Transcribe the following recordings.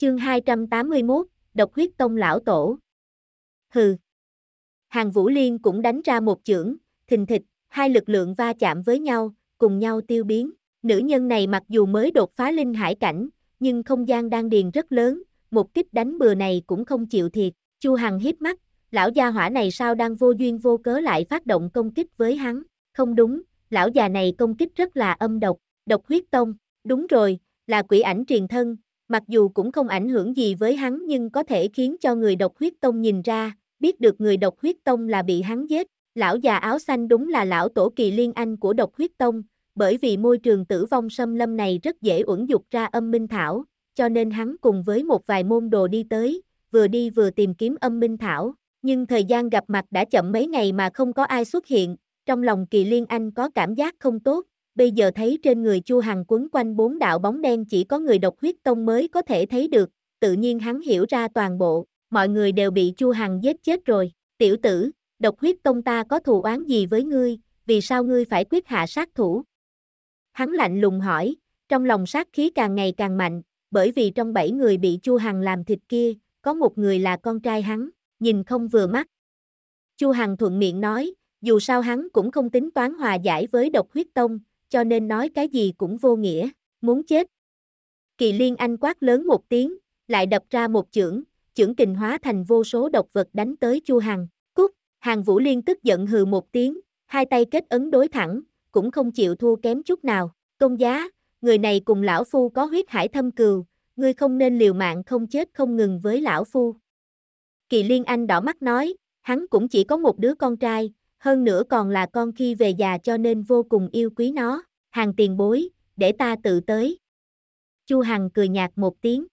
Chương 281, Độc huyết tông lão tổ. Hừ. Hàng Vũ Liên cũng đánh ra một chưởng, thình thịch, hai lực lượng va chạm với nhau, cùng nhau tiêu biến. Nữ nhân này mặc dù mới đột phá linh hải cảnh, nhưng không gian đang điền rất lớn, một kích đánh bừa này cũng không chịu thiệt. Chu Hằng hít mắt, lão gia hỏa này sao đang vô duyên vô cớ lại phát động công kích với hắn? Không đúng, lão già này công kích rất là âm độc, độc huyết tông. Đúng rồi, là quỷ ảnh truyền thân, mặc dù cũng không ảnh hưởng gì với hắn nhưng có thể khiến cho người độc huyết tông nhìn ra, biết được người độc huyết tông là bị hắn giết, lão già áo xanh đúng là lão tổ kỳ liên anh của độc huyết tông, bởi vì môi trường tử vong xâm lâm này rất dễ uẩn dục ra âm minh thảo, cho nên hắn cùng với một vài môn đồ đi tới, vừa đi vừa tìm kiếm âm minh thảo, nhưng thời gian gặp mặt đã chậm mấy ngày mà không có ai xuất hiện, trong lòng kỳ liên anh có cảm giác không tốt, bây giờ thấy trên người Chu Hằng quấn quanh bốn đạo bóng đen chỉ có người độc huyết tông mới có thể thấy được, tự nhiên hắn hiểu ra toàn bộ, mọi người đều bị Chu Hằng giết chết rồi, tiểu tử, độc huyết tông ta có thù oán gì với ngươi, vì sao ngươi phải quyết hạ sát thủ? Hắn lạnh lùng hỏi, trong lòng sát khí càng ngày càng mạnh, bởi vì trong bảy người bị Chu Hằng làm thịt kia, có một người là con trai hắn, nhìn không vừa mắt. Chu Hằng thuận miệng nói, dù sao hắn cũng không tính toán hòa giải với độc huyết tông, cho nên nói cái gì cũng vô nghĩa, muốn chết. Kỳ Liên Anh quát lớn một tiếng, lại đập ra một chưởng, chưởng kình hóa thành vô số độc vật đánh tới Chu Hằng. Cút, Hàng Vũ Liên tức giận hừ một tiếng, hai tay kết ấn đối thẳng, cũng không chịu thua kém chút nào. Công giá, người này cùng lão phu có huyết hải thâm cừu, ngươi không nên liều mạng không chết không ngừng với lão phu. Kỳ Liên Anh đỏ mắt nói, hắn cũng chỉ có một đứa con trai, hơn nữa còn là con khi về già cho nên vô cùng yêu quý nó, hàng tiền bối, để ta tự tới. Chu Hằng cười nhạt một tiếng.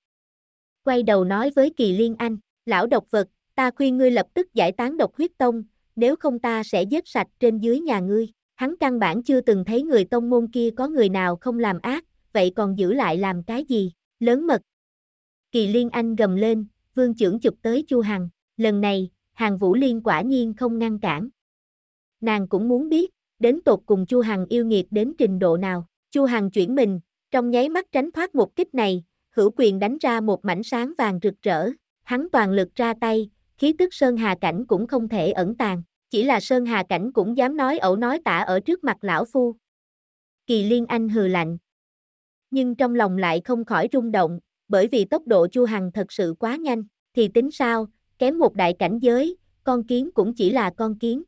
Quay đầu nói với Kỳ Liên Anh, lão độc vật, ta khuyên ngươi lập tức giải tán độc huyết tông, nếu không ta sẽ giết sạch trên dưới nhà ngươi. Hắn căn bản chưa từng thấy người tông môn kia có người nào không làm ác, vậy còn giữ lại làm cái gì, lớn mật. Kỳ Liên Anh gầm lên, vương trưởng chụp tới Chu Hằng, lần này, Hàng Vũ Liên quả nhiên không ngăn cản, nàng cũng muốn biết, đến tột cùng Chu Hằng yêu nghiệt đến trình độ nào. Chu Hằng chuyển mình, trong nháy mắt tránh thoát một kích này, hữu quyền đánh ra một mảnh sáng vàng rực rỡ, hắn toàn lực ra tay, khí tức Sơn Hà Cảnh cũng không thể ẩn tàng, chỉ là Sơn Hà Cảnh cũng dám nói ẩu nói tả ở trước mặt lão phu. Kỳ Liên Anh hừ lạnh, nhưng trong lòng lại không khỏi rung động, bởi vì tốc độ Chu Hằng thật sự quá nhanh, thì tính sao, kém một đại cảnh giới, con kiến cũng chỉ là con kiến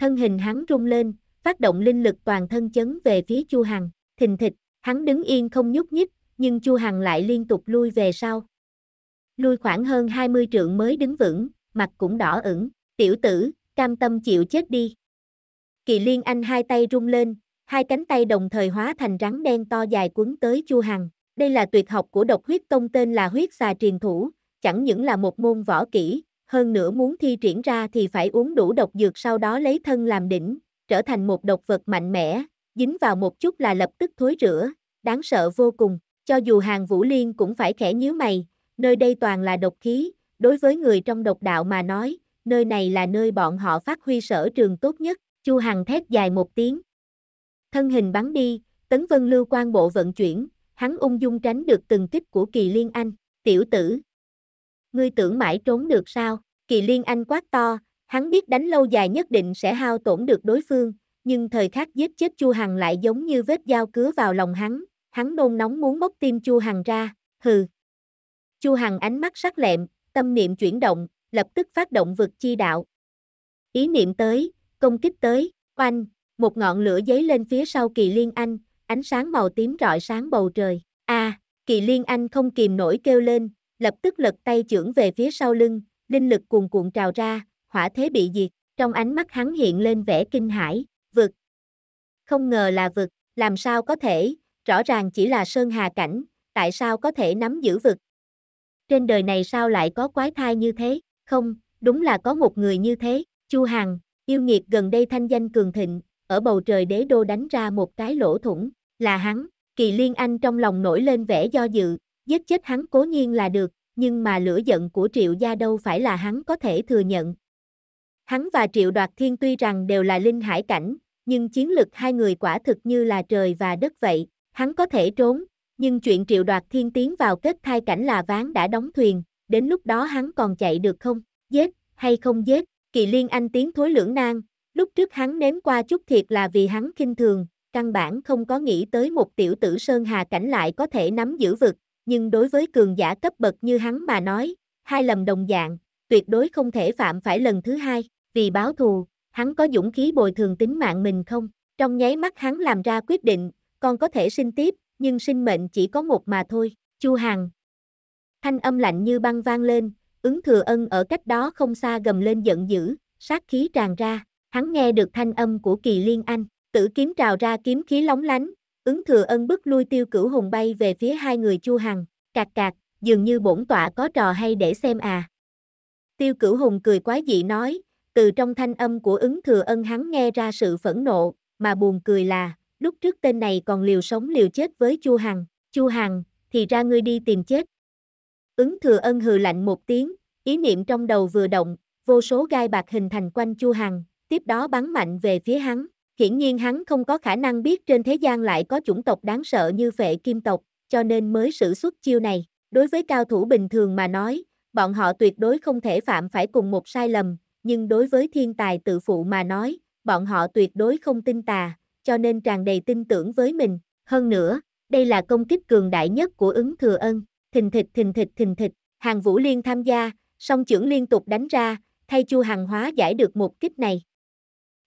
thân hình hắn rung lên, phát động linh lực toàn thân chấn về phía Chu Hằng, thình thịch, hắn đứng yên không nhúc nhích, nhưng Chu Hằng lại liên tục lui về sau. Lui khoảng hơn 20 trượng mới đứng vững, mặt cũng đỏ ửng, tiểu tử, cam tâm chịu chết đi. Kỳ Liên Anh hai tay rung lên, hai cánh tay đồng thời hóa thành rắn đen to dài quấn tới Chu Hằng. Đây là tuyệt học của độc huyết công tên là huyết xà truyền thủ, chẳng những là một môn võ kỹ, hơn nữa muốn thi triển ra thì phải uống đủ độc dược sau đó lấy thân làm đỉnh, trở thành một độc vật mạnh mẽ, dính vào một chút là lập tức thối rửa, đáng sợ vô cùng, cho dù hàng vũ liên cũng phải khẽ nhíu mày, nơi đây toàn là độc khí, đối với người trong độc đạo mà nói, nơi này là nơi bọn họ phát huy sở trường tốt nhất, Chu Hằng thét dài một tiếng. Thân hình bắn đi, Tấn Vân Lưu quan bộ vận chuyển, hắn ung dung tránh được từng kích của Kỳ Liên Anh, tiểu tử, ngươi tưởng mãi trốn được sao? Kỳ Liên Anh quát to, hắn biết đánh lâu dài nhất định sẽ hao tổn được đối phương, nhưng thời khắc giết chết Chu Hằng lại giống như vết dao cứa vào lòng hắn, hắn nôn nóng muốn bóc tim Chu Hằng ra, hừ. Chu Hằng ánh mắt sắc lẹm, tâm niệm chuyển động, lập tức phát động vực chi đạo. Ý niệm tới, công kích tới, oanh, một ngọn lửa giấy lên phía sau Kỳ Liên Anh, ánh sáng màu tím rọi sáng bầu trời. A, à, Kỳ Liên Anh không kìm nổi kêu lên, lập tức lật tay trưởng về phía sau lưng, linh lực cuồn cuộn trào ra, hỏa thế bị diệt, trong ánh mắt hắn hiện lên vẻ kinh hãi, vực. Không ngờ là vực, làm sao có thể, rõ ràng chỉ là sơn hà cảnh, tại sao có thể nắm giữ vực. Trên đời này sao lại có quái thai như thế, không, đúng là có một người như thế, Chu Hằng, yêu nghiệt gần đây thanh danh cường thịnh, ở bầu trời đế đô đánh ra một cái lỗ thủng, là hắn, kỳ liên anh trong lòng nổi lên vẻ do dự, giết chết hắn cố nhiên là được, nhưng mà lửa giận của triệu gia đâu phải là hắn có thể thừa nhận. Hắn và triệu đoạt thiên tuy rằng đều là linh hải cảnh, nhưng chiến lực hai người quả thực như là trời và đất vậy, hắn có thể trốn, nhưng chuyện triệu đoạt thiên tiến vào kết thai cảnh là ván đã đóng thuyền, đến lúc đó hắn còn chạy được không, giết, hay không giết, kỳ liên anh tiến thối lưỡng nan, lúc trước hắn nếm qua chút thiệt là vì hắn kinh thường, căn bản không có nghĩ tới một tiểu tử sơn hà cảnh lại có thể nắm giữ vực, nhưng đối với cường giả cấp bậc như hắn mà nói, hai lầm đồng dạng, tuyệt đối không thể phạm phải lần thứ hai, vì báo thù, hắn có dũng khí bồi thường tính mạng mình không? Trong nháy mắt hắn làm ra quyết định, con có thể sinh tiếp, nhưng sinh mệnh chỉ có một mà thôi, Chu Hằng. Thanh âm lạnh như băng vang lên, ứng thừa ân ở cách đó không xa gầm lên giận dữ, sát khí tràn ra, hắn nghe được thanh âm của kỳ liên anh, tử kiếm trào ra kiếm khí lóng lánh, Ứng thừa ân bức lui tiêu cửu hùng bay về phía hai người chu hằng, cạc cạc, dường như bổn tọa có trò hay để xem à. Tiêu cửu hùng cười quá dị nói, từ trong thanh âm của ứng thừa ân hắn nghe ra sự phẫn nộ, mà buồn cười là, lúc trước tên này còn liều sống liều chết với chu hằng, chu hằng, thì ra ngươi đi tìm chết. Ứng thừa ân hừ lạnh một tiếng, ý niệm trong đầu vừa động, vô số gai bạc hình thành quanh chu hằng, tiếp đó bắn mạnh về phía hắn. Hiển nhiên hắn không có khả năng biết trên thế gian lại có chủng tộc đáng sợ như vệ kim tộc, cho nên mới sử xuất chiêu này. Đối với cao thủ bình thường mà nói, bọn họ tuyệt đối không thể phạm phải cùng một sai lầm, nhưng đối với thiên tài tự phụ mà nói, bọn họ tuyệt đối không tin tà, cho nên tràn đầy tin tưởng với mình. Hơn nữa, đây là công kích cường đại nhất của ứng thừa ân, thình thịch thình thịch thình thịch, hàng vũ liên tham gia, song trưởng liên tục đánh ra, thay chu hàng hóa giải được một kích này.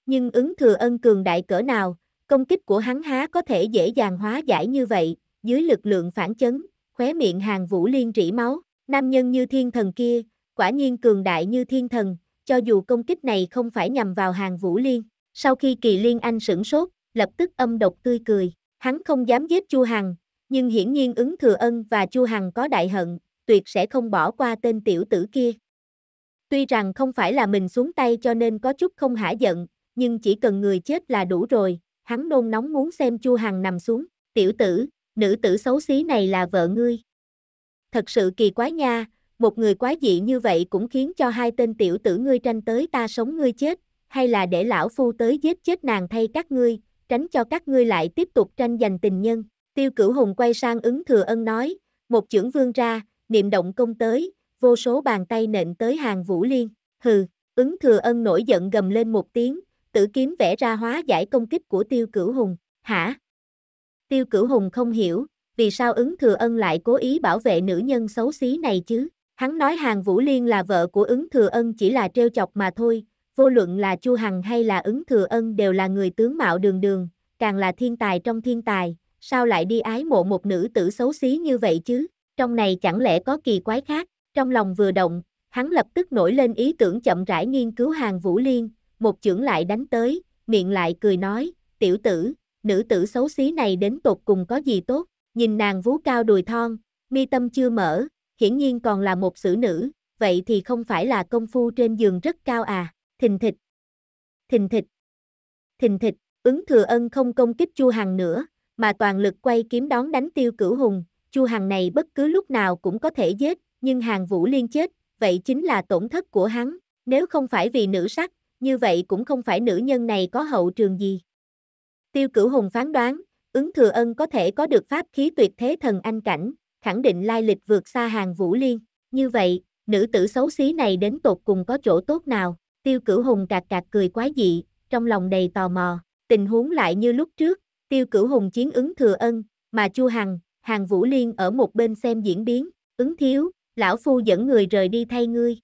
Nhưng ứng thừa ân cường đại cỡ nào, công kích của hắn há có thể dễ dàng hóa giải như vậy, dưới lực lượng phản chấn, khóe miệng hàng vũ liên rỉ máu, nam nhân như thiên thần kia, quả nhiên cường đại như thiên thần, cho dù công kích này không phải nhằm vào hàng vũ liên. Sau khi kỳ liên anh sửng sốt, lập tức âm độc tươi cười, hắn không dám giết Chu Hằng, nhưng hiển nhiên ứng thừa ân và Chu Hằng có đại hận, tuyệt sẽ không bỏ qua tên tiểu tử kia. Tuy rằng không phải là mình xuống tay cho nên có chút không hả giận, nhưng chỉ cần người chết là đủ rồi, hắn nôn nóng muốn xem Chu Hằng nằm xuống, tiểu tử, nữ tử xấu xí này là vợ ngươi. Thật sự kỳ quái nha, một người quái dị như vậy cũng khiến cho hai tên tiểu tử ngươi tranh tới ta sống ngươi chết, hay là để lão phu tới giết chết nàng thay các ngươi, tránh cho các ngươi lại tiếp tục tranh giành tình nhân. Tiêu cửu hùng quay sang ứng thừa ân nói, một trưởng vương ra, niệm động công tới, vô số bàn tay nện tới hàng vũ liên, hừ, ứng thừa ân nổi giận gầm lên một tiếng, Tử kiếm vẽ ra hóa giải công kích của tiêu cửu hùng, hả? Tiêu cửu hùng không hiểu, vì sao ứng thừa ân lại cố ý bảo vệ nữ nhân xấu xí này chứ? Hắn nói Hàng Vũ Liên là vợ của ứng thừa ân chỉ là trêu chọc mà thôi, vô luận là Chu Hằng hay là ứng thừa ân đều là người tướng mạo đường đường, càng là thiên tài trong thiên tài, sao lại đi ái mộ một nữ tử xấu xí như vậy chứ? Trong này chẳng lẽ có kỳ quái khác? Trong lòng vừa động, hắn lập tức nổi lên ý tưởng chậm rãi nghiên cứu Hàng Vũ Liên, một chưởng lại đánh tới, miệng lại cười nói, tiểu tử, nữ tử xấu xí này đến tột cùng có gì tốt, nhìn nàng vú cao đùi thon, mi tâm chưa mở, hiển nhiên còn là một xử nữ, vậy thì không phải là công phu trên giường rất cao à, thình thịch, thình thịch, thình thịch, ứng thừa ân không công kích chu hằng nữa, mà toàn lực quay kiếm đón đánh tiêu cửu hùng, chu hằng này bất cứ lúc nào cũng có thể giết, nhưng hàng vũ liên chết, vậy chính là tổn thất của hắn, nếu không phải vì nữ sắc, như vậy cũng không phải nữ nhân này có hậu trường gì. Tiêu Cửu Hùng phán đoán, ứng thừa ân có thể có được pháp khí tuyệt thế thần anh cảnh, khẳng định lai lịch vượt xa hàng Vũ Liên, như vậy, nữ tử xấu xí này đến tột cùng có chỗ tốt nào, Tiêu Cửu Hùng cạc cạc cười quái dị, trong lòng đầy tò mò, tình huống lại như lúc trước, Tiêu Cửu Hùng chiến ứng thừa ân, mà Chu Hằng, Hàng Vũ Liên ở một bên xem diễn biến, ứng thiếu, lão phu dẫn người rời đi thay ngươi.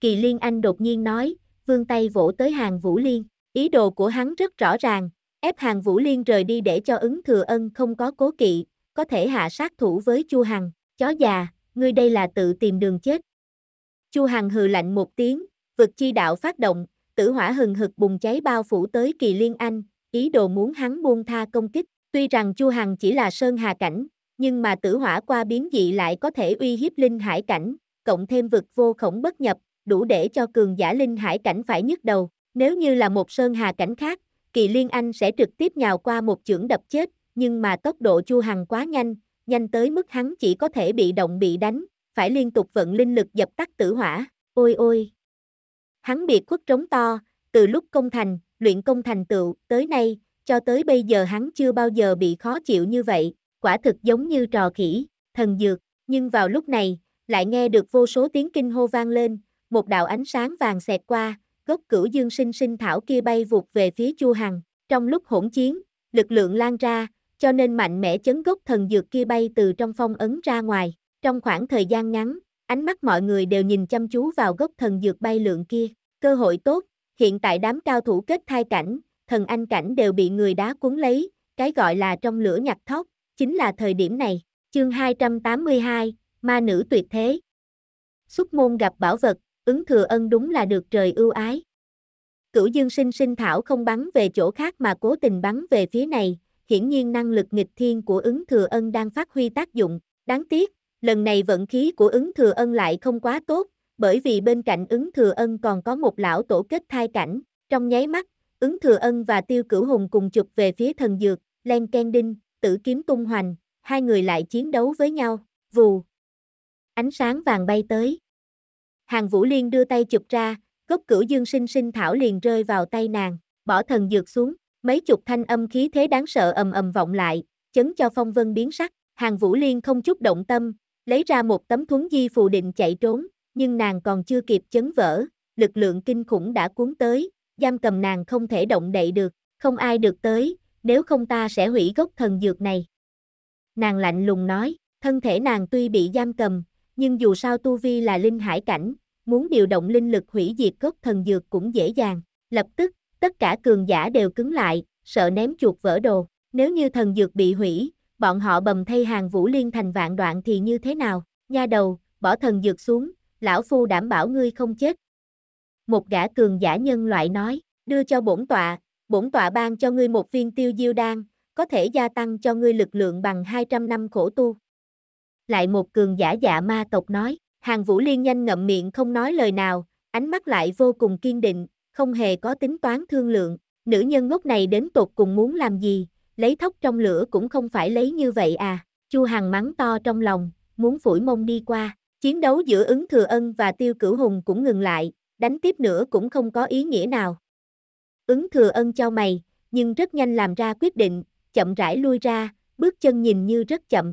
Kỳ Liên Anh đột nhiên nói, vươn tay vỗ tới hàng Vũ Liên. Ý đồ của hắn rất rõ ràng, ép hàng Vũ Liên rời đi để cho ứng thừa ân không có cố kỵ, có thể hạ sát thủ với Chu Hằng. Chó già, ngươi đây là tự tìm đường chết. Chu Hằng hừ lạnh một tiếng, vực chi đạo phát động, tử hỏa hừng hực bùng cháy bao phủ tới kỳ liên anh, ý đồ muốn hắn buông tha công kích. Tuy rằng Chu Hằng chỉ là sơn hà cảnh, nhưng mà tử hỏa qua biến dị lại có thể uy hiếp linh hải cảnh, cộng thêm vực vô khổng bất nhập, đủ để cho cường giả linh hải cảnh phải nhức đầu. Nếu như là một sơn hà cảnh khác, Kỳ Liên Anh sẽ trực tiếp nhào qua một chưởng đập chết, nhưng mà tốc độ Chu Hằng quá nhanh, nhanh tới mức hắn chỉ có thể bị động bị đánh, phải liên tục vận linh lực dập tắt tử hỏa. Ôi ôi! Hắn biệt khuất trống to, từ lúc công thành, luyện công thành tựu, tới nay, cho tới bây giờ hắn chưa bao giờ bị khó chịu như vậy, quả thực giống như trò khỉ, thần dược, nhưng vào lúc này, lại nghe được vô số tiếng kinh hô vang lên, một đạo ánh sáng vàng xẹt qua, gốc cửu dương sinh sinh thảo kia bay vụt về phía Chu Hằng, trong lúc hỗn chiến, lực lượng lan ra, cho nên mạnh mẽ chấn gốc thần dược kia bay từ trong phong ấn ra ngoài, trong khoảng thời gian ngắn, ánh mắt mọi người đều nhìn chăm chú vào gốc thần dược bay lượng kia, cơ hội tốt, hiện tại đám cao thủ kết thai cảnh, thần anh cảnh đều bị người đá cuốn lấy, cái gọi là trong lửa nhặt thóc, chính là thời điểm này, chương 282, ma nữ tuyệt thế. Xuất môn gặp bảo vật, ứng thừa ân đúng là được trời ưu ái. Cửu dương sinh sinh thảo không bắn về chỗ khác mà cố tình bắn về phía này, hiển nhiên năng lực nghịch thiên của ứng thừa ân đang phát huy tác dụng. Đáng tiếc, lần này vận khí của ứng thừa ân lại không quá tốt, bởi vì bên cạnh ứng thừa ân còn có một lão tổ kết thai cảnh, trong nháy mắt, ứng thừa ân và tiêu cửu hùng cùng chụp về phía thần dược, len ken đinh, tử kiếm tung hoành, hai người lại chiến đấu với nhau, vù. Ánh sáng vàng bay tới. Hàng Vũ Liên đưa tay chụp ra, gốc cửu dương sinh sinh thảo liền rơi vào tay nàng, bỏ thần dược xuống, mấy chục thanh âm khí thế đáng sợ ầm ầm vọng lại, chấn cho phong vân biến sắc, Hàng Vũ Liên không chút động tâm, lấy ra một tấm thuấn di phù định chạy trốn, nhưng nàng còn chưa kịp chấn vỡ, lực lượng kinh khủng đã cuốn tới, giam cầm nàng không thể động đậy được, không ai được tới, nếu không ta sẽ hủy gốc thần dược này. Nàng lạnh lùng nói, thân thể nàng tuy bị giam cầm, nhưng dù sao tu vi là linh hải cảnh, muốn điều động linh lực hủy diệt cốt thần dược cũng dễ dàng. Lập tức, tất cả cường giả đều cứng lại, sợ ném chuột vỡ đồ. Nếu như thần dược bị hủy, bọn họ bầm thay hàng vũ liên thành vạn đoạn thì như thế nào? Nha đầu, bỏ thần dược xuống, lão phu đảm bảo ngươi không chết. Một gã cường giả nhân loại nói, đưa cho bổn tọa, bổn tọa ban cho ngươi một viên tiêu diêu đan, có thể gia tăng cho ngươi lực lượng bằng 200 năm khổ tu lại một cường giả dạ ma tộc nói, hàng vũ liên nhanh ngậm miệng không nói lời nào, ánh mắt lại vô cùng kiên định, không hề có tính toán thương lượng, nữ nhân ngốc này đến tột cùng muốn làm gì, lấy thóc trong lửa cũng không phải lấy như vậy à, chu hằng mắng to trong lòng, muốn phủi mông đi qua, chiến đấu giữa ứng thừa ân và tiêu cửu hùng cũng ngừng lại, đánh tiếp nữa cũng không có ý nghĩa nào. Ứng thừa ân cho mày, nhưng rất nhanh làm ra quyết định, chậm rãi lui ra, bước chân nhìn như rất chậm,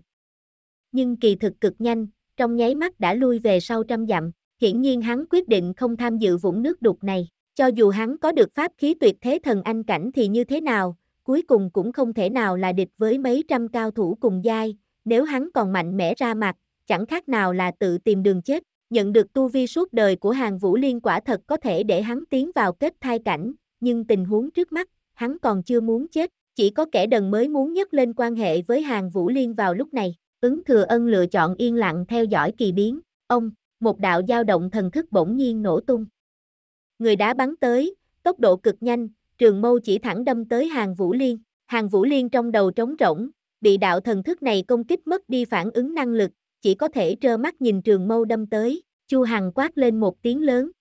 nhưng kỳ thực cực nhanh, trong nháy mắt đã lui về sau trăm dặm, hiển nhiên hắn quyết định không tham dự vũng nước đục này, cho dù hắn có được pháp khí tuyệt thế thần anh cảnh thì như thế nào, cuối cùng cũng không thể nào là địch với mấy trăm cao thủ cùng giai, nếu hắn còn mạnh mẽ ra mặt, chẳng khác nào là tự tìm đường chết, nhận được tu vi suốt đời của hàng vũ liên quả thật có thể để hắn tiến vào kết thai cảnh, nhưng tình huống trước mắt, hắn còn chưa muốn chết, chỉ có kẻ đần mới muốn nhất lên quan hệ với hàng vũ liên vào lúc này. Ứng thừa ân lựa chọn yên lặng theo dõi kỳ biến, ông, một đạo dao động thần thức bỗng nhiên nổ tung. Người đá bắn tới, tốc độ cực nhanh, trường mâu chỉ thẳng đâm tới hàng vũ liên. Hàng vũ liên trong đầu trống rỗng, bị đạo thần thức này công kích mất đi phản ứng năng lực, chỉ có thể trơ mắt nhìn trường mâu đâm tới, chu hằng quát lên một tiếng lớn.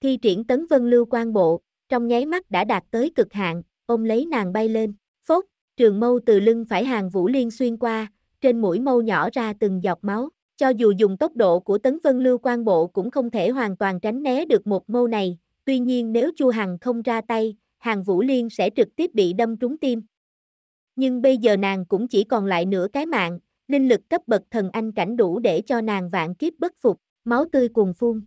Thi triển tấn vân lưu quan bộ, trong nháy mắt đã đạt tới cực hạn, ôm lấy nàng bay lên, phốt, trường mâu từ lưng phải hàng vũ liên xuyên qua, trên mũi mâu nhỏ ra từng giọt máu. Cho dù dùng tốc độ của tấn vân lưu quan bộ cũng không thể hoàn toàn tránh né được một mâu này, tuy nhiên nếu Chu Hằng không ra tay, Hàng Vũ Liên sẽ trực tiếp bị đâm trúng tim. Nhưng bây giờ nàng cũng chỉ còn lại nửa cái mạng, linh lực cấp bậc thần anh cảnh đủ để cho nàng vạn kiếp bất phục, máu tươi cuồng phun.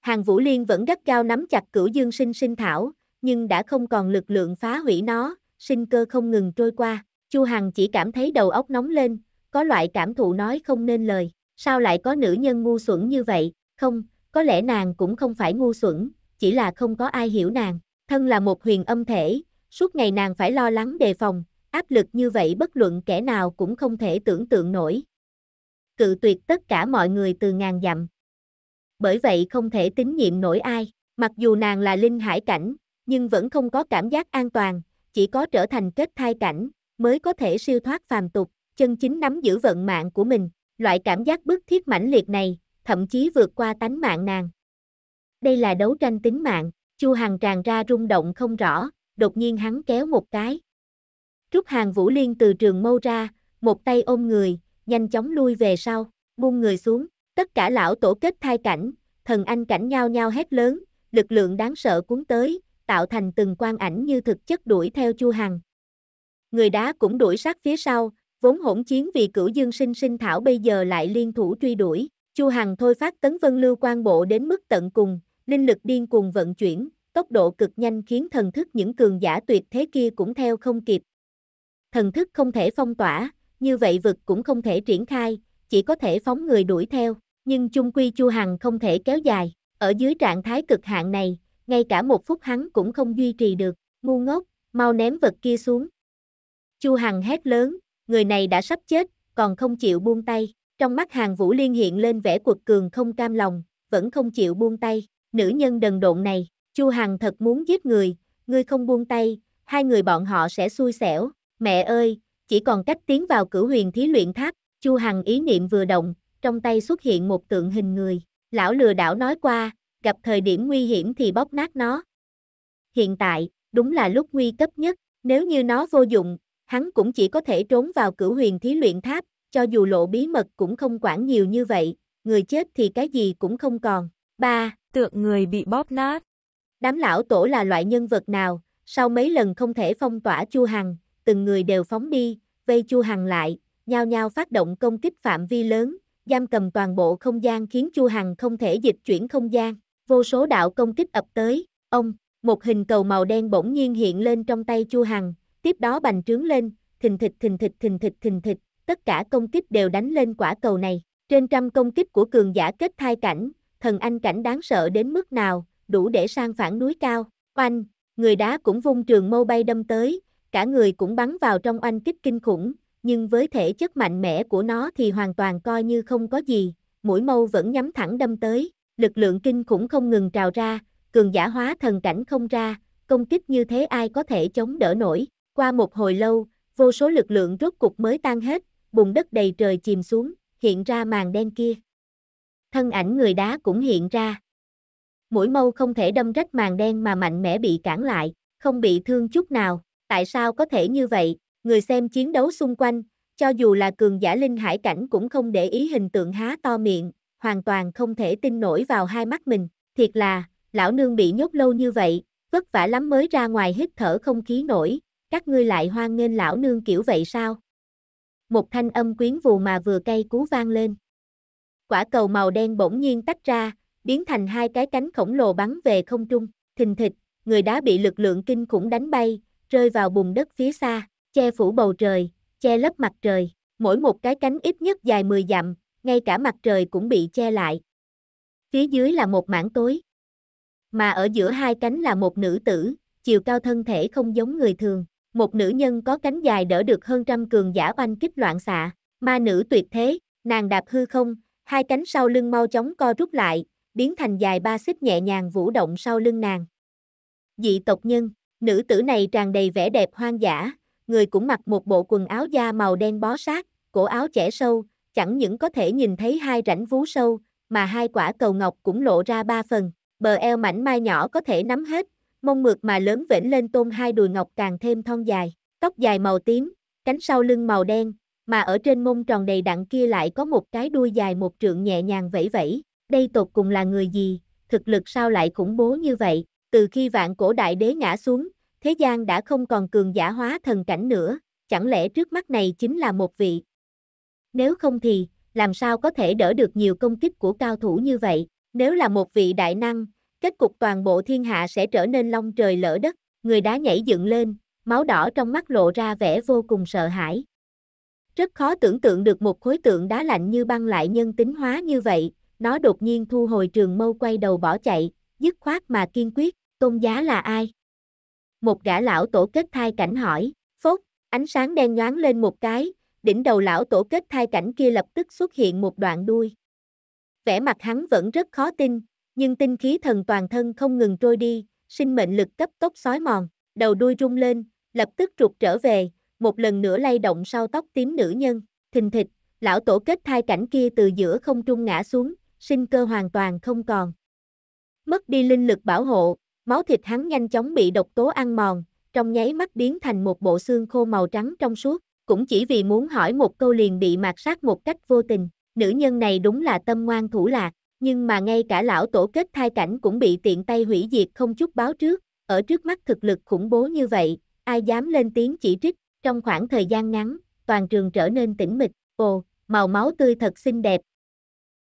Hàng Vũ Liên vẫn gắt cao nắm chặt cửu dương sinh sinh thảo, nhưng đã không còn lực lượng phá hủy nó, sinh cơ không ngừng trôi qua. Chu Hằng chỉ cảm thấy đầu óc nóng lên, có loại cảm thụ nói không nên lời, sao lại có nữ nhân ngu xuẩn như vậy, không, có lẽ nàng cũng không phải ngu xuẩn, chỉ là không có ai hiểu nàng, thân là một huyền âm thể, suốt ngày nàng phải lo lắng đề phòng, áp lực như vậy bất luận kẻ nào cũng không thể tưởng tượng nổi. Cự tuyệt tất cả mọi người từ ngàn dặm. Bởi vậy không thể tín nhiệm nổi ai, mặc dù nàng là linh hải cảnh, nhưng vẫn không có cảm giác an toàn, chỉ có trở thành kết thai cảnh, mới có thể siêu thoát phàm tục, chân chính nắm giữ vận mạng của mình, loại cảm giác bức thiết mãnh liệt này, thậm chí vượt qua tánh mạng nàng. Đây là đấu tranh tính mạng, Chu Hằng tràn ra rung động không rõ, đột nhiên hắn kéo một cái. Trúc Hàng Vũ Liên từ trường mâu ra, một tay ôm người, nhanh chóng lui về sau, buông người xuống, tất cả lão tổ kết thai cảnh, thần anh cảnh nhao nhao hét lớn, lực lượng đáng sợ cuốn tới, tạo thành từng quang ảnh như thực chất đuổi theo Chu Hằng người đá cũng đuổi sát phía sau, vốn hỗn chiến vì cửu dương sinh sinh thảo bây giờ lại liên thủ truy đuổi, Chu Hằng thôi phát tấn vân lưu quan bộ đến mức tận cùng, linh lực điên cuồng vận chuyển, tốc độ cực nhanh khiến thần thức những cường giả tuyệt thế kia cũng theo không kịp. Thần thức không thể phong tỏa, như vậy vực cũng không thể triển khai, chỉ có thể phóng người đuổi theo, nhưng chung quy Chu Hằng không thể kéo dài, ở dưới trạng thái cực hạn này, ngay cả một phút hắn cũng không duy trì được, ngu ngốc, mau ném vật kia xuống. Chu Hằng hét lớn, người này đã sắp chết, còn không chịu buông tay. Trong mắt Hàng Vũ Liên hiện lên vẻ quật cường không cam lòng, vẫn không chịu buông tay. Nữ nhân đần độn này, Chu Hằng thật muốn giết người, ngươi không buông tay, hai người bọn họ sẽ xui xẻo. Mẹ ơi, chỉ còn cách tiến vào cửu huyền thí luyện tháp, Chu Hằng ý niệm vừa động, trong tay xuất hiện một tượng hình người. Lão lừa đảo nói qua, gặp thời điểm nguy hiểm thì bóp nát nó. Hiện tại, đúng là lúc nguy cấp nhất, nếu như nó vô dụng, hắn cũng chỉ có thể trốn vào cửu huyền thí luyện tháp, cho dù lộ bí mật cũng không quản nhiều như vậy, người chết thì cái gì cũng không còn. 3. Tượng người bị bóp nát Đám lão tổ là loại nhân vật nào, sau mấy lần không thể phong tỏa Chu Hằng, từng người đều phóng đi, vây Chu Hằng lại, nhao nhau phát động công kích phạm vi lớn, giam cầm toàn bộ không gian khiến Chu Hằng không thể dịch chuyển không gian, vô số đạo công kích ập tới, ông, một hình cầu màu đen bỗng nhiên hiện lên trong tay Chu Hằng, Tiếp đó bành trướng lên, thình thịch thình thịch thình thịch thình thịch, tất cả công kích đều đánh lên quả cầu này. Trên trăm công kích của cường giả kết thai cảnh, thần anh cảnh đáng sợ đến mức nào, đủ để sang phản núi cao. Oanh, người đá cũng vung trường mâu bay đâm tới, cả người cũng bắn vào trong oanh kích kinh khủng, nhưng với thể chất mạnh mẽ của nó thì hoàn toàn coi như không có gì, mũi mâu vẫn nhắm thẳng đâm tới, lực lượng kinh khủng không ngừng trào ra, cường giả hóa thần cảnh không ra, công kích như thế ai có thể chống đỡ nổi. Qua một hồi lâu, vô số lực lượng rốt cục mới tan hết, bùn đất đầy trời chìm xuống, hiện ra màn đen kia. Thân ảnh người đá cũng hiện ra. Mũi mâu không thể đâm rách màn đen mà mạnh mẽ bị cản lại, không bị thương chút nào. Tại sao có thể như vậy? Người xem chiến đấu xung quanh, cho dù là cường giả linh hải cảnh cũng không để ý hình tượng há to miệng, hoàn toàn không thể tin nổi vào hai mắt mình. Thiệt là, lão nương bị nhốt lâu như vậy, vất vả lắm mới ra ngoài hít thở không khí nổi, các ngươi lại hoan nghênh lão nương kiểu vậy sao? Một thanh âm quyến vù mà vừa cay cú vang lên. Quả cầu màu đen bỗng nhiên tách ra, biến thành hai cái cánh khổng lồ bắn về không trung, thình thịch, người đá bị lực lượng kinh khủng đánh bay, rơi vào bùn đất phía xa, che phủ bầu trời, che lấp mặt trời, mỗi một cái cánh ít nhất dài 10 dặm, ngay cả mặt trời cũng bị che lại. Phía dưới là một mảng tối, mà ở giữa hai cánh là một nữ tử, chiều cao thân thể không giống người thường, một nữ nhân có cánh dài đỡ được hơn trăm cường giả oanh kích loạn xạ, ma nữ tuyệt thế, nàng đạp hư không, hai cánh sau lưng mau chóng co rút lại, biến thành dài ba xích nhẹ nhàng vũ động sau lưng nàng. Dị tộc nhân, nữ tử này tràn đầy vẻ đẹp hoang dã, người cũng mặc một bộ quần áo da màu đen bó sát, cổ áo chẻ sâu, chẳng những có thể nhìn thấy hai rãnh vú sâu, mà hai quả cầu ngọc cũng lộ ra ba phần, bờ eo mảnh mai nhỏ có thể nắm hết, mông mượt mà lớn vểnh lên tôn hai đùi ngọc càng thêm thon dài, tóc dài màu tím, cánh sau lưng màu đen, mà ở trên mông tròn đầy đặn kia lại có một cái đuôi dài một trượng nhẹ nhàng vẫy vẫy, đây tột cùng là người gì, thực lực sao lại khủng bố như vậy, từ khi vạn cổ đại đế ngã xuống, thế gian đã không còn cường giả hóa thần cảnh nữa, chẳng lẽ trước mắt này chính là một vị? Nếu không thì, làm sao có thể đỡ được nhiều công kích của cao thủ như vậy, nếu là một vị đại năng, Kết cục toàn bộ thiên hạ sẽ trở nên long trời lỡ đất, người đá nhảy dựng lên, máu đỏ trong mắt lộ ra vẻ vô cùng sợ hãi. Rất khó tưởng tượng được một khối tượng đá lạnh như băng lại nhân tính hóa như vậy, nó đột nhiên thu hồi trường mâu quay đầu bỏ chạy, dứt khoát mà kiên quyết, tôn giá là ai? Một gã lão tổ kết thai cảnh hỏi, phốt, ánh sáng đen nhoáng lên một cái, đỉnh đầu lão tổ kết thai cảnh kia lập tức xuất hiện một đoạn đuôi. Vẻ mặt hắn vẫn rất khó tin, nhưng tinh khí thần toàn thân không ngừng trôi đi, sinh mệnh lực cấp tốc xói mòn, đầu đuôi rung lên, lập tức trục trở về, một lần nữa lay động sau tóc tím nữ nhân, thình thịch, lão tổ kết thai cảnh kia từ giữa không trung ngã xuống, sinh cơ hoàn toàn không còn. Mất đi linh lực bảo hộ, máu thịt hắn nhanh chóng bị độc tố ăn mòn, trong nháy mắt biến thành một bộ xương khô màu trắng trong suốt, cũng chỉ vì muốn hỏi một câu liền bị mạt sát một cách vô tình, nữ nhân này đúng là tâm ngoan thủ lạc. Nhưng mà ngay cả lão tổ kết thai cảnh cũng bị tiện tay hủy diệt không chút báo trước, ở trước mắt thực lực khủng bố như vậy, ai dám lên tiếng chỉ trích, trong khoảng thời gian ngắn, toàn trường trở nên tĩnh mịch, ồ, màu máu tươi thật xinh đẹp.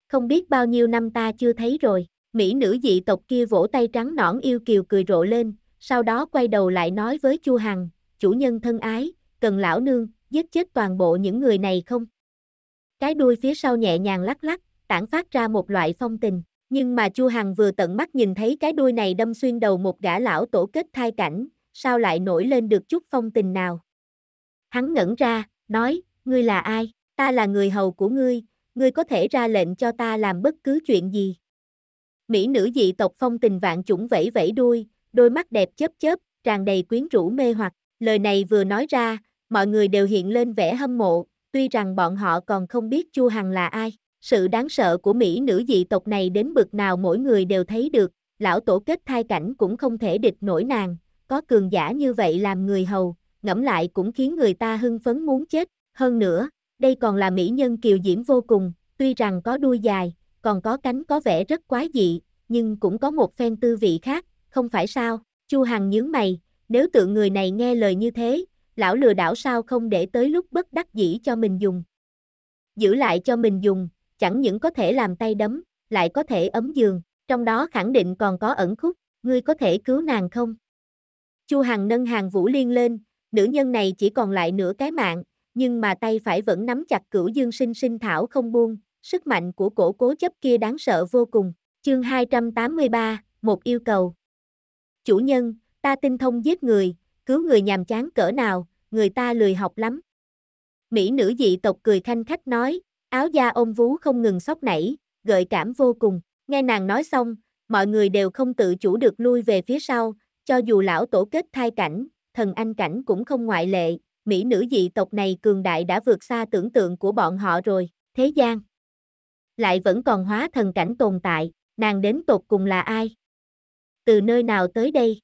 Không biết bao nhiêu năm ta chưa thấy rồi, mỹ nữ dị tộc kia vỗ tay trắng nõn yêu kiều cười rộ lên, sau đó quay đầu lại nói với Chu Hằng, chủ nhân thân ái, cần lão nương, giết chết toàn bộ những người này không? Cái đuôi phía sau nhẹ nhàng lắc lắc, tản phát ra một loại phong tình. Nhưng mà Chu Hằng vừa tận mắt nhìn thấy cái đuôi này đâm xuyên đầu một gã lão tổ kết thai cảnh, sao lại nổi lên được chút phong tình nào. Hắn ngẩn ra, nói, ngươi là ai, ta là người hầu của ngươi, ngươi có thể ra lệnh cho ta làm bất cứ chuyện gì. Mỹ nữ dị tộc phong tình vạn chủng vẫy vẫy đuôi, đôi mắt đẹp chớp chớp, tràn đầy quyến rũ mê hoặc, lời này vừa nói ra, mọi người đều hiện lên vẻ hâm mộ, tuy rằng bọn họ còn không biết Chu Hằng là ai. Sự đáng sợ của mỹ nữ dị tộc này đến bực nào mỗi người đều thấy được, lão tổ kết thai cảnh cũng không thể địch nổi nàng, có cường giả như vậy làm người hầu, ngẫm lại cũng khiến người ta hưng phấn muốn chết, hơn nữa, đây còn là mỹ nhân kiều diễm vô cùng, tuy rằng có đuôi dài, còn có cánh có vẻ rất quái dị, nhưng cũng có một phen tư vị khác, không phải sao, Chu Hằng nhướng mày, nếu tượng người này nghe lời như thế, lão lừa đảo sao không để tới lúc bất đắc dĩ cho mình dùng. Giữ lại cho mình dùng, chẳng những có thể làm tay đấm, lại có thể ấm giường, trong đó khẳng định còn có ẩn khúc, ngươi có thể cứu nàng không? Chu Hằng nâng hàng Vũ Liên lên, nữ nhân này chỉ còn lại nửa cái mạng, nhưng mà tay phải vẫn nắm chặt cửu dương sinh sinh thảo không buông, sức mạnh của cổ cố chấp kia đáng sợ vô cùng. Chương 283, một yêu cầu. Chủ nhân, ta tinh thông giết người, cứu người nhàm chán cỡ nào, người ta lười học lắm. Mỹ nữ dị tộc cười khanh khách nói, Áo da ôm vú không ngừng sóc nảy, gợi cảm vô cùng. Nghe nàng nói xong, mọi người đều không tự chủ được lui về phía sau, cho dù lão tổ kết thai cảnh, thần anh cảnh cũng không ngoại lệ, mỹ nữ dị tộc này cường đại đã vượt xa tưởng tượng của bọn họ rồi, thế gian. Lại vẫn còn hóa thần cảnh tồn tại, nàng đến tột cùng là ai? Từ nơi nào tới đây?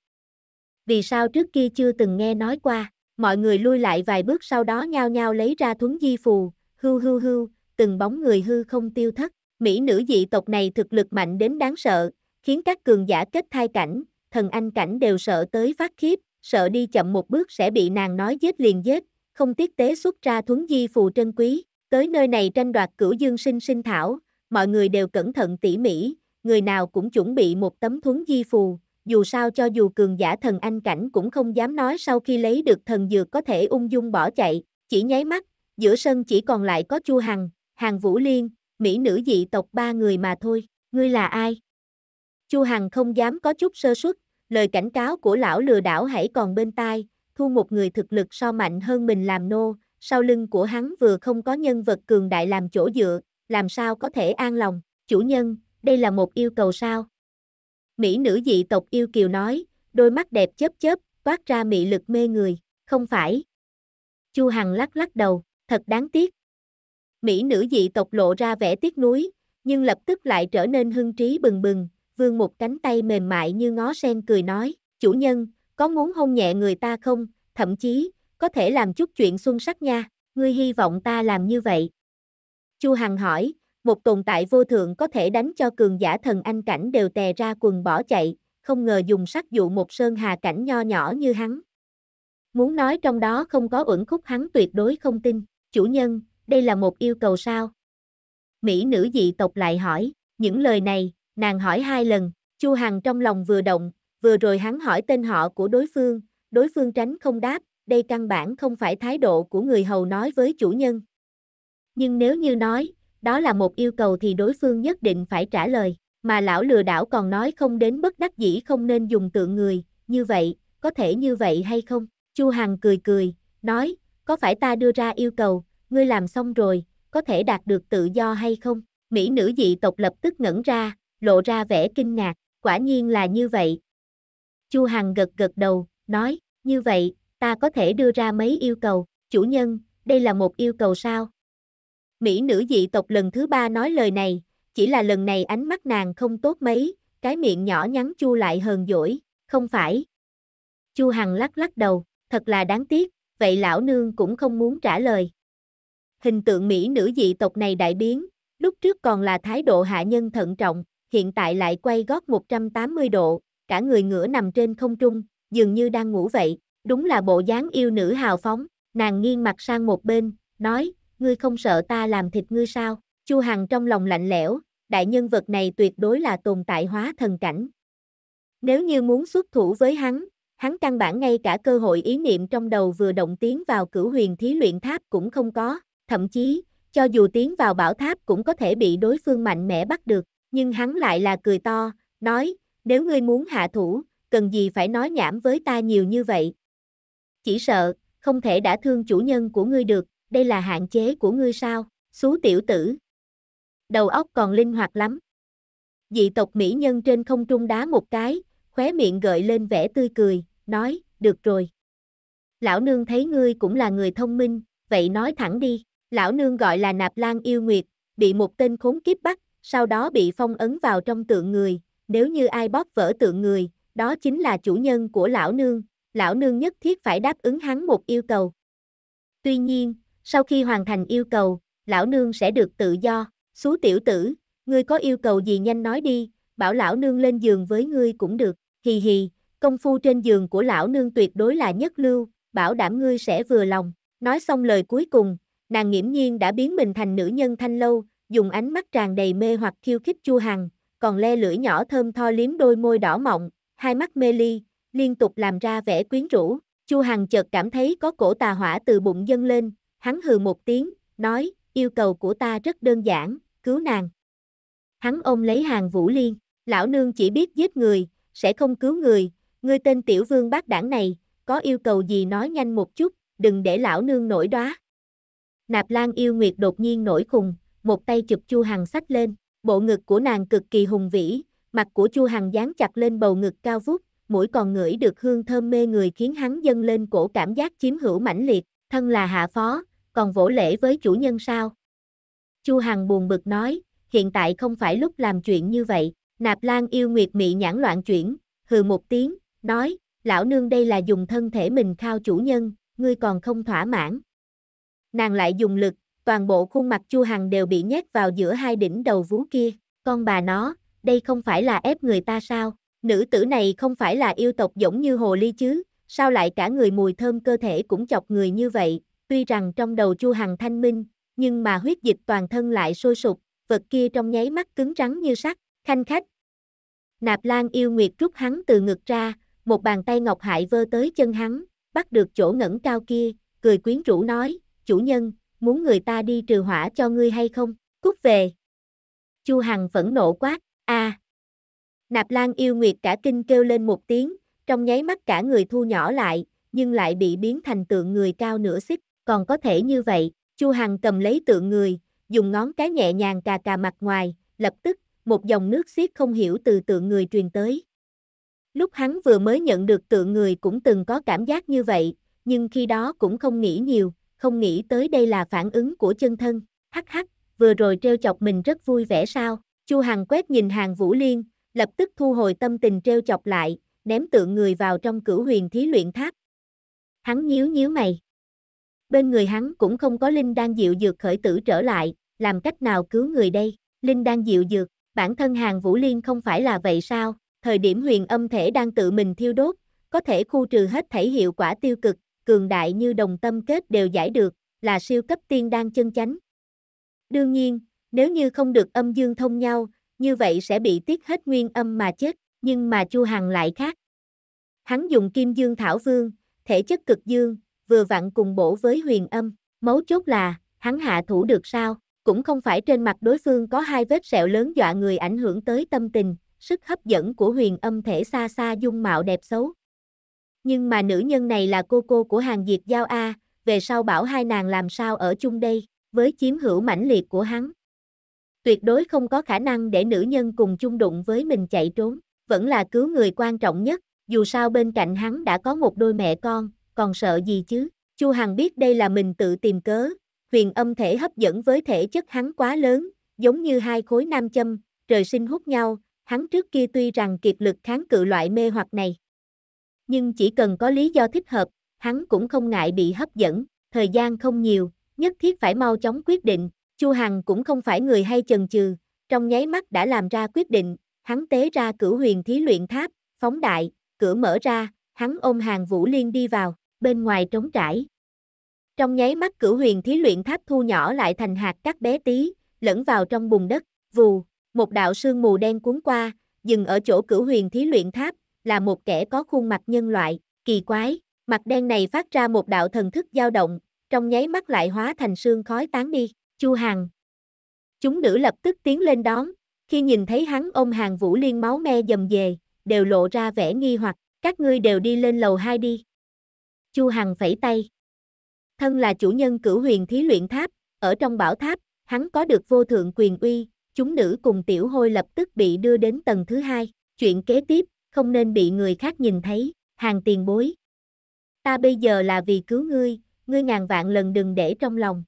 Vì sao trước kia chưa từng nghe nói qua, mọi người lui lại vài bước sau đó nhao nhao lấy ra thuấn di phù, hưu hưu hưu, từng bóng người hư không tiêu thất. Mỹ nữ dị tộc này thực lực mạnh đến đáng sợ, khiến các cường giả kết thai cảnh, thần anh cảnh đều sợ tới phát khiếp, sợ đi chậm một bước sẽ bị nàng nói giết liền giết, không tiếc tế xuất ra thuấn di phù trân quý. Tới nơi này tranh đoạt cửu dương sinh sinh thảo, mọi người đều cẩn thận tỉ mỉ, người nào cũng chuẩn bị một tấm thuấn di phù, dù sao cho dù cường giả thần anh cảnh cũng không dám nói sau khi lấy được thần dược có thể ung dung bỏ chạy, chỉ nháy mắt, giữa sân chỉ còn lại có Chu Hằng, Hàng Vũ Liên, mỹ nữ dị tộc ba người mà thôi, ngươi là ai? Chu Hằng không dám có chút sơ suất, lời cảnh cáo của lão lừa đảo hãy còn bên tai, thu một người thực lực so mạnh hơn mình làm nô, sau lưng của hắn vừa không có nhân vật cường đại làm chỗ dựa, làm sao có thể an lòng, chủ nhân, đây là một yêu cầu sao? Mỹ nữ dị tộc yêu kiều nói, đôi mắt đẹp chớp chớp, toát ra mị lực mê người, không phải. Chu Hằng lắc lắc đầu, thật đáng tiếc, Mỹ nữ dị tộc lộ ra vẻ tiếc nuối, nhưng lập tức lại trở nên hưng trí bừng bừng, vương một cánh tay mềm mại như ngó sen cười nói, chủ nhân, có muốn hôn nhẹ người ta không, thậm chí, có thể làm chút chuyện xuân sắc nha, ngươi hy vọng ta làm như vậy. Chu Hằng hỏi, một tồn tại vô thượng có thể đánh cho cường giả thần anh cảnh đều tè ra quần bỏ chạy, không ngờ dùng sắc dụ một sơn hà cảnh nho nhỏ như hắn. Muốn nói trong đó không có ẩn khúc hắn tuyệt đối không tin, chủ nhân, đây là một yêu cầu sao? Mỹ nữ dị tộc lại hỏi, những lời này, nàng hỏi hai lần, Chu Hằng trong lòng vừa động, vừa rồi hắn hỏi tên họ của đối phương, đối phương tránh không đáp, đây căn bản không phải thái độ của người hầu nói với chủ nhân. Nhưng nếu như nói, đó là một yêu cầu thì đối phương nhất định phải trả lời, mà lão lừa đảo còn nói không đến bất đắc dĩ không nên dùng tượng người, như vậy, có thể như vậy hay không? Chu Hằng cười cười, nói, có phải ta đưa ra yêu cầu, ngươi làm xong rồi, có thể đạt được tự do hay không? Mỹ nữ dị tộc lập tức ngẩn ra, lộ ra vẻ kinh ngạc, quả nhiên là như vậy. Chu Hằng gật gật đầu, nói, như vậy, ta có thể đưa ra mấy yêu cầu, chủ nhân, đây là một yêu cầu sao? Mỹ nữ dị tộc lần thứ ba nói lời này, chỉ là lần này ánh mắt nàng không tốt mấy, cái miệng nhỏ nhắn chu lại hờn dỗi, không phải. Chu Hằng lắc lắc đầu, thật là đáng tiếc, vậy lão nương cũng không muốn trả lời hình tượng mỹ nữ dị tộc này đại biến, lúc trước còn là thái độ hạ nhân thận trọng, hiện tại lại quay gót 180 độ, cả người ngửa nằm trên không trung, dường như đang ngủ vậy, đúng là bộ dáng yêu nữ hào phóng, nàng nghiêng mặt sang một bên, nói, ngươi không sợ ta làm thịt ngươi sao, Chu Hằng trong lòng lạnh lẽo, đại nhân vật này tuyệt đối là tồn tại hóa thần cảnh. Nếu như muốn xuất thủ với hắn, hắn căn bản ngay cả cơ hội ý niệm trong đầu vừa động tiến vào cửu huyền thí luyện tháp cũng không có, thậm chí, cho dù tiến vào bảo tháp cũng có thể bị đối phương mạnh mẽ bắt được, nhưng hắn lại là cười to, nói, nếu ngươi muốn hạ thủ, cần gì phải nói nhảm với ta nhiều như vậy. Chỉ sợ, không thể đã thương chủ nhân của ngươi được, đây là hạn chế của ngươi sao, xú tiểu tử. Đầu óc còn linh hoạt lắm. Dị tộc mỹ nhân trên không trung đá một cái, khóe miệng gợi lên vẻ tươi cười, nói, được rồi. Lão nương thấy ngươi cũng là người thông minh, vậy nói thẳng đi. Lão nương gọi là Nạp Lan Yêu Nguyệt, bị một tên khốn kiếp bắt, sau đó bị phong ấn vào trong tượng người, nếu như ai bóp vỡ tượng người, đó chính là chủ nhân của lão nương, lão nương nhất thiết phải đáp ứng hắn một yêu cầu. Tuy nhiên, sau khi hoàn thành yêu cầu, lão nương sẽ được tự do, xú tiểu tử, ngươi có yêu cầu gì nhanh nói đi, bảo lão nương lên giường với ngươi cũng được, hì hì, công phu trên giường của lão nương tuyệt đối là nhất lưu, bảo đảm ngươi sẽ vừa lòng, nói xong lời cuối cùng, Nàng nghiễm nhiên đã biến mình thành nữ nhân thanh lâu, dùng ánh mắt tràn đầy mê hoặc khiêu khích Chu Hằng, còn le lưỡi nhỏ thơm tho liếm đôi môi đỏ mọng, hai mắt mê ly, liên tục làm ra vẻ quyến rũ. Chu Hằng chợt cảm thấy có cổ tà hỏa từ bụng dâng lên, hắn hừ một tiếng, nói, yêu cầu của ta rất đơn giản, cứu nàng. Hắn ôm lấy hàng Vũ Liên, lão nương chỉ biết giết người, sẽ không cứu người, ngươi tên tiểu vương bác đảng này, có yêu cầu gì nói nhanh một chút, đừng để lão nương nổi đóa. Nạp Lan yêu nguyệt đột nhiên nổi khùng, một tay chụp Chu Hằng sách lên, bộ ngực của nàng cực kỳ hùng vĩ, mặt của Chu Hằng dán chặt lên bầu ngực cao vút, mũi còn ngửi được hương thơm mê người khiến hắn dâng lên cổ cảm giác chiếm hữu mãnh liệt, thân là hạ phó, còn vỗ lễ với chủ nhân sao? Chu Hằng buồn bực nói, hiện tại không phải lúc làm chuyện như vậy, Nạp Lan yêu nguyệt mị nhãn loạn chuyển, hừ một tiếng, nói, lão nương đây là dùng thân thể mình khao chủ nhân, ngươi còn không thỏa mãn nàng lại dùng lực, toàn bộ khuôn mặt Chu Hằng đều bị nhét vào giữa hai đỉnh đầu vú kia. Con bà nó, đây không phải là ép người ta sao? Nữ tử này không phải là yêu tộc giống như hồ ly chứ, sao lại cả người mùi thơm cơ thể cũng chọc người như vậy? Tuy rằng trong đầu Chu Hằng thanh minh, nhưng mà huyết dịch toàn thân lại sôi sụp. vật kia trong nháy mắt cứng rắn như sắt, khanh khách. Nạp Lan yêu nguyệt rút hắn từ ngực ra, một bàn tay ngọc hại vơ tới chân hắn, bắt được chỗ ngẩng cao kia, cười quyến rũ nói, chủ nhân, muốn người ta đi trừ hỏa cho ngươi hay không? Cút về. Chu Hằng phẫn nộ quát, a. À. Nạp Lan yêu nguyệt cả kinh kêu lên một tiếng, trong nháy mắt cả người thu nhỏ lại, nhưng lại bị biến thành tượng người cao nửa xích, còn có thể như vậy, Chu Hằng cầm lấy tượng người, dùng ngón cái nhẹ nhàng cà cà mặt ngoài, lập tức, một dòng nước xiết không hiểu từ tượng người truyền tới. Lúc hắn vừa mới nhận được tượng người cũng từng có cảm giác như vậy, nhưng khi đó cũng không nghĩ nhiều, không nghĩ tới đây là phản ứng của chân thân, hắc hắc, vừa rồi treo chọc mình rất vui vẻ sao, Chu Hằng quét nhìn hàng Vũ Liên, lập tức thu hồi tâm tình treo chọc lại, ném tượng người vào trong cửu huyền thí luyện tháp. Hắn nhíu nhíu mày. Bên người hắn cũng không có Linh đang dịu dược khởi tử trở lại, làm cách nào cứu người đây, Linh đang dịu dược, bản thân hàng Vũ Liên không phải là vậy sao, thời điểm huyền âm thể đang tự mình thiêu đốt, có thể khu trừ hết thể hiệu quả tiêu cực, cường đại như đồng tâm kết đều giải được, là siêu cấp tiên đang chân chánh. Đương nhiên, nếu như không được âm dương thông nhau, như vậy sẽ bị tiết hết nguyên âm mà chết, nhưng mà Chu Hằng lại khác. Hắn dùng kim dương thảo vương, thể chất cực dương, vừa vặn cùng bổ với huyền âm, mấu chốt là, hắn hạ thủ được sao, cũng không phải trên mặt đối phương có hai vết sẹo lớn dọa người ảnh hưởng tới tâm tình, sức hấp dẫn của huyền âm thể xa xa dung mạo đẹp xấu, nhưng mà nữ nhân này là cô cô của hàng Diệt Giao A, về sau bảo hai nàng làm sao ở chung đây, với chiếm hữu mãnh liệt của hắn. Tuyệt đối không có khả năng để nữ nhân cùng chung đụng với mình chạy trốn, vẫn là cứu người quan trọng nhất, dù sao bên cạnh hắn đã có một đôi mẹ con, còn sợ gì chứ. Chu Hằng biết đây là mình tự tìm cớ, huyền âm thể hấp dẫn với thể chất hắn quá lớn, giống như hai khối nam châm, trời sinh hút nhau, hắn trước kia tuy rằng kiệt lực kháng cự loại mê hoặc này, nhưng chỉ cần có lý do thích hợp, hắn cũng không ngại bị hấp dẫn, thời gian không nhiều, nhất thiết phải mau chóng quyết định, Chu Hằng cũng không phải người hay chần chừ, trong nháy mắt đã làm ra quyết định, hắn tế ra cửu huyền thí luyện tháp, phóng đại, cửa mở ra, hắn ôm hàng Vũ Liên đi vào, bên ngoài trống trải. Trong nháy mắt cửu huyền thí luyện tháp thu nhỏ lại thành hạt các bé tí, lẫn vào trong bùn đất, vù, một đạo sương mù đen cuốn qua, dừng ở chỗ cửu huyền thí luyện tháp, là một kẻ có khuôn mặt nhân loại, kỳ quái, mặt đen này phát ra một đạo thần thức dao động, trong nháy mắt lại hóa thành sương khói tán đi, Chu Hằng. Chúng nữ lập tức tiến lên đón, khi nhìn thấy hắn ôm Hàng Vũ Liên máu me dầm về, đều lộ ra vẻ nghi hoặc, các ngươi đều đi lên lầu 2 đi. Chu Hằng phẩy tay. Thân là chủ nhân cửu huyền thí luyện tháp, ở trong bảo tháp, hắn có được vô thượng quyền uy, chúng nữ cùng tiểu hôi lập tức bị đưa đến tầng thứ hai. Chuyện kế tiếp, không nên bị người khác nhìn thấy, hàng tiền bối. Ta bây giờ là vì cứu ngươi, ngươi ngàn vạn lần đừng để trong lòng.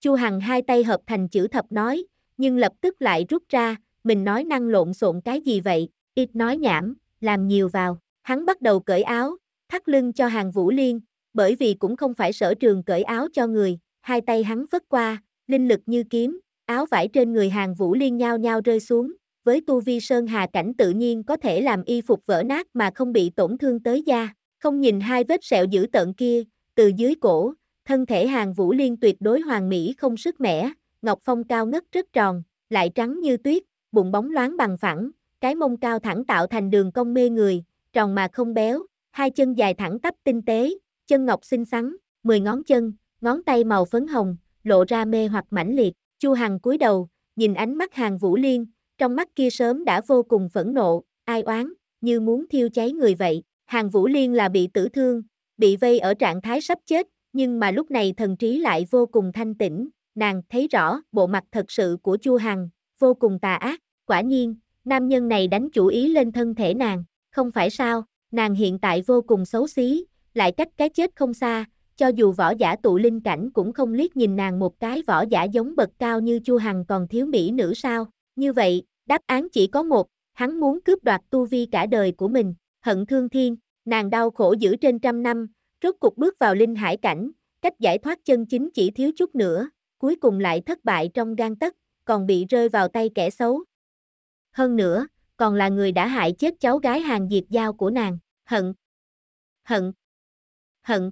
Chu Hằng hai tay hợp thành chữ thập nói, nhưng lập tức lại rút ra, mình nói năng lộn xộn cái gì vậy, ít nói nhảm, làm nhiều vào. Hắn bắt đầu cởi áo, thắt lưng cho hàng vũ liên, bởi vì cũng không phải sở trường cởi áo cho người, hai tay hắn vất qua, linh lực như kiếm, áo vải trên người hàng vũ liên nhao nhao rơi xuống, với tu vi sơn hà cảnh tự nhiên có thể làm y phục vỡ nát mà không bị tổn thương tới da, không nhìn hai vết sẹo dữ tợn kia, từ dưới cổ, thân thể hàng vũ liên tuyệt đối hoàng mỹ không sức mẻ, ngọc phong cao ngất rất tròn, lại trắng như tuyết, bụng bóng loáng bằng phẳng, cái mông cao thẳng tạo thành đường cong mê người, tròn mà không béo, hai chân dài thẳng tắp tinh tế, chân ngọc xinh xắn, mười ngón chân, ngón tay màu phấn hồng, lộ ra mê hoặc mãnh liệt, Chu Hằng cúi đầu, nhìn ánh mắt Hàng Vũ Liên, trong mắt kia sớm đã vô cùng phẫn nộ, ai oán, như muốn thiêu cháy người vậy. Hàng Vũ Liên là bị tử thương, bị vây ở trạng thái sắp chết, nhưng mà lúc này thần trí lại vô cùng thanh tĩnh, nàng thấy rõ bộ mặt thật sự của Chu Hằng, vô cùng tà ác, quả nhiên, nam nhân này đánh chủ ý lên thân thể nàng, không phải sao, nàng hiện tại vô cùng xấu xí, lại cách cái chết không xa, cho dù võ giả tụ linh cảnh cũng không liếc nhìn nàng một cái võ giả giống bậc cao như Chu Hằng còn thiếu mỹ nữ sao, như vậy, đáp án chỉ có một, hắn muốn cướp đoạt tu vi cả đời của mình, hận thương thiên, nàng đau khổ giữ trên trăm năm, rốt cục bước vào linh hải cảnh, cách giải thoát chân chính chỉ thiếu chút nữa, cuối cùng lại thất bại trong gan tấc, còn bị rơi vào tay kẻ xấu. Hơn nữa, còn là người đã hại chết cháu gái hàng diệt giao của nàng, hận, hận, hận,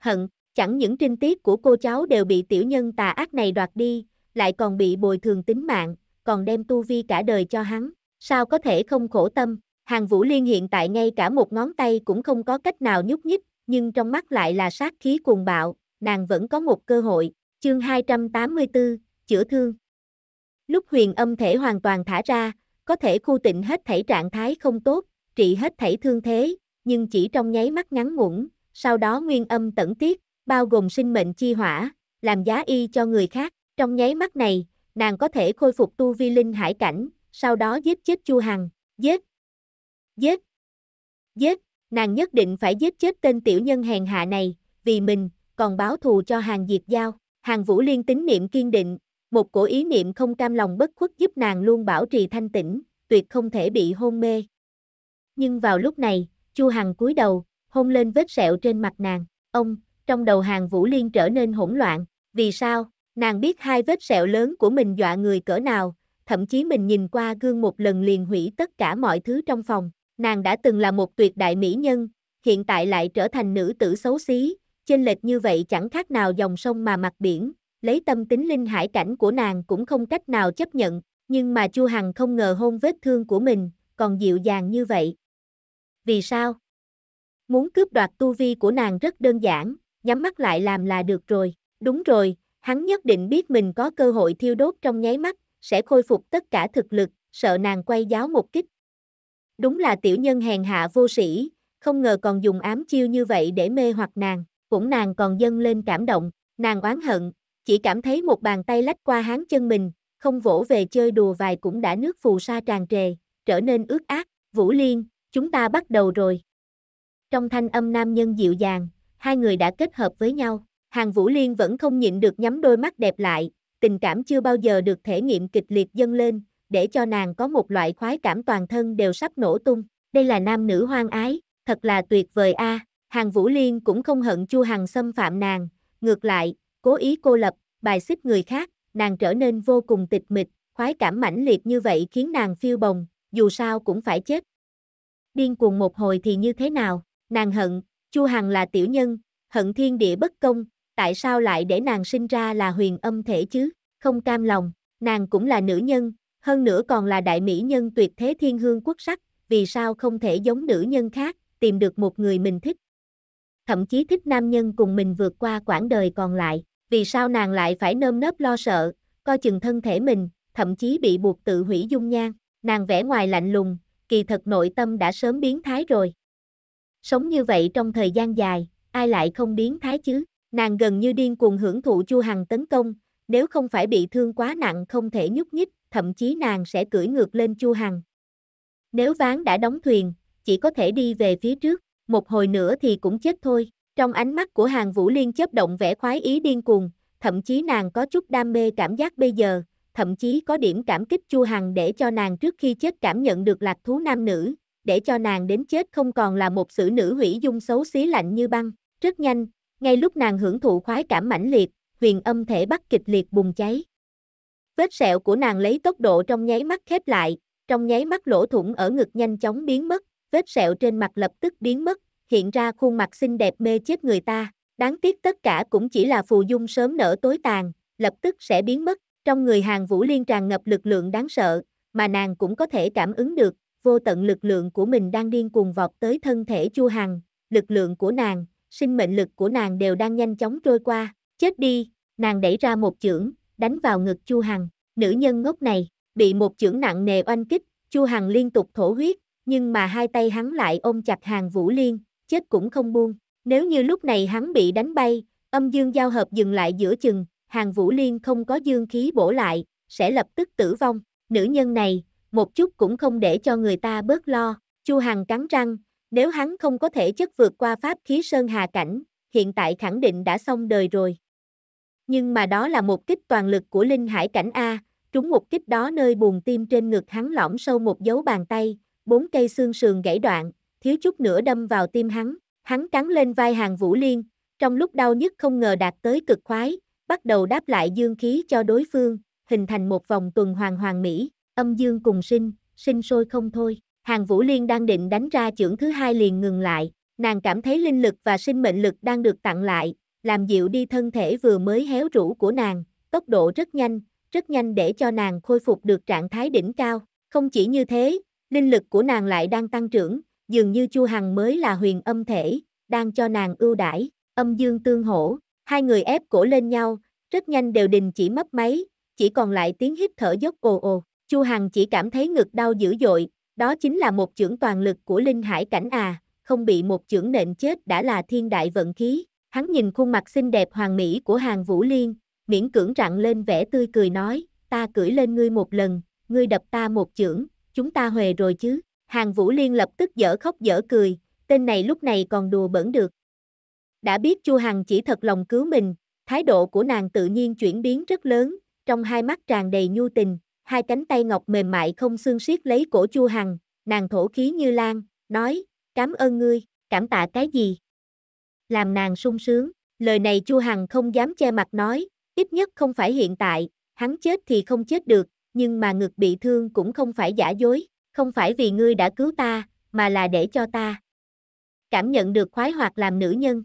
hận, chẳng những trinh tiết của cô cháu đều bị tiểu nhân tà ác này đoạt đi, lại còn bị bồi thường tính mạng, còn đem tu vi cả đời cho hắn, sao có thể không khổ tâm. Hàng Vũ Liên hiện tại ngay cả một ngón tay cũng không có cách nào nhúc nhích, nhưng trong mắt lại là sát khí cuồng bạo, nàng vẫn có một cơ hội. Chương 284, chữa thương. Lúc huyền âm thể hoàn toàn thả ra, có thể khu tịnh hết thảy trạng thái không tốt, trị hết thảy thương thế, nhưng chỉ trong nháy mắt ngắn ngủn, sau đó nguyên âm tẩn tiết, bao gồm sinh mệnh chi hỏa, làm giá y cho người khác, trong nháy mắt này, nàng có thể khôi phục tu vi linh hải cảnh, sau đó giết chết Chu Hằng, giết, giết, giết, nàng nhất định phải giết chết tên tiểu nhân hèn hạ này, vì mình, còn báo thù cho Hàng Diệt Giao. Hàng Vũ Liên tính niệm kiên định, một cổ ý niệm không cam lòng bất khuất giúp nàng luôn bảo trì thanh tĩnh, tuyệt không thể bị hôn mê. Nhưng vào lúc này, Chu Hằng cúi đầu, hôn lên vết sẹo trên mặt nàng, ông, trong đầu Hàng Vũ Liên trở nên hỗn loạn, vì sao? Nàng biết hai vết sẹo lớn của mình dọa người cỡ nào, thậm chí mình nhìn qua gương một lần liền hủy tất cả mọi thứ trong phòng. Nàng đã từng là một tuyệt đại mỹ nhân, hiện tại lại trở thành nữ tử xấu xí, chênh lệch như vậy chẳng khác nào dòng sông mà mặt biển, lấy tâm tính linh hải cảnh của nàng cũng không cách nào chấp nhận, nhưng mà Chu Hằng không ngờ hôn vết thương của mình, còn dịu dàng như vậy. Vì sao? Muốn cướp đoạt tu vi của nàng rất đơn giản, nhắm mắt lại làm là được rồi, đúng rồi, Hắn nhất định biết mình có cơ hội thiêu đốt trong nháy mắt, sẽ khôi phục tất cả thực lực, sợ nàng quay giáo một kích. Đúng là tiểu nhân hèn hạ vô sĩ, không ngờ còn dùng ám chiêu như vậy để mê hoặc nàng, cũng nàng còn dâng lên cảm động, nàng oán hận, chỉ cảm thấy một bàn tay lách qua hắn chân mình, không vỗ về chơi đùa vài cũng đã nước phù sa tràn trề, trở nên ướt ác, Vũ Liên, chúng ta bắt đầu rồi. Trong thanh âm nam nhân dịu dàng, hai người đã kết hợp với nhau. Hàng Vũ Liên vẫn không nhịn được nhắm đôi mắt đẹp lại, tình cảm chưa bao giờ được thể nghiệm kịch liệt dâng lên, để cho nàng có một loại khoái cảm toàn thân đều sắp nổ tung. Đây là nam nữ hoang ái, thật là tuyệt vời a. Hàng Vũ Liên cũng không hận Chu Hằng xâm phạm nàng, ngược lại, cố ý cô lập, bài xích người khác, nàng trở nên vô cùng tịch mịch, khoái cảm mãnh liệt như vậy khiến nàng phiêu bồng, dù sao cũng phải chết. Điên cuồng một hồi thì như thế nào, nàng hận, Chu Hằng là tiểu nhân, hận thiên địa bất công, tại sao lại để nàng sinh ra là huyền âm thể chứ, không cam lòng, nàng cũng là nữ nhân, hơn nữa còn là đại mỹ nhân tuyệt thế thiên hương quốc sắc, vì sao không thể giống nữ nhân khác, tìm được một người mình thích. Thậm chí thích nam nhân cùng mình vượt qua quãng đời còn lại, vì sao nàng lại phải nơm nớp lo sợ, coi chừng thân thể mình, thậm chí bị buộc tự hủy dung nhan, nàng vẽ ngoài lạnh lùng, kỳ thật nội tâm đã sớm biến thái rồi. Sống như vậy trong thời gian dài, ai lại không biến thái chứ? Nàng gần như điên cuồng hưởng thụ Chu Hằng tấn công, nếu không phải bị thương quá nặng không thể nhúc nhích, thậm chí nàng sẽ cưỡi ngược lên Chu Hằng. Nếu ván đã đóng thuyền, chỉ có thể đi về phía trước, một hồi nữa thì cũng chết thôi. Trong ánh mắt của Hàng Vũ Liên chớp động vẻ khoái ý điên cuồng, thậm chí nàng có chút đam mê cảm giác bây giờ, thậm chí có điểm cảm kích Chu Hằng để cho nàng trước khi chết cảm nhận được lạc thú nam nữ, để cho nàng đến chết không còn là một sự nữ hủy dung xấu xí lạnh như băng. Rất nhanh, ngay lúc nàng hưởng thụ khoái cảm mãnh liệt, huyền âm thể bắt kịch liệt bùng cháy. Vết sẹo của nàng lấy tốc độ trong nháy mắt khép lại, trong nháy mắt lỗ thủng ở ngực nhanh chóng biến mất, vết sẹo trên mặt lập tức biến mất, hiện ra khuôn mặt xinh đẹp mê chết người ta. Đáng tiếc tất cả cũng chỉ là phù dung sớm nở tối tàn, lập tức sẽ biến mất. Trong người hàng Vũ Liên tràn ngập lực lượng đáng sợ, mà nàng cũng có thể cảm ứng được, vô tận lực lượng của mình đang điên cuồng vọt tới thân thể Chu Hằng, lực lượng của nàng, sinh mệnh lực của nàng đều đang nhanh chóng trôi qua, chết đi, nàng đẩy ra một chưởng, đánh vào ngực Chu Hằng, nữ nhân ngốc này, bị một chưởng nặng nề oanh kích, Chu Hằng liên tục thổ huyết, nhưng mà hai tay hắn lại ôm chặt hàng Vũ Liên, chết cũng không buông, nếu như lúc này hắn bị đánh bay, âm dương giao hợp dừng lại giữa chừng, hàng Vũ Liên không có dương khí bổ lại, sẽ lập tức tử vong, nữ nhân này, một chút cũng không để cho người ta bớt lo, Chu Hằng cắn răng, nếu hắn không có thể chất vượt qua pháp khí sơn hà cảnh, hiện tại khẳng định đã xong đời rồi. Nhưng mà đó là một kích toàn lực của linh hải cảnh A, trúng một kích đó nơi buồn tim trên ngực hắn lõm sâu một dấu bàn tay, bốn cây xương sườn gãy đoạn, thiếu chút nữa đâm vào tim hắn, hắn cắn lên vai hàng vũ liên, trong lúc đau nhất không ngờ đạt tới cực khoái, bắt đầu đáp lại dương khí cho đối phương, hình thành một vòng tuần hoàn hoàn mỹ, âm dương cùng sinh, sinh sôi không thôi. Hàng Vũ Liên đang định đánh ra chưởng thứ hai liền ngừng lại, nàng cảm thấy linh lực và sinh mệnh lực đang được tặng lại, làm dịu đi thân thể vừa mới héo rũ của nàng, tốc độ rất nhanh, rất nhanh để cho nàng khôi phục được trạng thái đỉnh cao. Không chỉ như thế, linh lực của nàng lại đang tăng trưởng, dường như Chu Hằng mới là huyền âm thể, đang cho nàng ưu đãi, âm dương tương hỗ, hai người ép cổ lên nhau, rất nhanh đều đình chỉ mấp máy, chỉ còn lại tiếng hít thở dốc ồ ồ. Chu Hằng chỉ cảm thấy ngực đau dữ dội, đó chính là một chưởng toàn lực của Linh Hải Cảnh à, không bị một chưởng nện chết đã là thiên đại vận khí. Hắn nhìn khuôn mặt xinh đẹp hoàng mỹ của hàng Vũ Liên, miễn cưỡng rặng lên vẻ tươi cười nói, ta cưỡi lên ngươi một lần, ngươi đập ta một chưởng, chúng ta huề rồi chứ. Hàng Vũ Liên lập tức dở khóc dở cười, tên này lúc này còn đùa bẩn được. Đã biết Chu Hằng chỉ thật lòng cứu mình, thái độ của nàng tự nhiên chuyển biến rất lớn, trong hai mắt tràn đầy nhu tình, hai cánh tay ngọc mềm mại không xương siết lấy cổ Chu Hằng, nàng thổ khí như lan, nói, cảm ơn ngươi, cảm tạ cái gì? Làm nàng sung sướng, lời này Chu Hằng không dám che mặt nói, ít nhất không phải hiện tại, hắn chết thì không chết được, nhưng mà ngực bị thương cũng không phải giả dối, không phải vì ngươi đã cứu ta, mà là để cho ta. Cảm nhận được khoái hoạt làm nữ nhân.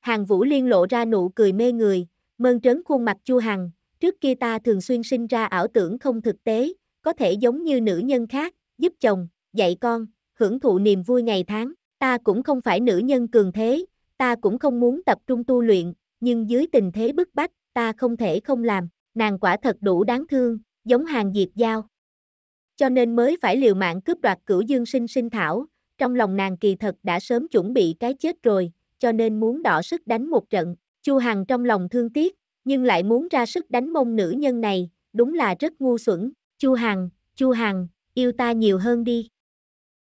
Hàng Vũ Liên lộ ra nụ cười mê người, mơn trớn khuôn mặt Chu Hằng, trước kia ta thường xuyên sinh ra ảo tưởng không thực tế, có thể giống như nữ nhân khác, giúp chồng, dạy con, hưởng thụ niềm vui ngày tháng, ta cũng không phải nữ nhân cường thế, ta cũng không muốn tập trung tu luyện, nhưng dưới tình thế bức bách, ta không thể không làm, nàng quả thật đủ đáng thương, giống hàng diệt giao. Cho nên mới phải liều mạng cướp đoạt cửu dương sinh sinh thảo, trong lòng nàng kỳ thật đã sớm chuẩn bị cái chết rồi, cho nên muốn đỏ sức đánh một trận, Chu Hằng trong lòng thương tiếc, nhưng lại muốn ra sức đánh mông nữ nhân này, đúng là rất ngu xuẩn. Chu Hằng, Chu Hằng, yêu ta nhiều hơn đi.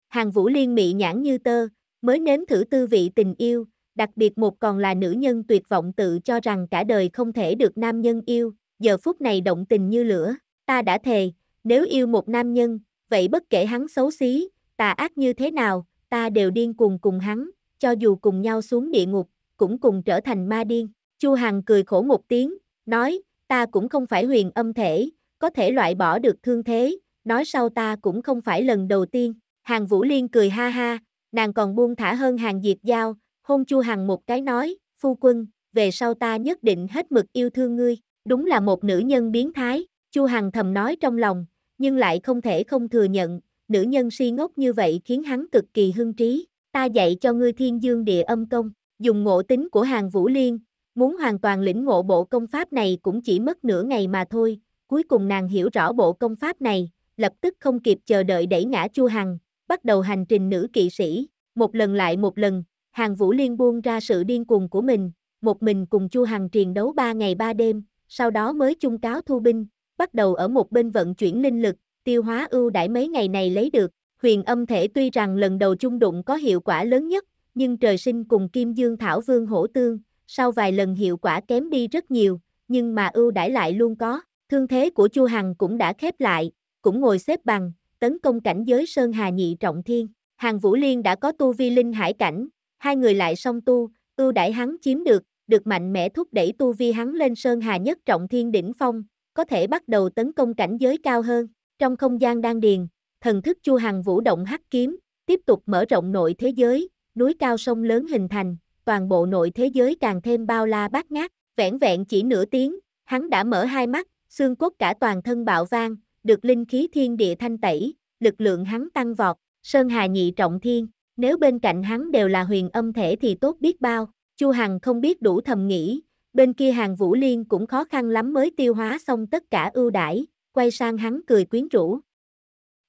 Hàng Vũ Liên mị nhãn như tơ, mới nếm thử tư vị tình yêu, đặc biệt một còn là nữ nhân tuyệt vọng tự cho rằng cả đời không thể được nam nhân yêu, giờ phút này động tình như lửa, ta đã thề, nếu yêu một nam nhân, vậy bất kể hắn xấu xí, tà ác như thế nào, ta đều điên cuồng cùng hắn, cho dù cùng nhau xuống địa ngục, cũng cùng trở thành ma điên. Chu Hằng cười khổ một tiếng, nói, ta cũng không phải huyền âm thể, có thể loại bỏ được thương thế, nói sau ta cũng không phải lần đầu tiên. Hàng Vũ Liên cười ha ha, nàng còn buông thả hơn hàng Diệt Giao, hôn Chu Hằng một cái nói, phu quân, về sau ta nhất định hết mực yêu thương ngươi, đúng là một nữ nhân biến thái, Chu Hằng thầm nói trong lòng, nhưng lại không thể không thừa nhận, nữ nhân si ngốc như vậy khiến hắn cực kỳ hưng trí, ta dạy cho ngươi thiên dương địa âm công, dùng ngộ tính của hàng Vũ Liên, Muốn hoàn toàn lĩnh ngộ bộ công pháp này cũng chỉ mất nửa ngày mà thôi, cuối cùng nàng hiểu rõ bộ công pháp này, lập tức không kịp chờ đợi đẩy ngã Chu Hằng, bắt đầu hành trình nữ kỵ sĩ, một lần lại một lần, Hàng Vũ Liên buông ra sự điên cuồng của mình, một mình cùng Chu Hằng triền đấu 3 ngày 3 đêm, sau đó mới chung cáo thu binh, bắt đầu ở một bên vận chuyển linh lực, tiêu hóa ưu đãi mấy ngày này lấy được, huyền âm thể tuy rằng lần đầu chung đụng có hiệu quả lớn nhất, nhưng trời sinh cùng Kim Dương Thảo Vương hổ tương, sau vài lần hiệu quả kém đi rất nhiều, nhưng mà ưu đãi lại luôn có. Thương thế của Chu Hằng cũng đã khép lại, cũng ngồi xếp bằng, tấn công cảnh giới Sơn Hà Nhị Trọng Thiên. Hàng Vũ Liên đã có tu vi linh hải cảnh, hai người lại song tu, ưu đãi hắn chiếm được, được mạnh mẽ thúc đẩy tu vi hắn lên Sơn Hà Nhất Trọng Thiên đỉnh phong, có thể bắt đầu tấn công cảnh giới cao hơn. Trong không gian đan điền, thần thức Chu Hằng vũ động hắc kiếm, tiếp tục mở rộng nội thế giới, núi cao sông lớn hình thành, toàn bộ nội thế giới càng thêm bao la bát ngát, vẻn vẹn chỉ nửa tiếng, hắn đã mở hai mắt, xương cốt cả toàn thân bạo vang, được linh khí thiên địa thanh tẩy, lực lượng hắn tăng vọt, sơn hà nhị trọng thiên, nếu bên cạnh hắn đều là huyền âm thể thì tốt biết bao, Chu Hằng không biết đủ thầm nghĩ, bên kia hàng Vũ Liên cũng khó khăn lắm mới tiêu hóa xong tất cả ưu đãi, quay sang hắn cười quyến rũ.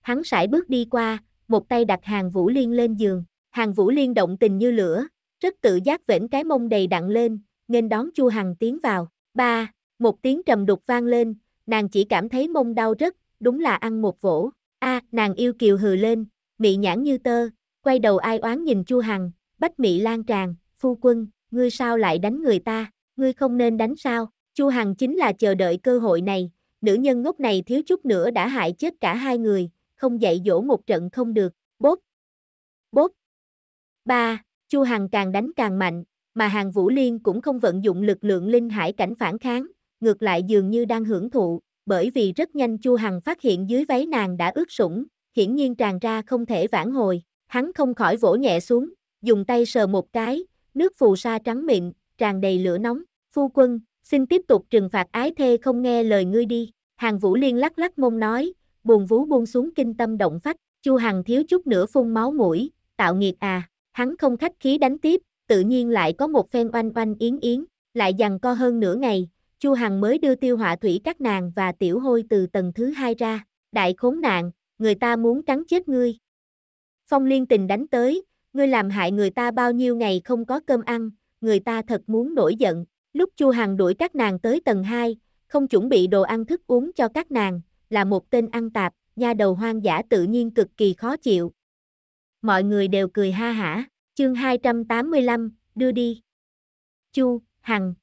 Hắn sải bước đi qua, một tay đặt hàng Vũ Liên lên giường, hàng Vũ Liên động tình như lửa, rất tự giác vểnh cái mông đầy đặn lên, nghênh đón Chu Hằng tiến vào. Ba, một tiếng trầm đục vang lên, nàng chỉ cảm thấy mông đau rất, đúng là ăn một vỗ. A, nàng yêu kiều hừ lên, mị nhãn như tơ, quay đầu ai oán nhìn Chu Hằng, bách mị lan tràn, phu quân, ngươi sao lại đánh người ta, ngươi không nên đánh sao? Chu Hằng chính là chờ đợi cơ hội này, nữ nhân ngốc này thiếu chút nữa đã hại chết cả hai người, không dạy dỗ một trận không được, bốt. Bốt. Ba, Chu Hằng càng đánh càng mạnh, mà Hàng Vũ Liên cũng không vận dụng lực lượng linh hải cảnh phản kháng, ngược lại dường như đang hưởng thụ, bởi vì rất nhanh Chu Hằng phát hiện dưới váy nàng đã ướt sũng, hiển nhiên tràn ra không thể vãn hồi, hắn không khỏi vỗ nhẹ xuống, dùng tay sờ một cái, nước phù sa trắng mịn, tràn đầy lửa nóng, phu quân, xin tiếp tục trừng phạt ái thê không nghe lời ngươi đi, Hàng Vũ Liên lắc lắc mông nói, buồn vú buông xuống kinh tâm động phách, Chu Hằng thiếu chút nữa phun máu mũi, tạo nghiệt à. Hắn không khách khí đánh tiếp, tự nhiên lại có một phen oanh oanh yến yến, lại dằn co hơn nửa ngày, Chu Hằng mới đưa tiêu họa thủy các nàng và tiểu hôi từ tầng thứ hai ra, đại khốn nạn, người ta muốn cắn chết ngươi. Phong liên tình đánh tới, ngươi làm hại người ta bao nhiêu ngày không có cơm ăn, người ta thật muốn nổi giận. Lúc Chu Hằng đuổi các nàng tới tầng hai không chuẩn bị đồ ăn thức uống cho các nàng, là một tên ăn tạp, nha đầu hoang dã tự nhiên cực kỳ khó chịu, mọi người đều cười ha hả. Chương 285, đưa đi. Chu, Hằng.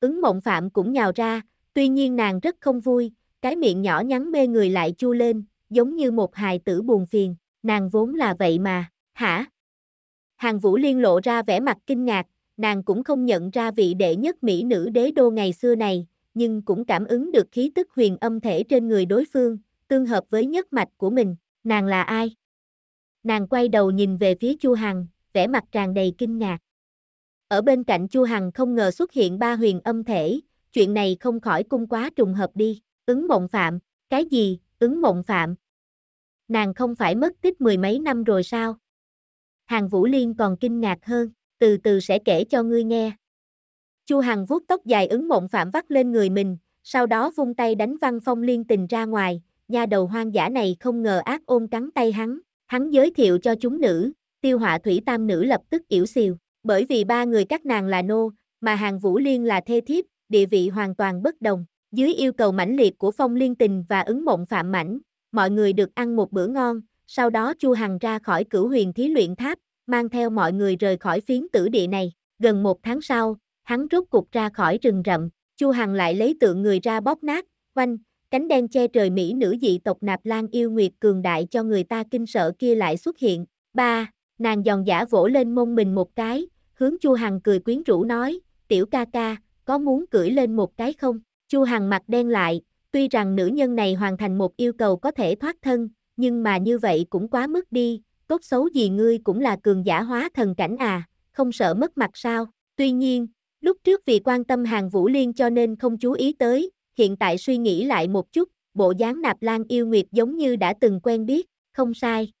Ứng mộng phạm cũng nhào ra, tuy nhiên nàng rất không vui, cái miệng nhỏ nhắn mê người lại chu lên, giống như một hài tử buồn phiền, nàng vốn là vậy mà, hả? Hàng Vũ Liên lộ ra vẻ mặt kinh ngạc, nàng cũng không nhận ra vị đệ nhất mỹ nữ đế đô ngày xưa này, nhưng cũng cảm ứng được khí tức huyền âm thể trên người đối phương, tương hợp với nhất mạch của mình, nàng là ai? nàng quay đầu nhìn về phía Chu Hằng, vẻ mặt tràn đầy kinh ngạc. Ở bên cạnh Chu Hằng không ngờ xuất hiện ba huyền âm thể, chuyện này không khỏi cung quá trùng hợp đi, ứng mộng phạm, cái gì, ứng mộng phạm. Nàng không phải mất tích mười mấy năm rồi sao? Hàng Vũ Liên còn kinh ngạc hơn, từ từ sẽ kể cho ngươi nghe. Chu Hằng vuốt tóc dài ứng mộng phạm vắt lên người mình, sau đó vung tay đánh văn phong liên tình ra ngoài, nha đầu hoang dã này không ngờ ác ôm cắn tay hắn, Hắn giới thiệu cho chúng nữ, tiêu họa thủy tam nữ lập tức yểu xìu, bởi vì ba người các nàng là nô, mà hàng vũ liên là thê thiếp, địa vị hoàn toàn bất đồng. Dưới yêu cầu mãnh liệt của phong liên tình và ứng mộng phạm mảnh, mọi người được ăn một bữa ngon, sau đó Chu Hằng ra khỏi cửu huyền thí luyện tháp, mang theo mọi người rời khỏi phiến tử địa này. Gần một tháng sau, hắn rốt cục ra khỏi rừng rậm, Chu Hằng lại lấy tượng người ra bóp nát, quanh, cánh đen che trời mỹ nữ dị tộc nạp lan yêu nguyệt cường đại cho người ta kinh sợ kia lại xuất hiện. Ba, nàng giòn giả vỗ lên mông mình một cái, hướng Chu Hằng cười quyến rũ nói, tiểu ca ca, có muốn cưỡi lên một cái không? Chu Hằng mặt đen lại, tuy rằng nữ nhân này hoàn thành một yêu cầu có thể thoát thân, nhưng mà như vậy cũng quá mức đi, tốt xấu gì ngươi cũng là cường giả hóa thần cảnh à, không sợ mất mặt sao? Tuy nhiên, lúc trước vì quan tâm hàng Vũ Liên cho nên không chú ý tới, hiện tại suy nghĩ lại một chút, bộ dáng nạp lan yêu nguyệt giống như đã từng quen biết, không sai.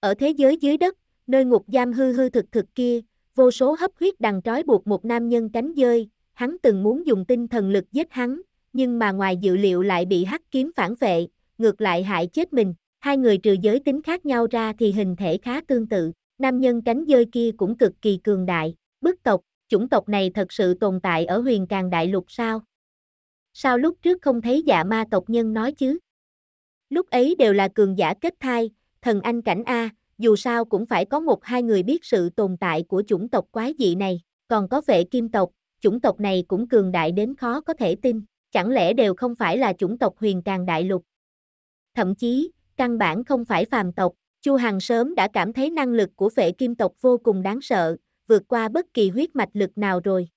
Ở thế giới dưới đất, nơi ngục giam hư hư thực thực kia, vô số hấp huyết đằng trói buộc một nam nhân cánh rơi hắn từng muốn dùng tinh thần lực giết hắn, nhưng mà ngoài dự liệu lại bị hắc kiếm phản vệ, ngược lại hại chết mình. Hai người trừ giới tính khác nhau ra thì hình thể khá tương tự, nam nhân cánh dơi kia cũng cực kỳ cường đại, bức tộc, chủng tộc này thật sự tồn tại ở huyền càng đại lục sao? sao lúc trước không thấy dạ ma tộc nhân nói chứ? Lúc ấy đều là cường giả kết thai, thần anh cảnh A, dù sao cũng phải có một hai người biết sự tồn tại của chủng tộc quái dị này, còn có vệ kim tộc, chủng tộc này cũng cường đại đến khó có thể tin, chẳng lẽ đều không phải là chủng tộc huyền càng đại lục. Thậm chí, căn bản không phải phàm tộc, Chu Hằng sớm đã cảm thấy năng lực của vệ kim tộc vô cùng đáng sợ, vượt qua bất kỳ huyết mạch lực nào rồi.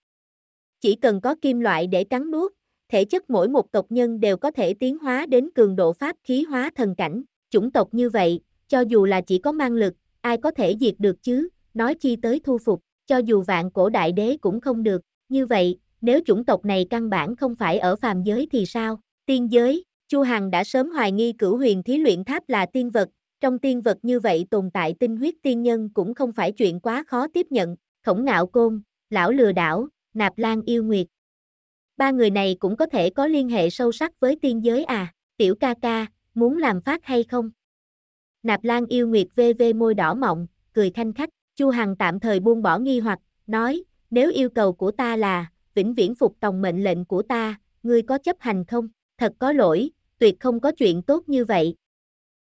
Chỉ cần có kim loại để cắn nuốt, thể chất mỗi một tộc nhân đều có thể tiến hóa đến cường độ pháp khí hóa thần cảnh, chủng tộc như vậy, cho dù là chỉ có mang lực, ai có thể diệt được chứ, nói chi tới thu phục, cho dù vạn cổ đại đế cũng không được, như vậy, nếu chủng tộc này căn bản không phải ở phàm giới thì sao, tiên giới, Chu Hằng đã sớm hoài nghi cửu huyền thí luyện tháp là tiên vật, trong tiên vật như vậy tồn tại tinh huyết tiên nhân cũng không phải chuyện quá khó tiếp nhận, khổng ngạo côn, lão lừa đảo, nạp lan yêu nguyệt, ba người này cũng có thể có liên hệ sâu sắc với tiên giới à, tiểu ca ca, muốn làm phát hay không? Nạp Lan yêu nguyệt vv môi đỏ mọng, cười thanh khách, Chu Hằng tạm thời buông bỏ nghi hoặc, nói, nếu yêu cầu của ta là, vĩnh viễn phục tòng mệnh lệnh của ta, ngươi có chấp hành không? Thật có lỗi, tuyệt không có chuyện tốt như vậy.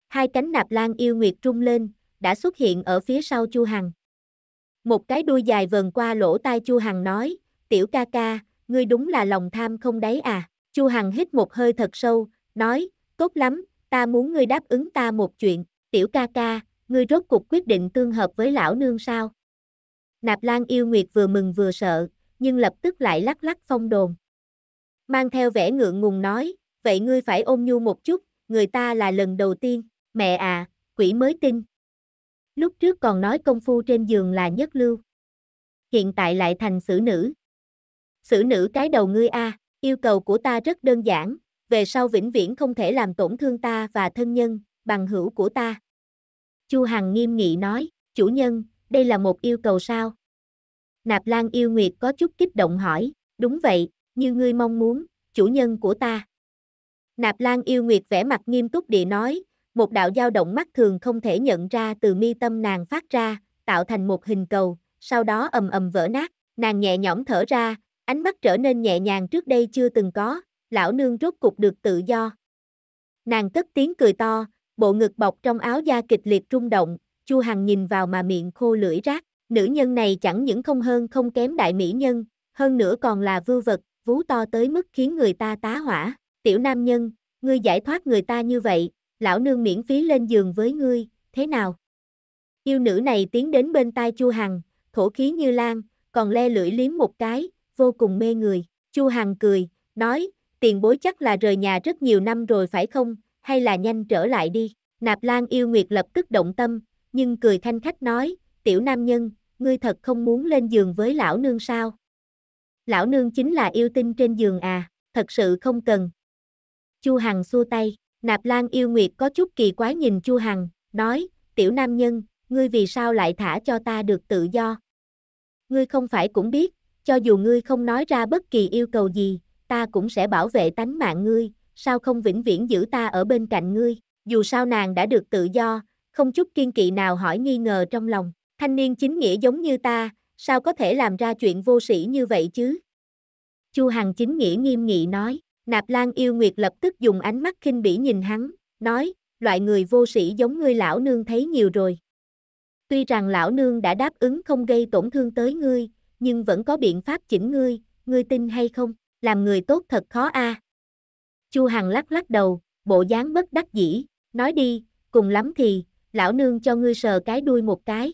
Hai cánh Nạp Lan yêu nguyệt trung lên, đã xuất hiện ở phía sau Chu Hằng. Một cái đuôi dài vờn qua lỗ tai Chu Hằng nói, tiểu ca ca, ngươi đúng là lòng tham không đáy à. Chu Hằng hít một hơi thật sâu, nói, tốt lắm, ta muốn ngươi đáp ứng ta một chuyện, tiểu ca ca, ngươi rốt cuộc quyết định tương hợp với lão nương sao. Nạp Lan yêu nguyệt vừa mừng vừa sợ, nhưng lập tức lại lắc lắc phong đồn. Mang theo vẻ ngượng ngùng nói, vậy ngươi phải ôm nhu một chút, người ta là lần đầu tiên, mẹ à, quỷ mới tin. Lúc trước còn nói công phu trên giường là nhất lưu. Hiện tại lại thành xử nữ. Xử nữ cái đầu ngươi a, à, yêu cầu của ta rất đơn giản, về sau vĩnh viễn không thể làm tổn thương ta và thân nhân, bằng hữu của ta. Chu Hằng nghiêm nghị nói, chủ nhân, đây là một yêu cầu sao? Nạp Lan yêu nguyệt có chút kích động hỏi, đúng vậy, như ngươi mong muốn, chủ nhân của ta. Nạp Lan yêu nguyệt vẻ mặt nghiêm túc địa nói, một đạo dao động mắt thường không thể nhận ra từ mi tâm nàng phát ra, tạo thành một hình cầu, sau đó ầm ầm vỡ nát, nàng nhẹ nhõm thở ra, Ánh mắt trở nên nhẹ nhàng trước đây chưa từng có, lão nương rốt cục được tự do. Nàng cất tiếng cười to, bộ ngực bọc trong áo da kịch liệt rung động, Chu Hằng nhìn vào mà miệng khô lưỡi rác, nữ nhân này chẳng những không hơn không kém đại mỹ nhân, hơn nữa còn là vư vật, vú to tới mức khiến người ta tá hỏa. Tiểu nam nhân, ngươi giải thoát người ta như vậy, lão nương miễn phí lên giường với ngươi, thế nào? Yêu nữ này tiến đến bên tai Chu Hằng, thổ khí như lan, còn le lưỡi liếm một cái, vô cùng mê người. Chu Hằng cười, nói, tiền bối chắc là rời nhà rất nhiều năm rồi phải không, hay là nhanh trở lại đi. Nạp Lan yêu nguyệt lập tức động tâm, nhưng cười thanh khách nói, tiểu nam nhân, ngươi thật không muốn lên giường với lão nương sao? Lão nương chính là yêu tinh trên giường à, thật sự không cần. Chu Hằng xua tay, Nạp Lan yêu nguyệt có chút kỳ quái nhìn Chu Hằng, nói, tiểu nam nhân, ngươi vì sao lại thả cho ta được tự do? Ngươi không phải cũng biết, cho dù ngươi không nói ra bất kỳ yêu cầu gì, ta cũng sẽ bảo vệ tánh mạng ngươi, sao không vĩnh viễn giữ ta ở bên cạnh ngươi, dù sao nàng đã được tự do, không chút kiên kỵ nào hỏi nghi ngờ trong lòng, thanh niên chính nghĩa giống như ta, sao có thể làm ra chuyện vô sĩ như vậy chứ? Chu Hằng chính nghĩa nghiêm nghị nói, Nạp Lan yêu nguyệt lập tức dùng ánh mắt khinh bỉ nhìn hắn, nói, loại người vô sĩ giống ngươi lão nương thấy nhiều rồi. Tuy rằng lão nương đã đáp ứng không gây tổn thương tới ngươi, nhưng vẫn có biện pháp chỉnh ngươi, ngươi tin hay không, làm người tốt thật khó a. À. Chu Hằng lắc lắc đầu, bộ dáng bất đắc dĩ, nói đi, cùng lắm thì, lão nương cho ngươi sờ cái đuôi một cái.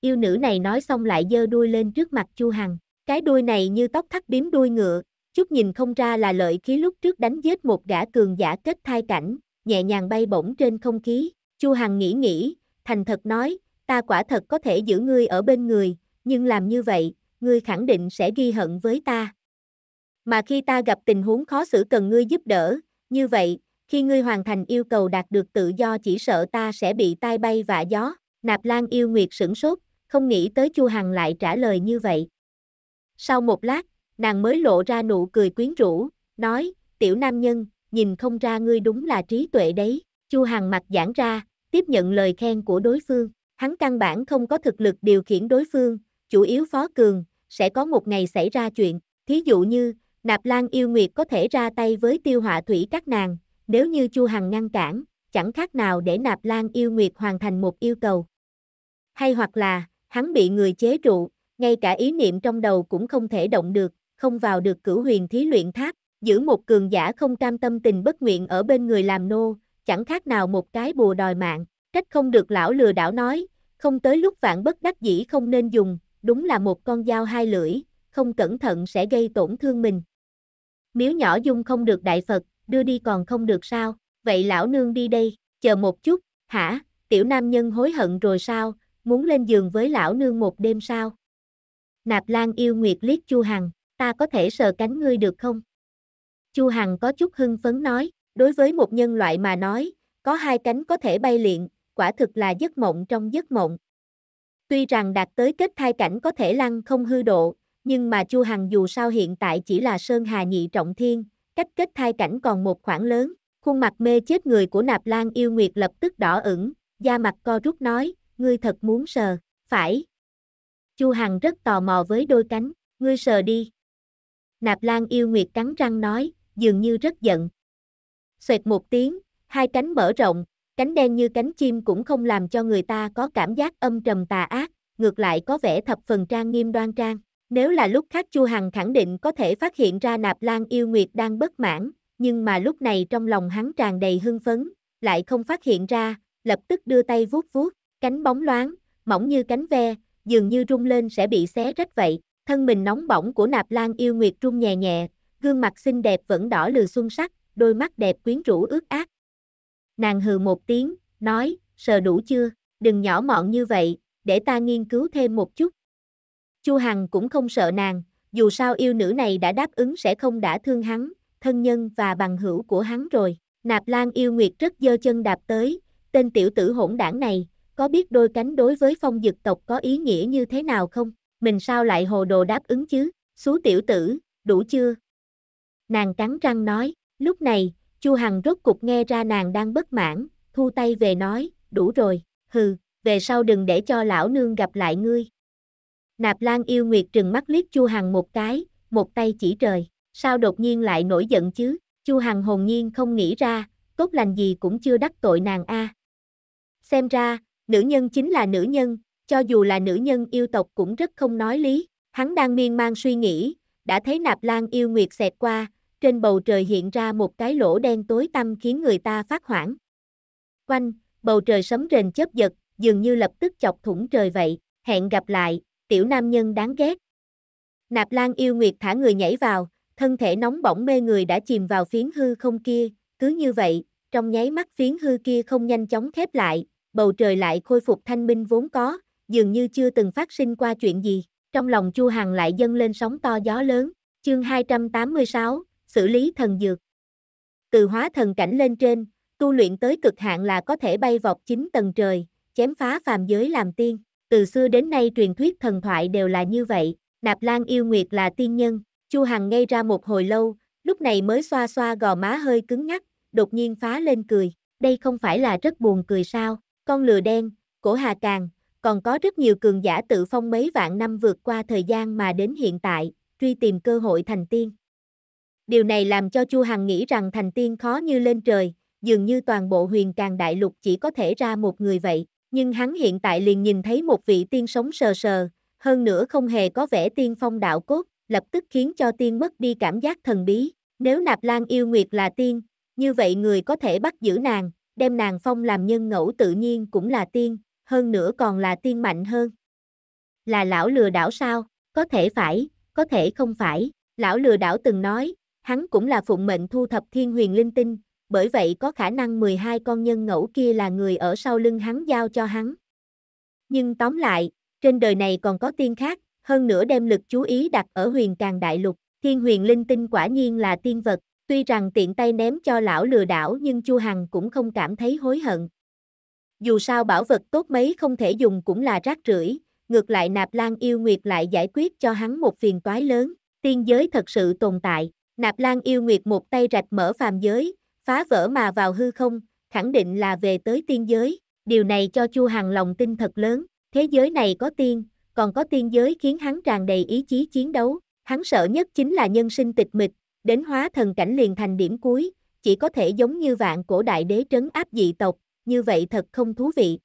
Yêu nữ này nói xong lại giơ đuôi lên trước mặt Chu Hằng, cái đuôi này như tóc thắt bím đuôi ngựa, chút nhìn không ra là lợi khí lúc trước đánh giết một gã cường giả kết thai cảnh, nhẹ nhàng bay bổng trên không khí, Chu Hằng nghĩ nghĩ, thành thật nói, ta quả thật có thể giữ ngươi ở bên người, nhưng làm như vậy, ngươi khẳng định sẽ ghi hận với ta. Mà khi ta gặp tình huống khó xử cần ngươi giúp đỡ, như vậy, khi ngươi hoàn thành yêu cầu đạt được tự do chỉ sợ ta sẽ bị tai bay vạ gió, nạp lan yêu nguyệt sửng sốt, không nghĩ tới chu hằng lại trả lời như vậy. Sau một lát, nàng mới lộ ra nụ cười quyến rũ, nói, tiểu nam nhân, nhìn không ra ngươi đúng là trí tuệ đấy, chu hằng mặt giãn ra, tiếp nhận lời khen của đối phương, hắn căn bản không có thực lực điều khiển đối phương, chủ yếu phó cường, sẽ có một ngày xảy ra chuyện, thí dụ như, Nạp Lan yêu nguyệt có thể ra tay với tiêu họa thủy các nàng, nếu như Chu Hằng ngăn cản, chẳng khác nào để Nạp Lan yêu nguyệt hoàn thành một yêu cầu. Hay hoặc là, hắn bị người chế trụ, ngay cả ý niệm trong đầu cũng không thể động được, không vào được cửu huyền thí luyện tháp, giữ một cường giả không cam tâm tình bất nguyện ở bên người làm nô, chẳng khác nào một cái bùa đòi mạng, trách không được lão lừa đảo nói, không tới lúc vạn bất đắc dĩ không nên dùng, đúng là một con dao hai lưỡi, không cẩn thận sẽ gây tổn thương mình. Miếu nhỏ dung không được đại Phật, đưa đi còn không được sao, vậy lão nương đi đây, chờ một chút, hả, tiểu nam nhân hối hận rồi sao, muốn lên giường với lão nương một đêm sao? Nạp Lan yêu nguyệt liếc Chu Hằng, ta có thể sờ cánh ngươi được không? Chu Hằng có chút hưng phấn nói, đối với một nhân loại mà nói, có hai cánh có thể bay liện, quả thực là giấc mộng trong giấc mộng. Tuy rằng đạt tới kết thai cảnh có thể lăng không hư độ, nhưng mà Chu Hằng dù sao hiện tại chỉ là Sơn Hà Nhị Trọng Thiên, cách kết thai cảnh còn một khoảng lớn. Khuôn mặt mê chết người của Nạp Lan Yêu Nguyệt lập tức đỏ ửng, da mặt co rút nói, ngươi thật muốn sờ, phải. Chu Hằng rất tò mò với đôi cánh, ngươi sờ đi. Nạp Lan Yêu Nguyệt cắn răng nói, dường như rất giận. Xoẹt một tiếng, hai cánh mở rộng, Cánh đen như cánh chim cũng không làm cho người ta có cảm giác âm trầm tà ác, ngược lại có vẻ thập phần trang nghiêm đoan trang. Nếu là lúc khác Chu Hằng khẳng định có thể phát hiện ra Nạp Lan Yêu Nguyệt đang bất mãn, nhưng mà lúc này trong lòng hắn tràn đầy hưng phấn, lại không phát hiện ra, lập tức đưa tay vuốt vuốt, cánh bóng loáng, mỏng như cánh ve, dường như rung lên sẽ bị xé rách vậy. Thân mình nóng bỏng của Nạp Lan Yêu Nguyệt rung nhẹ nhẹ, gương mặt xinh đẹp vẫn đỏ lừ xuân sắc, đôi mắt đẹp quyến rũ ướt át, nàng hừ một tiếng, nói, sờ đủ chưa, đừng nhỏ mọn như vậy, để ta nghiên cứu thêm một chút. Chu Hằng cũng không sợ nàng, dù sao yêu nữ này đã đáp ứng sẽ không đã thương hắn, thân nhân và bằng hữu của hắn rồi. Nạp Lan yêu nguyệt rất dơ chân đạp tới, tên tiểu tử hỗn đảng này, có biết đôi cánh đối với phong dực tộc có ý nghĩa như thế nào không? Mình sao lại hồ đồ đáp ứng chứ? Xú tiểu tử, đủ chưa? Nàng cắn răng nói, lúc này, Chu Hằng rốt cục nghe ra nàng đang bất mãn, thu tay về nói, đủ rồi, hừ, về sau đừng để cho lão nương gặp lại ngươi. Nạp Lan yêu nguyệt trừng mắt liếc Chu Hằng một cái, một tay chỉ trời, sao đột nhiên lại nổi giận chứ? Chu Hằng hồn nhiên không nghĩ ra, tốt lành gì cũng chưa đắc tội nàng a. Xem ra, nữ nhân chính là nữ nhân, cho dù là nữ nhân yêu tộc cũng rất không nói lý. Hắn đang miên man suy nghĩ, đã thấy Nạp Lan yêu nguyệt xẹt qua, trên bầu trời hiện ra một cái lỗ đen tối tăm khiến người ta phát hoảng. Quanh, bầu trời sấm rền chớp giật, dường như lập tức chọc thủng trời vậy, hẹn gặp lại, tiểu nam nhân đáng ghét. Nạp Lan yêu nguyệt thả người nhảy vào, thân thể nóng bỏng mê người đã chìm vào phiến hư không kia, cứ như vậy, trong nháy mắt phiến hư kia không nhanh chóng khép lại, bầu trời lại khôi phục thanh minh vốn có, dường như chưa từng phát sinh qua chuyện gì, trong lòng Chu Hằng lại dâng lên sóng to gió lớn, chương 286, xử lý thần dược. Từ hóa thần cảnh lên trên, tu luyện tới cực hạn là có thể bay vọt chín tầng trời, chém phá phàm giới làm tiên. Từ xưa đến nay truyền thuyết thần thoại đều là như vậy, Nạp Lan yêu nguyệt là tiên nhân, Chu Hằng ngây ra một hồi lâu, lúc này mới xoa xoa gò má hơi cứng ngắc, đột nhiên phá lên cười, đây không phải là rất buồn cười sao, con lừa đen, cổ hà càng, còn có rất nhiều cường giả tự phong mấy vạn năm vượt qua thời gian mà đến hiện tại, truy tìm cơ hội thành tiên, Điều này làm cho Chu Hằng nghĩ rằng thành tiên khó như lên trời, dường như toàn bộ huyền càng đại lục chỉ có thể ra một người vậy, nhưng hắn hiện tại liền nhìn thấy một vị tiên sống sờ sờ, hơn nữa không hề có vẻ tiên phong đạo cốt, lập tức khiến cho tiên mất đi cảm giác thần bí. Nếu Nạp Lan yêu nguyệt là tiên, như vậy người có thể bắt giữ nàng, đem nàng phong làm nhân ngẫu tự nhiên cũng là tiên, hơn nữa còn là tiên mạnh hơn. Là lão lừa đảo sao, có thể phải, có thể không phải, lão lừa đảo từng nói, Hắn cũng là phụng mệnh thu thập thiên huyền linh tinh, bởi vậy có khả năng 12 con nhân ngẫu kia là người ở sau lưng hắn giao cho hắn. Nhưng tóm lại, trên đời này còn có tiên khác, hơn nữa đem lực chú ý đặt ở huyền càng đại lục, thiên huyền linh tinh quả nhiên là tiên vật, tuy rằng tiện tay ném cho lão lừa đảo nhưng Chu Hằng cũng không cảm thấy hối hận. Dù sao bảo vật tốt mấy không thể dùng cũng là rác rưởi, ngược lại nạp lan yêu nguyệt lại giải quyết cho hắn một phiền toái lớn, tiên giới thật sự tồn tại. Nạp Lan yêu nguyệt một tay rạch mở phàm giới, phá vỡ mà vào hư không, khẳng định là về tới tiên giới. Điều này cho Chu Hằng lòng tin thật lớn, thế giới này có tiên, còn có tiên giới khiến hắn tràn đầy ý chí chiến đấu. Hắn sợ nhất chính là nhân sinh tịch mịch, đến hóa thần cảnh liền thành điểm cuối, chỉ có thể giống như vạn cổ đại đế trấn áp dị tộc, như vậy thật không thú vị.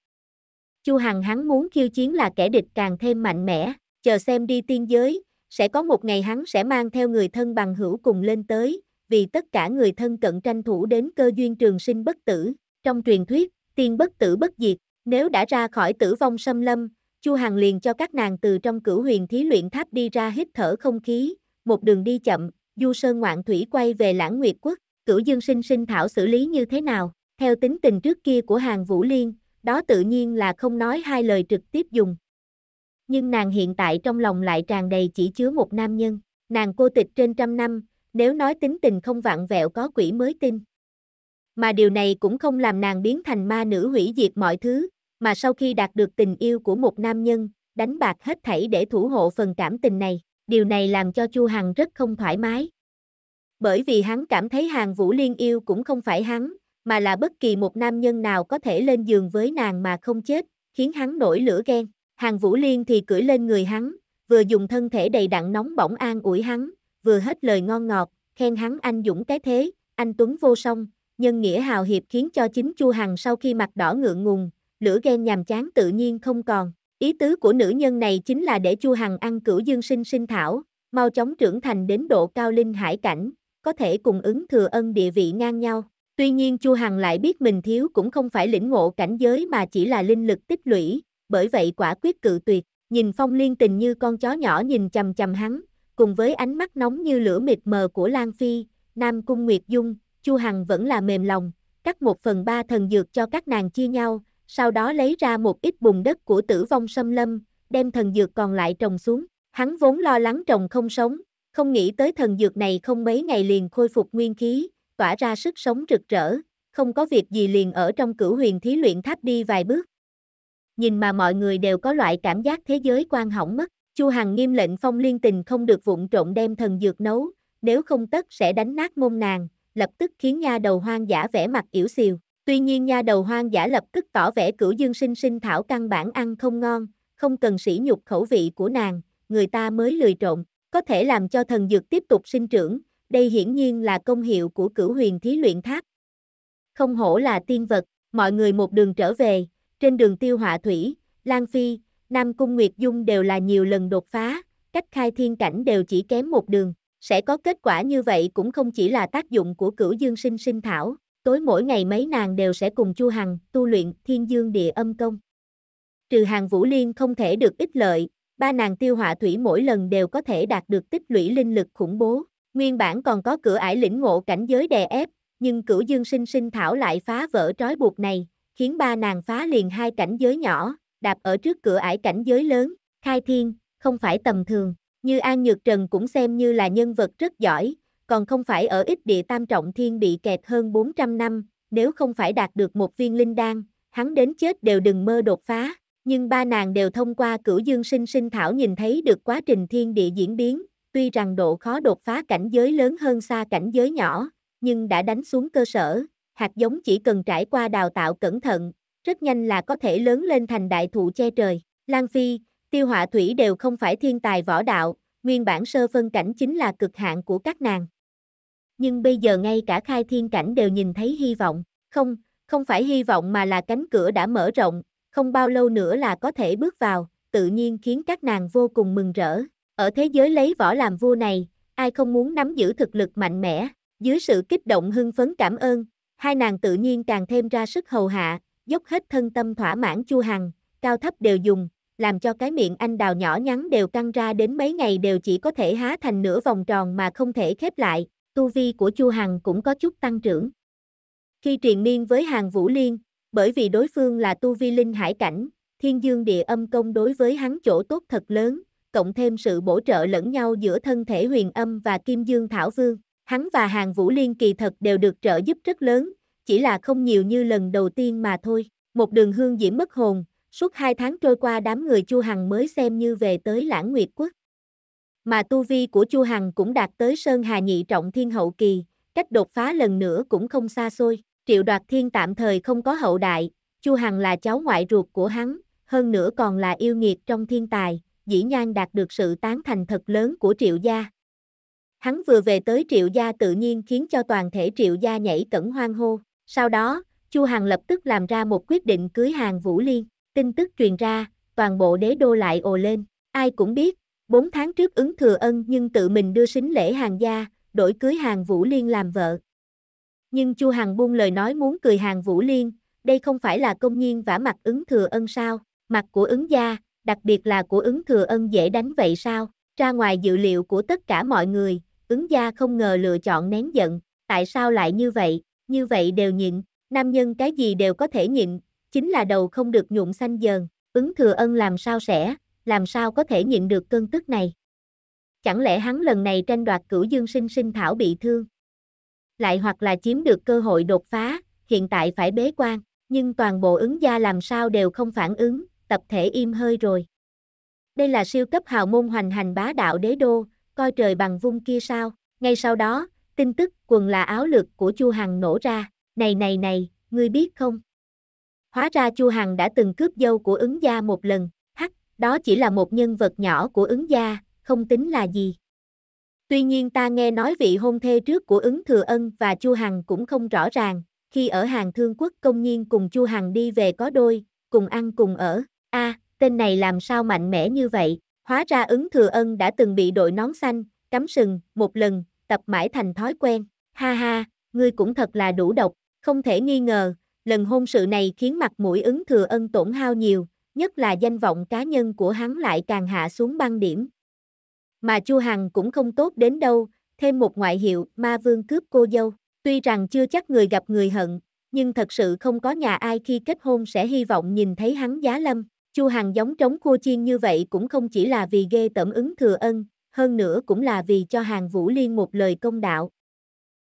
Chu Hằng hắn muốn khiêu chiến là kẻ địch càng thêm mạnh mẽ, chờ xem đi tiên giới, sẽ có một ngày hắn sẽ mang theo người thân bằng hữu cùng lên tới, vì tất cả người thân cận tranh thủ đến cơ duyên trường sinh bất tử. Trong truyền thuyết, tiên bất tử bất diệt, nếu đã ra khỏi tử vong xâm lâm, Chu Hằng liền cho các nàng từ trong cửu huyền thí luyện tháp đi ra hít thở không khí, một đường đi chậm, du sơn ngoạn thủy quay về lãng nguyệt quốc, cửu dương sinh sinh thảo xử lý như thế nào, theo tính tình trước kia của hàng Vũ Liên, đó tự nhiên là không nói hai lời trực tiếp dùng, nhưng nàng hiện tại trong lòng lại tràn đầy chỉ chứa một nam nhân, nàng cô tịch trên trăm năm, nếu nói tính tình không vặn vẹo có quỷ mới tin. Mà điều này cũng không làm nàng biến thành ma nữ hủy diệt mọi thứ, mà sau khi đạt được tình yêu của một nam nhân, đánh bạc hết thảy để thủ hộ phần cảm tình này, điều này làm cho Chu Hằng rất không thoải mái. Bởi vì hắn cảm thấy Hàng Vũ Liên yêu cũng không phải hắn, mà là bất kỳ một nam nhân nào có thể lên giường với nàng mà không chết, khiến hắn nổi lửa ghen. Hàng Vũ Liên thì cưỡi lên người hắn, vừa dùng thân thể đầy đặn nóng bỏng an ủi hắn, vừa hết lời ngon ngọt, khen hắn anh dũng cái thế, anh Tuấn vô song, nhân nghĩa hào hiệp khiến cho chính Chu Hằng sau khi mặt đỏ ngượng ngùng, lửa ghen nhàm chán tự nhiên không còn. Ý tứ của nữ nhân này chính là để Chu Hằng ăn cửu dương sinh sinh thảo, mau chóng trưởng thành đến độ cao linh hải cảnh, có thể cùng ứng thừa ân địa vị ngang nhau. Tuy nhiên Chu Hằng lại biết mình thiếu cũng không phải lĩnh ngộ cảnh giới mà chỉ là linh lực tích lũy, bởi vậy quả quyết cự tuyệt, nhìn Phong Liên tình như con chó nhỏ nhìn chầm chầm hắn, cùng với ánh mắt nóng như lửa mịt mờ của Lan Phi, Nam Cung Nguyệt Dung, Chu Hằng vẫn là mềm lòng, cắt một phần ba thần dược cho các nàng chia nhau, sau đó lấy ra một ít bùn đất của tử vong xâm lâm, đem thần dược còn lại trồng xuống. Hắn vốn lo lắng trồng không sống, không nghĩ tới thần dược này không mấy ngày liền khôi phục nguyên khí, tỏa ra sức sống rực rỡ, không có việc gì liền ở trong cửu huyền thí luyện tháp đi vài bước nhìn mà mọi người đều có loại cảm giác thế giới quan hỏng mất. Chu Hằng nghiêm lệnh Phong Liên Tình không được vụng trộn đem thần dược nấu, nếu không tất sẽ đánh nát môn nàng, lập tức khiến nha đầu hoang giả vẻ mặt yểu xìu. Tuy nhiên nha đầu hoang giả lập tức tỏ vẻ cửu dương sinh sinh thảo căn bản ăn không ngon, không cần sỉ nhục khẩu vị của nàng, người ta mới lười trộn, có thể làm cho thần dược tiếp tục sinh trưởng, đây hiển nhiên là công hiệu của cửu huyền thí luyện tháp. Không hổ là tiên vật, mọi người một đường trở về, trên đường tiêu họa thủy, Lan Phi, Nam Cung Nguyệt Dung đều là nhiều lần đột phá, cách khai thiên cảnh đều chỉ kém một đường. Sẽ có kết quả như vậy cũng không chỉ là tác dụng của cửu dương sinh sinh thảo, tối mỗi ngày mấy nàng đều sẽ cùng Chu Hằng tu luyện thiên dương địa âm công. Trừ hàng Vũ Liên không thể được ích lợi, ba nàng tiêu họa thủy mỗi lần đều có thể đạt được tích lũy linh lực khủng bố. Nguyên bản còn có cửa ải lĩnh ngộ cảnh giới đè ép, nhưng cửu dương sinh sinh thảo lại phá vỡ trói buộc này, khiến ba nàng phá liền hai cảnh giới nhỏ, đạp ở trước cửa ải cảnh giới lớn, khai thiên, không phải tầm thường, như An Nhược Trần cũng xem như là nhân vật rất giỏi, còn không phải ở ít địa tam trọng thiên bị kẹt hơn 400 năm, nếu không phải đạt được một viên linh đan, hắn đến chết đều đừng mơ đột phá, nhưng ba nàng đều thông qua cửu dương sinh sinh thảo nhìn thấy được quá trình thiên địa diễn biến, tuy rằng độ khó đột phá cảnh giới lớn hơn xa cảnh giới nhỏ, nhưng đã đánh xuống cơ sở, hạt giống chỉ cần trải qua đào tạo cẩn thận, rất nhanh là có thể lớn lên thành đại thụ che trời. Lan Phi, Tiêu Họa Thủy đều không phải thiên tài võ đạo, nguyên bản sơ phân cảnh chính là cực hạn của các nàng. Nhưng bây giờ ngay cả khai thiên cảnh đều nhìn thấy hy vọng, không, không phải hy vọng mà là cánh cửa đã mở rộng, không bao lâu nữa là có thể bước vào, tự nhiên khiến các nàng vô cùng mừng rỡ. Ở thế giới lấy võ làm vua này, ai không muốn nắm giữ thực lực mạnh mẽ, dưới sự kích động hưng phấn cảm ơn, hai nàng tự nhiên càng thêm ra sức hầu hạ, dốc hết thân tâm thỏa mãn Chu Hằng, cao thấp đều dùng, làm cho cái miệng anh đào nhỏ nhắn đều căng ra đến mấy ngày đều chỉ có thể há thành nửa vòng tròn mà không thể khép lại, tu vi của Chu Hằng cũng có chút tăng trưởng. Khi truyền miên với Hàng Vũ Liên, bởi vì đối phương là tu vi linh hải cảnh, thiên dương địa âm công đối với hắn chỗ tốt thật lớn, cộng thêm sự bổ trợ lẫn nhau giữa thân thể huyền âm và kim dương thảo vương. Hắn và Hàng Vũ Liên kỳ thật đều được trợ giúp rất lớn, chỉ là không nhiều như lần đầu tiên mà thôi. Một đường hương diễm mất hồn, suốt hai tháng trôi qua đám người Chu Hằng mới xem như về tới lãng nguyệt quốc. Mà tu vi của Chu Hằng cũng đạt tới Sơn Hà Nhị Trọng Thiên Hậu Kỳ, cách đột phá lần nữa cũng không xa xôi. Triệu Đoạt Thiên tạm thời không có hậu đại, Chu Hằng là cháu ngoại ruột của hắn, hơn nữa còn là yêu nghiệt trong thiên tài, dĩ nhan đạt được sự tán thành thật lớn của Triệu gia, Hắn vừa về tới triệu gia tự nhiên khiến cho toàn thể triệu gia nhảy cẩn hoang hô. Sau đó, Chu Hằng lập tức làm ra một quyết định cưới hàng Vũ Liên. Tin tức truyền ra, toàn bộ đế đô lại ồ lên. Ai cũng biết, 4 tháng trước ứng thừa ân nhưng tự mình đưa sính lễ hàng gia, đổi cưới hàng Vũ Liên làm vợ. Nhưng Chu Hằng buông lời nói muốn cười hàng Vũ Liên, đây không phải là công nhiên vả mặt ứng thừa ân sao, mặt của ứng gia, đặc biệt là của ứng thừa ân dễ đánh vậy sao, ra ngoài dự liệu của tất cả mọi người, ứng gia không ngờ lựa chọn nén giận, tại sao lại như vậy, như vậy đều nhịn, nam nhân cái gì đều có thể nhịn, chính là đầu không được nhuộm xanh dần. ứng thừa ân làm sao sẽ, làm sao có thể nhịn được cơn tức này. Chẳng lẽ hắn lần này tranh đoạt cửu dương sinh sinh thảo bị thương? Lại hoặc là chiếm được cơ hội đột phá, hiện tại phải bế quan, nhưng toàn bộ ứng gia làm sao đều không phản ứng, tập thể im hơi rồi. Đây là siêu cấp hào môn hoành hành bá đạo đế đô, coi trời bằng vung kia sao. Ngay sau đó, tin tức quần là áo lược của Chu Hằng nổ ra, này này này, ngươi biết không? Hóa ra Chu Hằng đã từng cướp dâu của ứng gia một lần, hắc, đó chỉ là một nhân vật nhỏ của ứng gia, không tính là gì. Tuy nhiên ta nghe nói vị hôn thê trước của ứng thừa ân và Chu Hằng cũng không rõ ràng, khi ở hàng thương quốc công nhiên cùng Chu Hằng đi về có đôi, cùng ăn cùng ở, a tên này làm sao mạnh mẽ như vậy, Hóa ra ứng thừa ân đã từng bị đội nón xanh, cắm sừng, một lần, tập mãi thành thói quen. Ha ha, ngươi cũng thật là đủ độc, không thể nghi ngờ, lần hôn sự này khiến mặt mũi ứng thừa ân tổn hao nhiều, nhất là danh vọng cá nhân của hắn lại càng hạ xuống băng điểm. Mà Chu Hằng cũng không tốt đến đâu, thêm một ngoại hiệu ma vương cướp cô dâu, tuy rằng chưa chắc người gặp người hận, nhưng thật sự không có nhà ai khi kết hôn sẽ hy vọng nhìn thấy hắn giá lâm. Chu Hằng giống trống khua chiên như vậy cũng không chỉ là vì ghê tẩm ứng thừa ân, hơn nữa cũng là vì cho Hàng Vũ Liên một lời công đạo.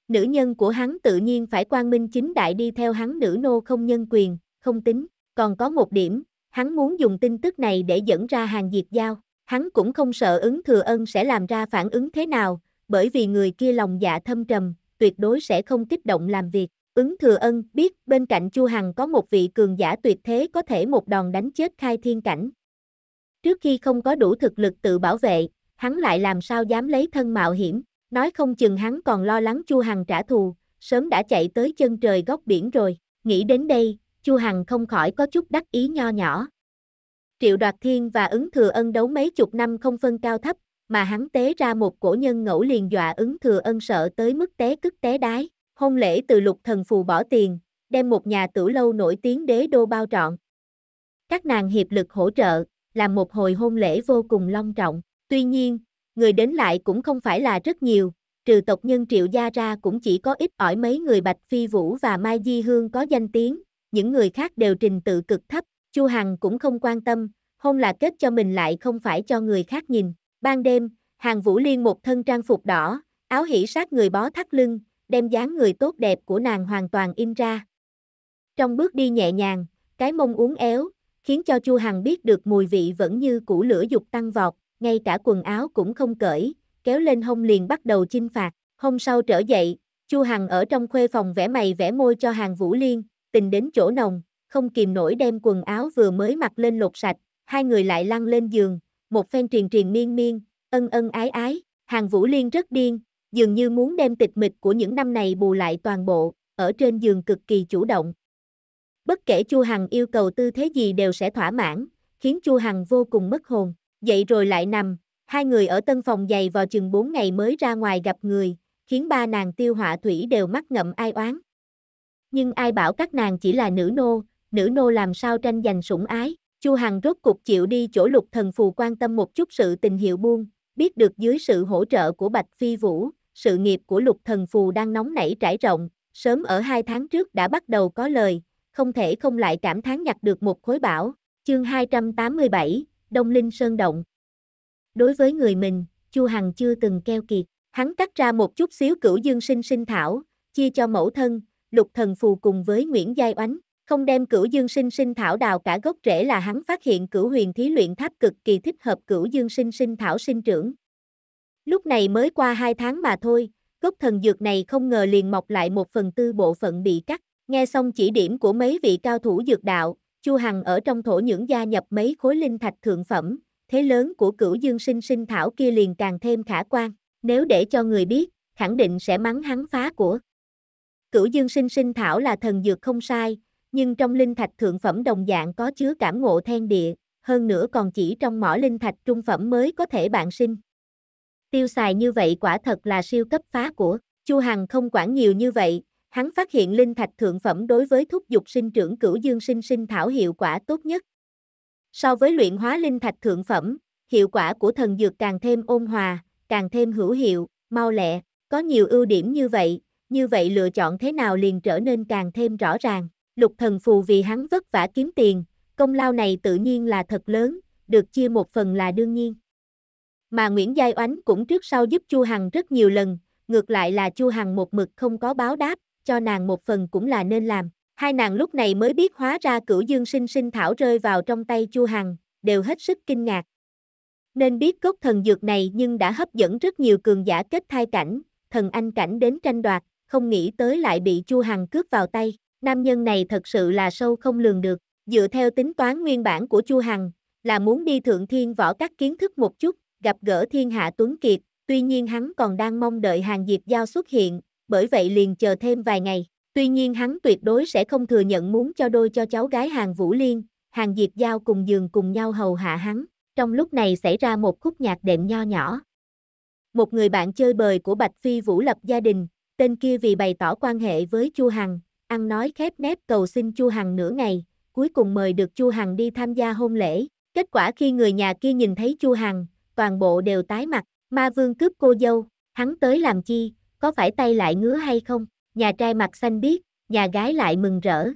Nữ nhân của hắn tự nhiên phải quan minh chính đại đi theo hắn nữ nô không nhân quyền, không tính, còn có một điểm, hắn muốn dùng tin tức này để dẫn ra Hàng Diệp Giao, hắn cũng không sợ ứng thừa ân sẽ làm ra phản ứng thế nào, bởi vì người kia lòng dạ thâm trầm, tuyệt đối sẽ không kích động làm việc. Ứng thừa ân biết bên cạnh Chu Hằng có một vị cường giả tuyệt thế có thể một đòn đánh chết khai thiên cảnh. Trước khi không có đủ thực lực tự bảo vệ, hắn lại làm sao dám lấy thân mạo hiểm, nói không chừng hắn còn lo lắng Chu Hằng trả thù, sớm đã chạy tới chân trời góc biển rồi. Nghĩ đến đây, Chu Hằng không khỏi có chút đắc ý nho nhỏ. Triệu Đoạt Thiên và ứng thừa ân đấu mấy chục năm không phân cao thấp, mà hắn tế ra một cổ nhân ngẫu liền dọa ứng thừa ân sợ tới mức té cứt té đái. Hôn lễ từ lục thần phù bỏ tiền, đem một nhà tử lâu nổi tiếng đế đô bao trọn. Các nàng hiệp lực hỗ trợ, làm một hồi hôn lễ vô cùng long trọng. Tuy nhiên, người đến lại cũng không phải là rất nhiều, trừ tộc nhân triệu gia ra cũng chỉ có ít ỏi mấy người Bạch Phi Vũ và Mai Di Hương có danh tiếng, những người khác đều trình tự cực thấp, Chu Hằng cũng không quan tâm, hôn là kết cho mình lại không phải cho người khác nhìn. Ban đêm, Hàng Vũ Liên một thân trang phục đỏ, áo hỉ sát người bó thắt lưng, đem dáng người tốt đẹp của nàng hoàn toàn in ra. Trong bước đi nhẹ nhàng, cái mông uốn éo, khiến cho Chu Hằng biết được mùi vị vẫn như củ lửa dục tăng vọt, ngay cả quần áo cũng không cởi, kéo lên hông liền bắt đầu chinh phạt. Hôm sau trở dậy, Chu Hằng ở trong khuê phòng vẽ mày vẽ môi cho Hàng Vũ Liên, tình đến chỗ nồng, không kìm nổi đem quần áo vừa mới mặc lên lột sạch, hai người lại lăn lên giường, một phen truyền truyền miên miên, ân ân ái ái, Hàng Vũ Liên rất điên, dường như muốn đem tịch mịch của những năm này bù lại toàn bộ, ở trên giường cực kỳ chủ động. Bất kể Chu Hằng yêu cầu tư thế gì đều sẽ thỏa mãn, khiến Chu Hằng vô cùng mất hồn, dậy rồi lại nằm, hai người ở tân phòng dày vào chừng 4 ngày mới ra ngoài gặp người, khiến ba nàng tiêu họa thủy đều mắt ngậm ai oán. Nhưng ai bảo các nàng chỉ là nữ nô, nữ nô làm sao tranh giành sủng ái, Chu Hằng rốt cục chịu đi chỗ lục thần phù quan tâm một chút sự tình hiệu buông, biết được dưới sự hỗ trợ của Bạch Phi Vũ, sự nghiệp của lục thần phù đang nóng nảy trải rộng, sớm ở hai tháng trước đã bắt đầu có lời, không thể không lại cảm thán nhặt được một khối bảo. Chương 287, Đông Linh Sơn Động Đối với người mình, Chu Hằng chưa từng keo kiệt, hắn cắt ra một chút xíu cửu dương sinh sinh thảo, chia cho mẫu thân, lục thần phù cùng với Nguyễn Giai Oánh, không đem cửu dương sinh sinh thảo đào cả gốc rễ là hắn phát hiện cửu huyền thí luyện tháp cực kỳ thích hợp cửu dương sinh sinh thảo sinh trưởng, Lúc này mới qua 2 tháng mà thôi, gốc thần dược này không ngờ liền mọc lại một phần tư bộ phận bị cắt. Nghe xong chỉ điểm của mấy vị cao thủ dược đạo, Chu Hằng ở trong thổ những gia nhập mấy khối linh thạch thượng phẩm, thế lớn của cửu dương sinh sinh thảo kia liền càng thêm khả quan. Nếu để cho người biết, khẳng định sẽ mắng hắn phá của. Cửu dương sinh sinh thảo là thần dược không sai, nhưng trong linh thạch thượng phẩm đồng dạng có chứa cảm ngộ then địa, hơn nữa còn chỉ trong mỏ linh thạch trung phẩm mới có thể bạn sinh tiêu xài như vậy quả thật là siêu cấp phá của. Chu Hằng không quản nhiều như vậy, hắn phát hiện linh thạch thượng phẩm đối với thúc dục sinh trưởng cửu dương sinh sinh thảo hiệu quả tốt nhất. So với luyện hóa linh thạch thượng phẩm, hiệu quả của thần dược càng thêm ôn hòa, càng thêm hữu hiệu, mau lẹ, có nhiều ưu điểm như vậy, như vậy lựa chọn thế nào liền trở nên càng thêm rõ ràng. Lục thần phù vì hắn vất vả kiếm tiền, công lao này tự nhiên là thật lớn, được chia một phần là đương nhiên mà Nguyễn Giai Oánh cũng trước sau giúp Chu Hằng rất nhiều lần, ngược lại là Chu Hằng một mực không có báo đáp, cho nàng một phần cũng là nên làm. Hai nàng lúc này mới biết hóa ra cửu dương sinh sinh thảo rơi vào trong tay Chu Hằng, đều hết sức kinh ngạc. Nên biết gốc thần dược này nhưng đã hấp dẫn rất nhiều cường giả kết thai cảnh, thần anh cảnh đến tranh đoạt, không nghĩ tới lại bị Chu Hằng cướp vào tay. Nam nhân này thật sự là sâu không lường được, dựa theo tính toán nguyên bản của Chu Hằng, là muốn đi thượng thiên võ các kiến thức một chút, gặp gỡ thiên hạ Tuấn Kiệt, tuy nhiên hắn còn đang mong đợi hàng diệp giao xuất hiện, bởi vậy liền chờ thêm vài ngày. Tuy nhiên hắn tuyệt đối sẽ không thừa nhận muốn cho đôi cho cháu gái hàng Vũ Liên, hàng diệp giao cùng giường cùng nhau hầu hạ hắn. Trong lúc này xảy ra một khúc nhạc đệm nho nhỏ. Một người bạn chơi bời của Bạch Phi Vũ lập gia đình, tên kia vì bày tỏ quan hệ với Chu Hằng, ăn nói khép nép cầu xin Chu Hằng nửa ngày, cuối cùng mời được Chu Hằng đi tham gia hôn lễ. Kết quả khi người nhà kia nhìn thấy Chu Hằng, toàn bộ đều tái mặt, ma vương cướp cô dâu, hắn tới làm chi, có phải tay lại ngứa hay không, nhà trai mặt xanh biết, nhà gái lại mừng rỡ.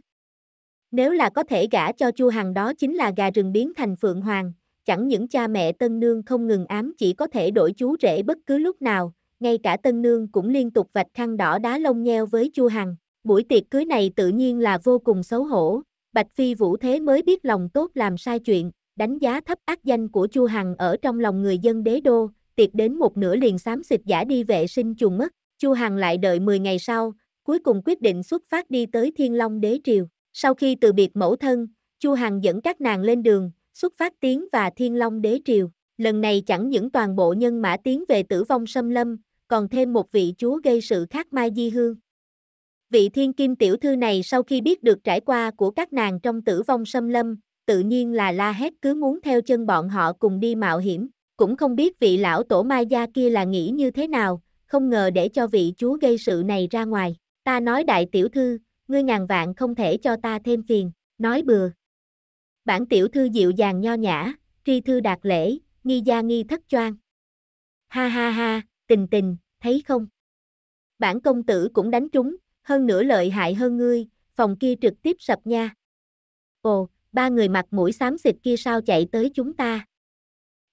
Nếu là có thể gả cho Chu Hằng đó chính là gà rừng biến thành phượng hoàng, chẳng những cha mẹ tân nương không ngừng ám chỉ có thể đổi chú rể bất cứ lúc nào, ngay cả tân nương cũng liên tục vạch khăn đỏ đá lông nheo với Chu Hằng. Buổi tiệc cưới này tự nhiên là vô cùng xấu hổ, Bạch Phi Vũ Thế mới biết lòng tốt làm sai chuyện, đánh giá thấp ác danh của Chu Hằng ở trong lòng người dân đế đô, tiệc đến một nửa liền xám xịt giả đi vệ sinh chuồng mất, Chu Hằng lại đợi 10 ngày sau, cuối cùng quyết định xuất phát đi tới Thiên Long đế triều. Sau khi từ biệt mẫu thân, Chu Hằng dẫn các nàng lên đường, xuất phát tiến và Thiên Long đế triều. Lần này chẳng những toàn bộ nhân mã tiến về tử vong xâm lâm, còn thêm một vị chúa gây sự khác Mai Di Hương. Vị thiên kim tiểu thư này sau khi biết được trải qua của các nàng trong tử vong xâm lâm, tự nhiên là la hét cứ muốn theo chân bọn họ cùng đi mạo hiểm, cũng không biết vị lão tổ mai gia kia là nghĩ như thế nào, không ngờ để cho vị chúa gây sự này ra ngoài, ta nói đại tiểu thư, ngươi ngàn vạn không thể cho ta thêm phiền, nói bừa. Bản tiểu thư dịu dàng nho nhã, tri thư đạt lễ, nghi gia nghi thất choang. Ha ha ha, tình tình, thấy không? Bản công tử cũng đánh trúng, hơn nữa lợi hại hơn ngươi, phòng kia trực tiếp sập nha. Ồ, ba người mặt mũi xám xịt kia sao chạy tới chúng ta.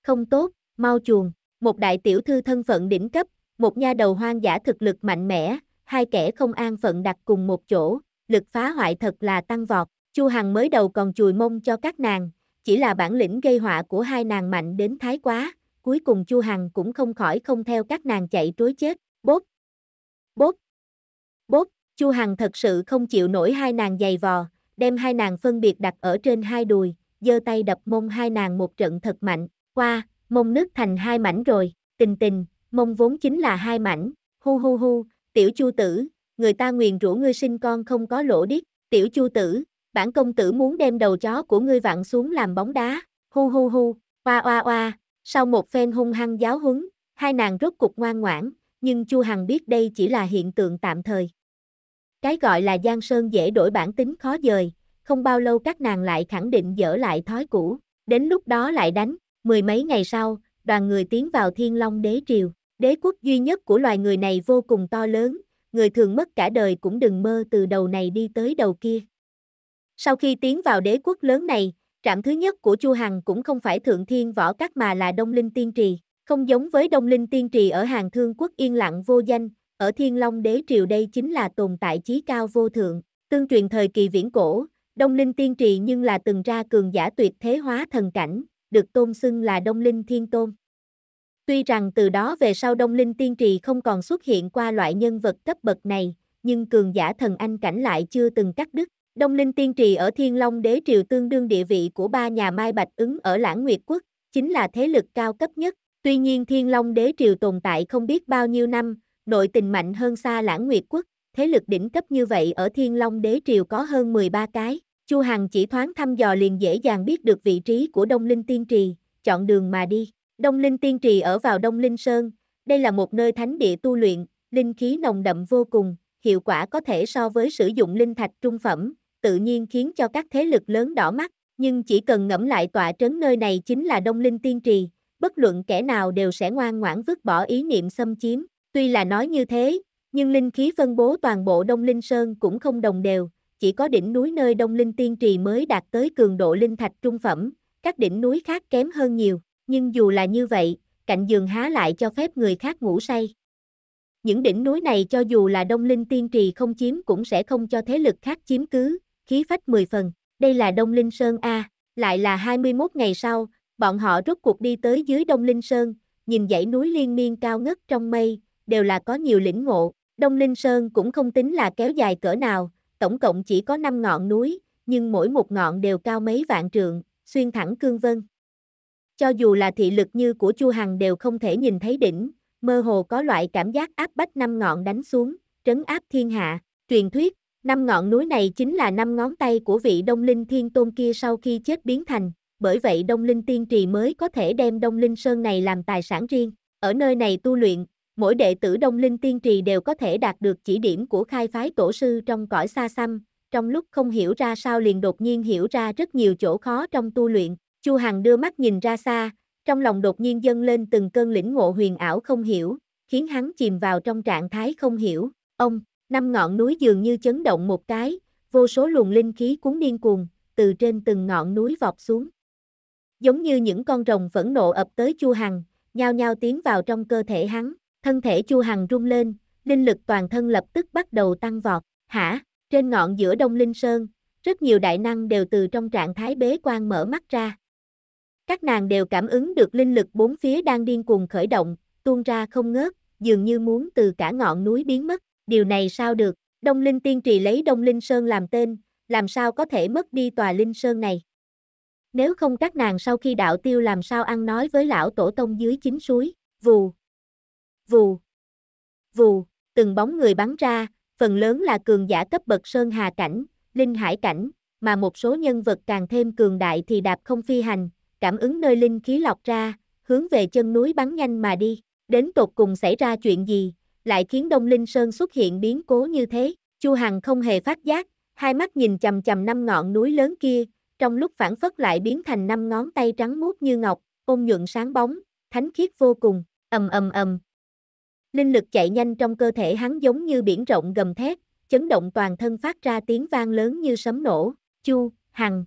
Không tốt, mau chuồng, một đại tiểu thư thân phận đỉnh cấp, một nha đầu hoang giả thực lực mạnh mẽ, hai kẻ không an phận đặt cùng một chỗ, lực phá hoại thật là tăng vọt. Chu Hằng mới đầu còn chùi mông cho các nàng, chỉ là bản lĩnh gây họa của hai nàng mạnh đến thái quá, cuối cùng Chu Hằng cũng không khỏi không theo các nàng chạy trối chết, bốt, bốt, bốt, Chu Hằng thật sự không chịu nổi hai nàng dày vò, đem hai nàng phân biệt đặt ở trên hai đùi, giơ tay đập mông hai nàng một trận thật mạnh, qua, mông nứt thành hai mảnh rồi, tình tình, mông vốn chính là hai mảnh, hu hu hu, tiểu chu tử, người ta nguyền rủa ngươi sinh con không có lỗ điếc, tiểu chu tử, bản công tử muốn đem đầu chó của ngươi vặn xuống làm bóng đá, hu hu hu, oa oa oa, sau một phen hung hăng giáo huấn, hai nàng rốt cục ngoan ngoãn, nhưng Chu Hằng biết đây chỉ là hiện tượng tạm thời, cái gọi là Giang Sơn dễ đổi bản tính khó dời, không bao lâu các nàng lại khẳng định dở lại thói cũ, đến lúc đó lại đánh, mười mấy ngày sau, đoàn người tiến vào Thiên Long Đế Triều, đế quốc duy nhất của loài người này vô cùng to lớn, người thường mất cả đời cũng đừng mơ từ đầu này đi tới đầu kia. Sau khi tiến vào đế quốc lớn này, trạm thứ nhất của Chu Hằng cũng không phải Thượng Thiên Võ Các mà là Đông Linh Tiên Trì, không giống với Đông Linh Tiên Trì ở Hàng Thương Quốc yên lặng vô danh, ở Thiên Long đế triều đây chính là tồn tại chí cao vô thượng, tương truyền thời kỳ viễn cổ, Đông Linh tiên trì nhưng là từng ra cường giả tuyệt thế hóa thần cảnh, được tôn xưng là Đông Linh Thiên Tôn. Tuy rằng từ đó về sau Đông Linh tiên trì không còn xuất hiện qua loại nhân vật cấp bậc này, nhưng cường giả thần anh cảnh lại chưa từng cắt đứt. Đông Linh tiên trì ở Thiên Long đế triều tương đương địa vị của ba nhà Mai Bạch ứng ở Lãng Nguyệt quốc, chính là thế lực cao cấp nhất. Tuy nhiên Thiên Long đế triều tồn tại không biết bao nhiêu năm, nội tình mạnh hơn xa lãng nguyệt quốc, thế lực đỉnh cấp như vậy ở Thiên Long Đế Triều có hơn 13 cái. Chu Hằng chỉ thoáng thăm dò liền dễ dàng biết được vị trí của Đông Linh Tiên Trì, chọn đường mà đi. Đông Linh Tiên Trì ở vào Đông Linh Sơn, đây là một nơi thánh địa tu luyện, linh khí nồng đậm vô cùng, hiệu quả có thể so với sử dụng linh thạch trung phẩm, tự nhiên khiến cho các thế lực lớn đỏ mắt, nhưng chỉ cần ngẫm lại tọa trấn nơi này chính là Đông Linh Tiên Trì, bất luận kẻ nào đều sẽ ngoan ngoãn vứt bỏ ý niệm xâm chiếm, Tuy là nói như thế, nhưng linh khí phân bố toàn bộ Đông Linh Sơn cũng không đồng đều, chỉ có đỉnh núi nơi Đông Linh Tiên Trì mới đạt tới cường độ linh thạch trung phẩm, các đỉnh núi khác kém hơn nhiều, nhưng dù là như vậy, cạnh giường há lại cho phép người khác ngủ say. Những đỉnh núi này cho dù là Đông Linh Tiên Trì không chiếm cũng sẽ không cho thế lực khác chiếm cứ, khí phách 10 phần, đây là Đông Linh Sơn A, lại là 21 ngày sau, bọn họ rốt cuộc đi tới dưới Đông Linh Sơn, nhìn dãy núi liên miên cao ngất trong mây, đều là có nhiều lĩnh ngộ, Đông Linh Sơn cũng không tính là kéo dài cỡ nào, tổng cộng chỉ có 5 ngọn núi, nhưng mỗi một ngọn đều cao mấy vạn trượng, xuyên thẳng cương vân. Cho dù là thị lực như của Chu Hằng đều không thể nhìn thấy đỉnh, mơ hồ có loại cảm giác áp bách năm ngọn đánh xuống, trấn áp thiên hạ, truyền thuyết, năm ngọn núi này chính là năm ngón tay của vị Đông Linh Thiên Tôn kia sau khi chết biến thành, bởi vậy Đông Linh Tiên Trì mới có thể đem Đông Linh Sơn này làm tài sản riêng, ở nơi này tu luyện, mỗi đệ tử Đông Linh Tiên Trì đều có thể đạt được chỉ điểm của khai phái tổ sư trong cõi xa xăm, trong lúc không hiểu ra sao liền đột nhiên hiểu ra rất nhiều chỗ khó trong tu luyện, Chu Hằng đưa mắt nhìn ra xa, trong lòng đột nhiên dâng lên từng cơn lĩnh ngộ huyền ảo không hiểu, khiến hắn chìm vào trong trạng thái không hiểu, ông, năm ngọn núi dường như chấn động một cái, vô số luồng linh khí cuốn điên cuồng, từ trên từng ngọn núi vọt xuống. Giống như những con rồng phẫn nộ ập tới Chu Hằng, nhao nhao tiến vào trong cơ thể hắn thân thể Chu Hằng rung lên, linh lực toàn thân lập tức bắt đầu tăng vọt, hả, trên ngọn giữa Đông Linh Sơn, rất nhiều đại năng đều từ trong trạng thái bế quan mở mắt ra. Các nàng đều cảm ứng được linh lực bốn phía đang điên cuồng khởi động, tuôn ra không ngớt, dường như muốn từ cả ngọn núi biến mất, điều này sao được, Đông Linh Tiên Trì lấy Đông Linh Sơn làm tên, làm sao có thể mất đi tòa Linh Sơn này. Nếu không các nàng sau khi đạo tiêu làm sao ăn nói với lão tổ tông dưới chính suối, vù, Vù. Vù, từng bóng người bắn ra, phần lớn là cường giả cấp bậc sơn hà cảnh, linh hải cảnh, mà một số nhân vật càng thêm cường đại thì đạp không phi hành, cảm ứng nơi linh khí lọc ra, hướng về chân núi bắn nhanh mà đi. Đến tột cùng xảy ra chuyện gì, lại khiến Đông Linh Sơn xuất hiện biến cố như thế. Chu Hằng không hề phát giác, hai mắt nhìn chầm chầm năm ngọn núi lớn kia, trong lúc phản phất lại biến thành năm ngón tay trắng muốt như ngọc, ôm nhuận sáng bóng, thánh khiết vô cùng, ầm ầm ầm, Linh lực chạy nhanh trong cơ thể hắn giống như biển rộng gầm thét, chấn động toàn thân phát ra tiếng vang lớn như sấm nổ, chu, hằng.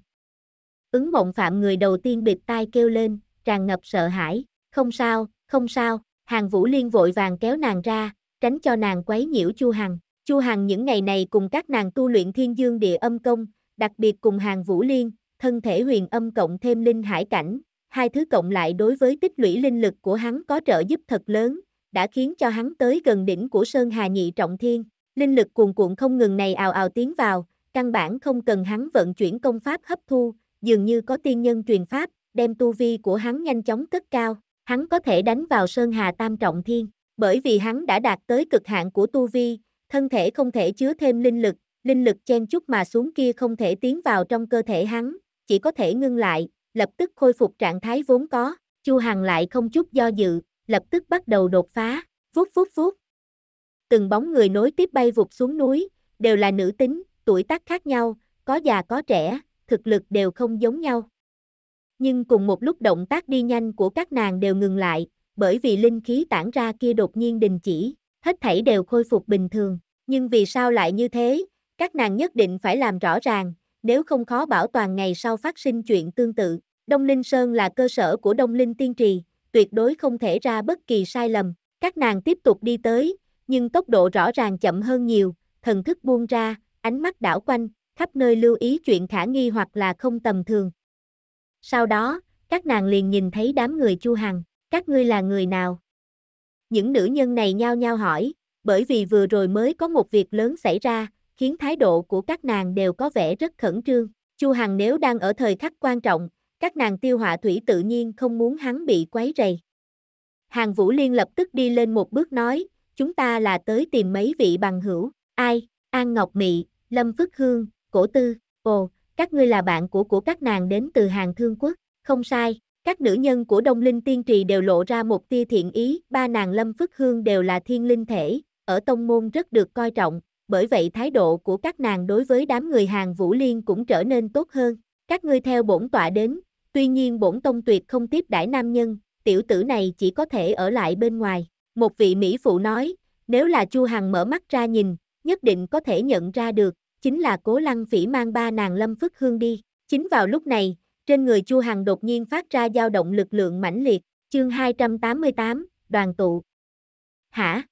Ứng mộng phạm người đầu tiên bịt tai kêu lên, tràn ngập sợ hãi, không sao, không sao, hàng vũ liên vội vàng kéo nàng ra, tránh cho nàng quấy nhiễu chu hằng. Chu Hằng những ngày này cùng các nàng tu luyện thiên dương địa âm công, đặc biệt cùng hàng vũ liên, thân thể huyền âm cộng thêm linh hải cảnh, hai thứ cộng lại đối với tích lũy linh lực của hắn có trợ giúp thật lớn, đã khiến cho hắn tới gần đỉnh của Sơn Hà Nhị Trọng Thiên. Linh lực cuồn cuộn không ngừng này ào ào tiến vào, căn bản không cần hắn vận chuyển công pháp hấp thu, dường như có tiên nhân truyền pháp, đem tu vi của hắn nhanh chóng cất cao, hắn có thể đánh vào Sơn Hà Tam Trọng Thiên, bởi vì hắn đã đạt tới cực hạn của tu vi, thân thể không thể chứa thêm linh lực, linh lực chen chút mà xuống kia không thể tiến vào trong cơ thể hắn, chỉ có thể ngưng lại, lập tức khôi phục trạng thái vốn có, Chu Hằng lại không chút do dự, lập tức bắt đầu đột phá, vuốt vuốt vuốt. Từng bóng người nối tiếp bay vụt xuống núi, đều là nữ tính, tuổi tác khác nhau, có già có trẻ, thực lực đều không giống nhau. Nhưng cùng một lúc động tác đi nhanh của các nàng đều ngừng lại, bởi vì linh khí tản ra kia đột nhiên đình chỉ, hết thảy đều khôi phục bình thường. Nhưng vì sao lại như thế, các nàng nhất định phải làm rõ ràng, nếu không khó bảo toàn ngày sau phát sinh chuyện tương tự. Đông Linh Sơn là cơ sở của Đông Linh Tiên Trì, tuyệt đối không thể ra bất kỳ sai lầm. Các nàng tiếp tục đi tới, nhưng tốc độ rõ ràng chậm hơn nhiều, thần thức buông ra, ánh mắt đảo quanh, khắp nơi lưu ý chuyện khả nghi hoặc là không tầm thường. Sau đó, các nàng liền nhìn thấy đám người Chu Hằng, các ngươi là người nào? Những nữ nhân này nhao nhao hỏi, bởi vì vừa rồi mới có một việc lớn xảy ra, khiến thái độ của các nàng đều có vẻ rất khẩn trương. Chu Hằng nếu đang ở thời khắc quan trọng, các nàng tiêu họa thủy tự nhiên không muốn hắn bị quấy rầy. Hàng Vũ Liên lập tức đi lên một bước nói, chúng ta là tới tìm mấy vị bằng hữu, ai, An Ngọc Mị, Lâm Phước Hương, Cổ Tư, ồ, các ngươi là bạn của của các nàng đến từ hàng thương quốc, không sai, các nữ nhân của Đông Linh Tiên Trì đều lộ ra một tia thiện ý, ba nàng Lâm Phước Hương đều là thiên linh thể, ở tông môn rất được coi trọng, bởi vậy thái độ của các nàng đối với đám người hàng Vũ Liên cũng trở nên tốt hơn các ngươi theo bổn tọa đến, tuy nhiên bổn tông tuyệt không tiếp đãi nam nhân, tiểu tử này chỉ có thể ở lại bên ngoài. Một vị Mỹ phụ nói, nếu là Chu Hằng mở mắt ra nhìn, nhất định có thể nhận ra được, chính là cố lăng phỉ mang ba nàng lâm phất hương đi. Chính vào lúc này, trên người Chu Hằng đột nhiên phát ra dao động lực lượng mãnh liệt, chương 288, đoàn tụ. Hả?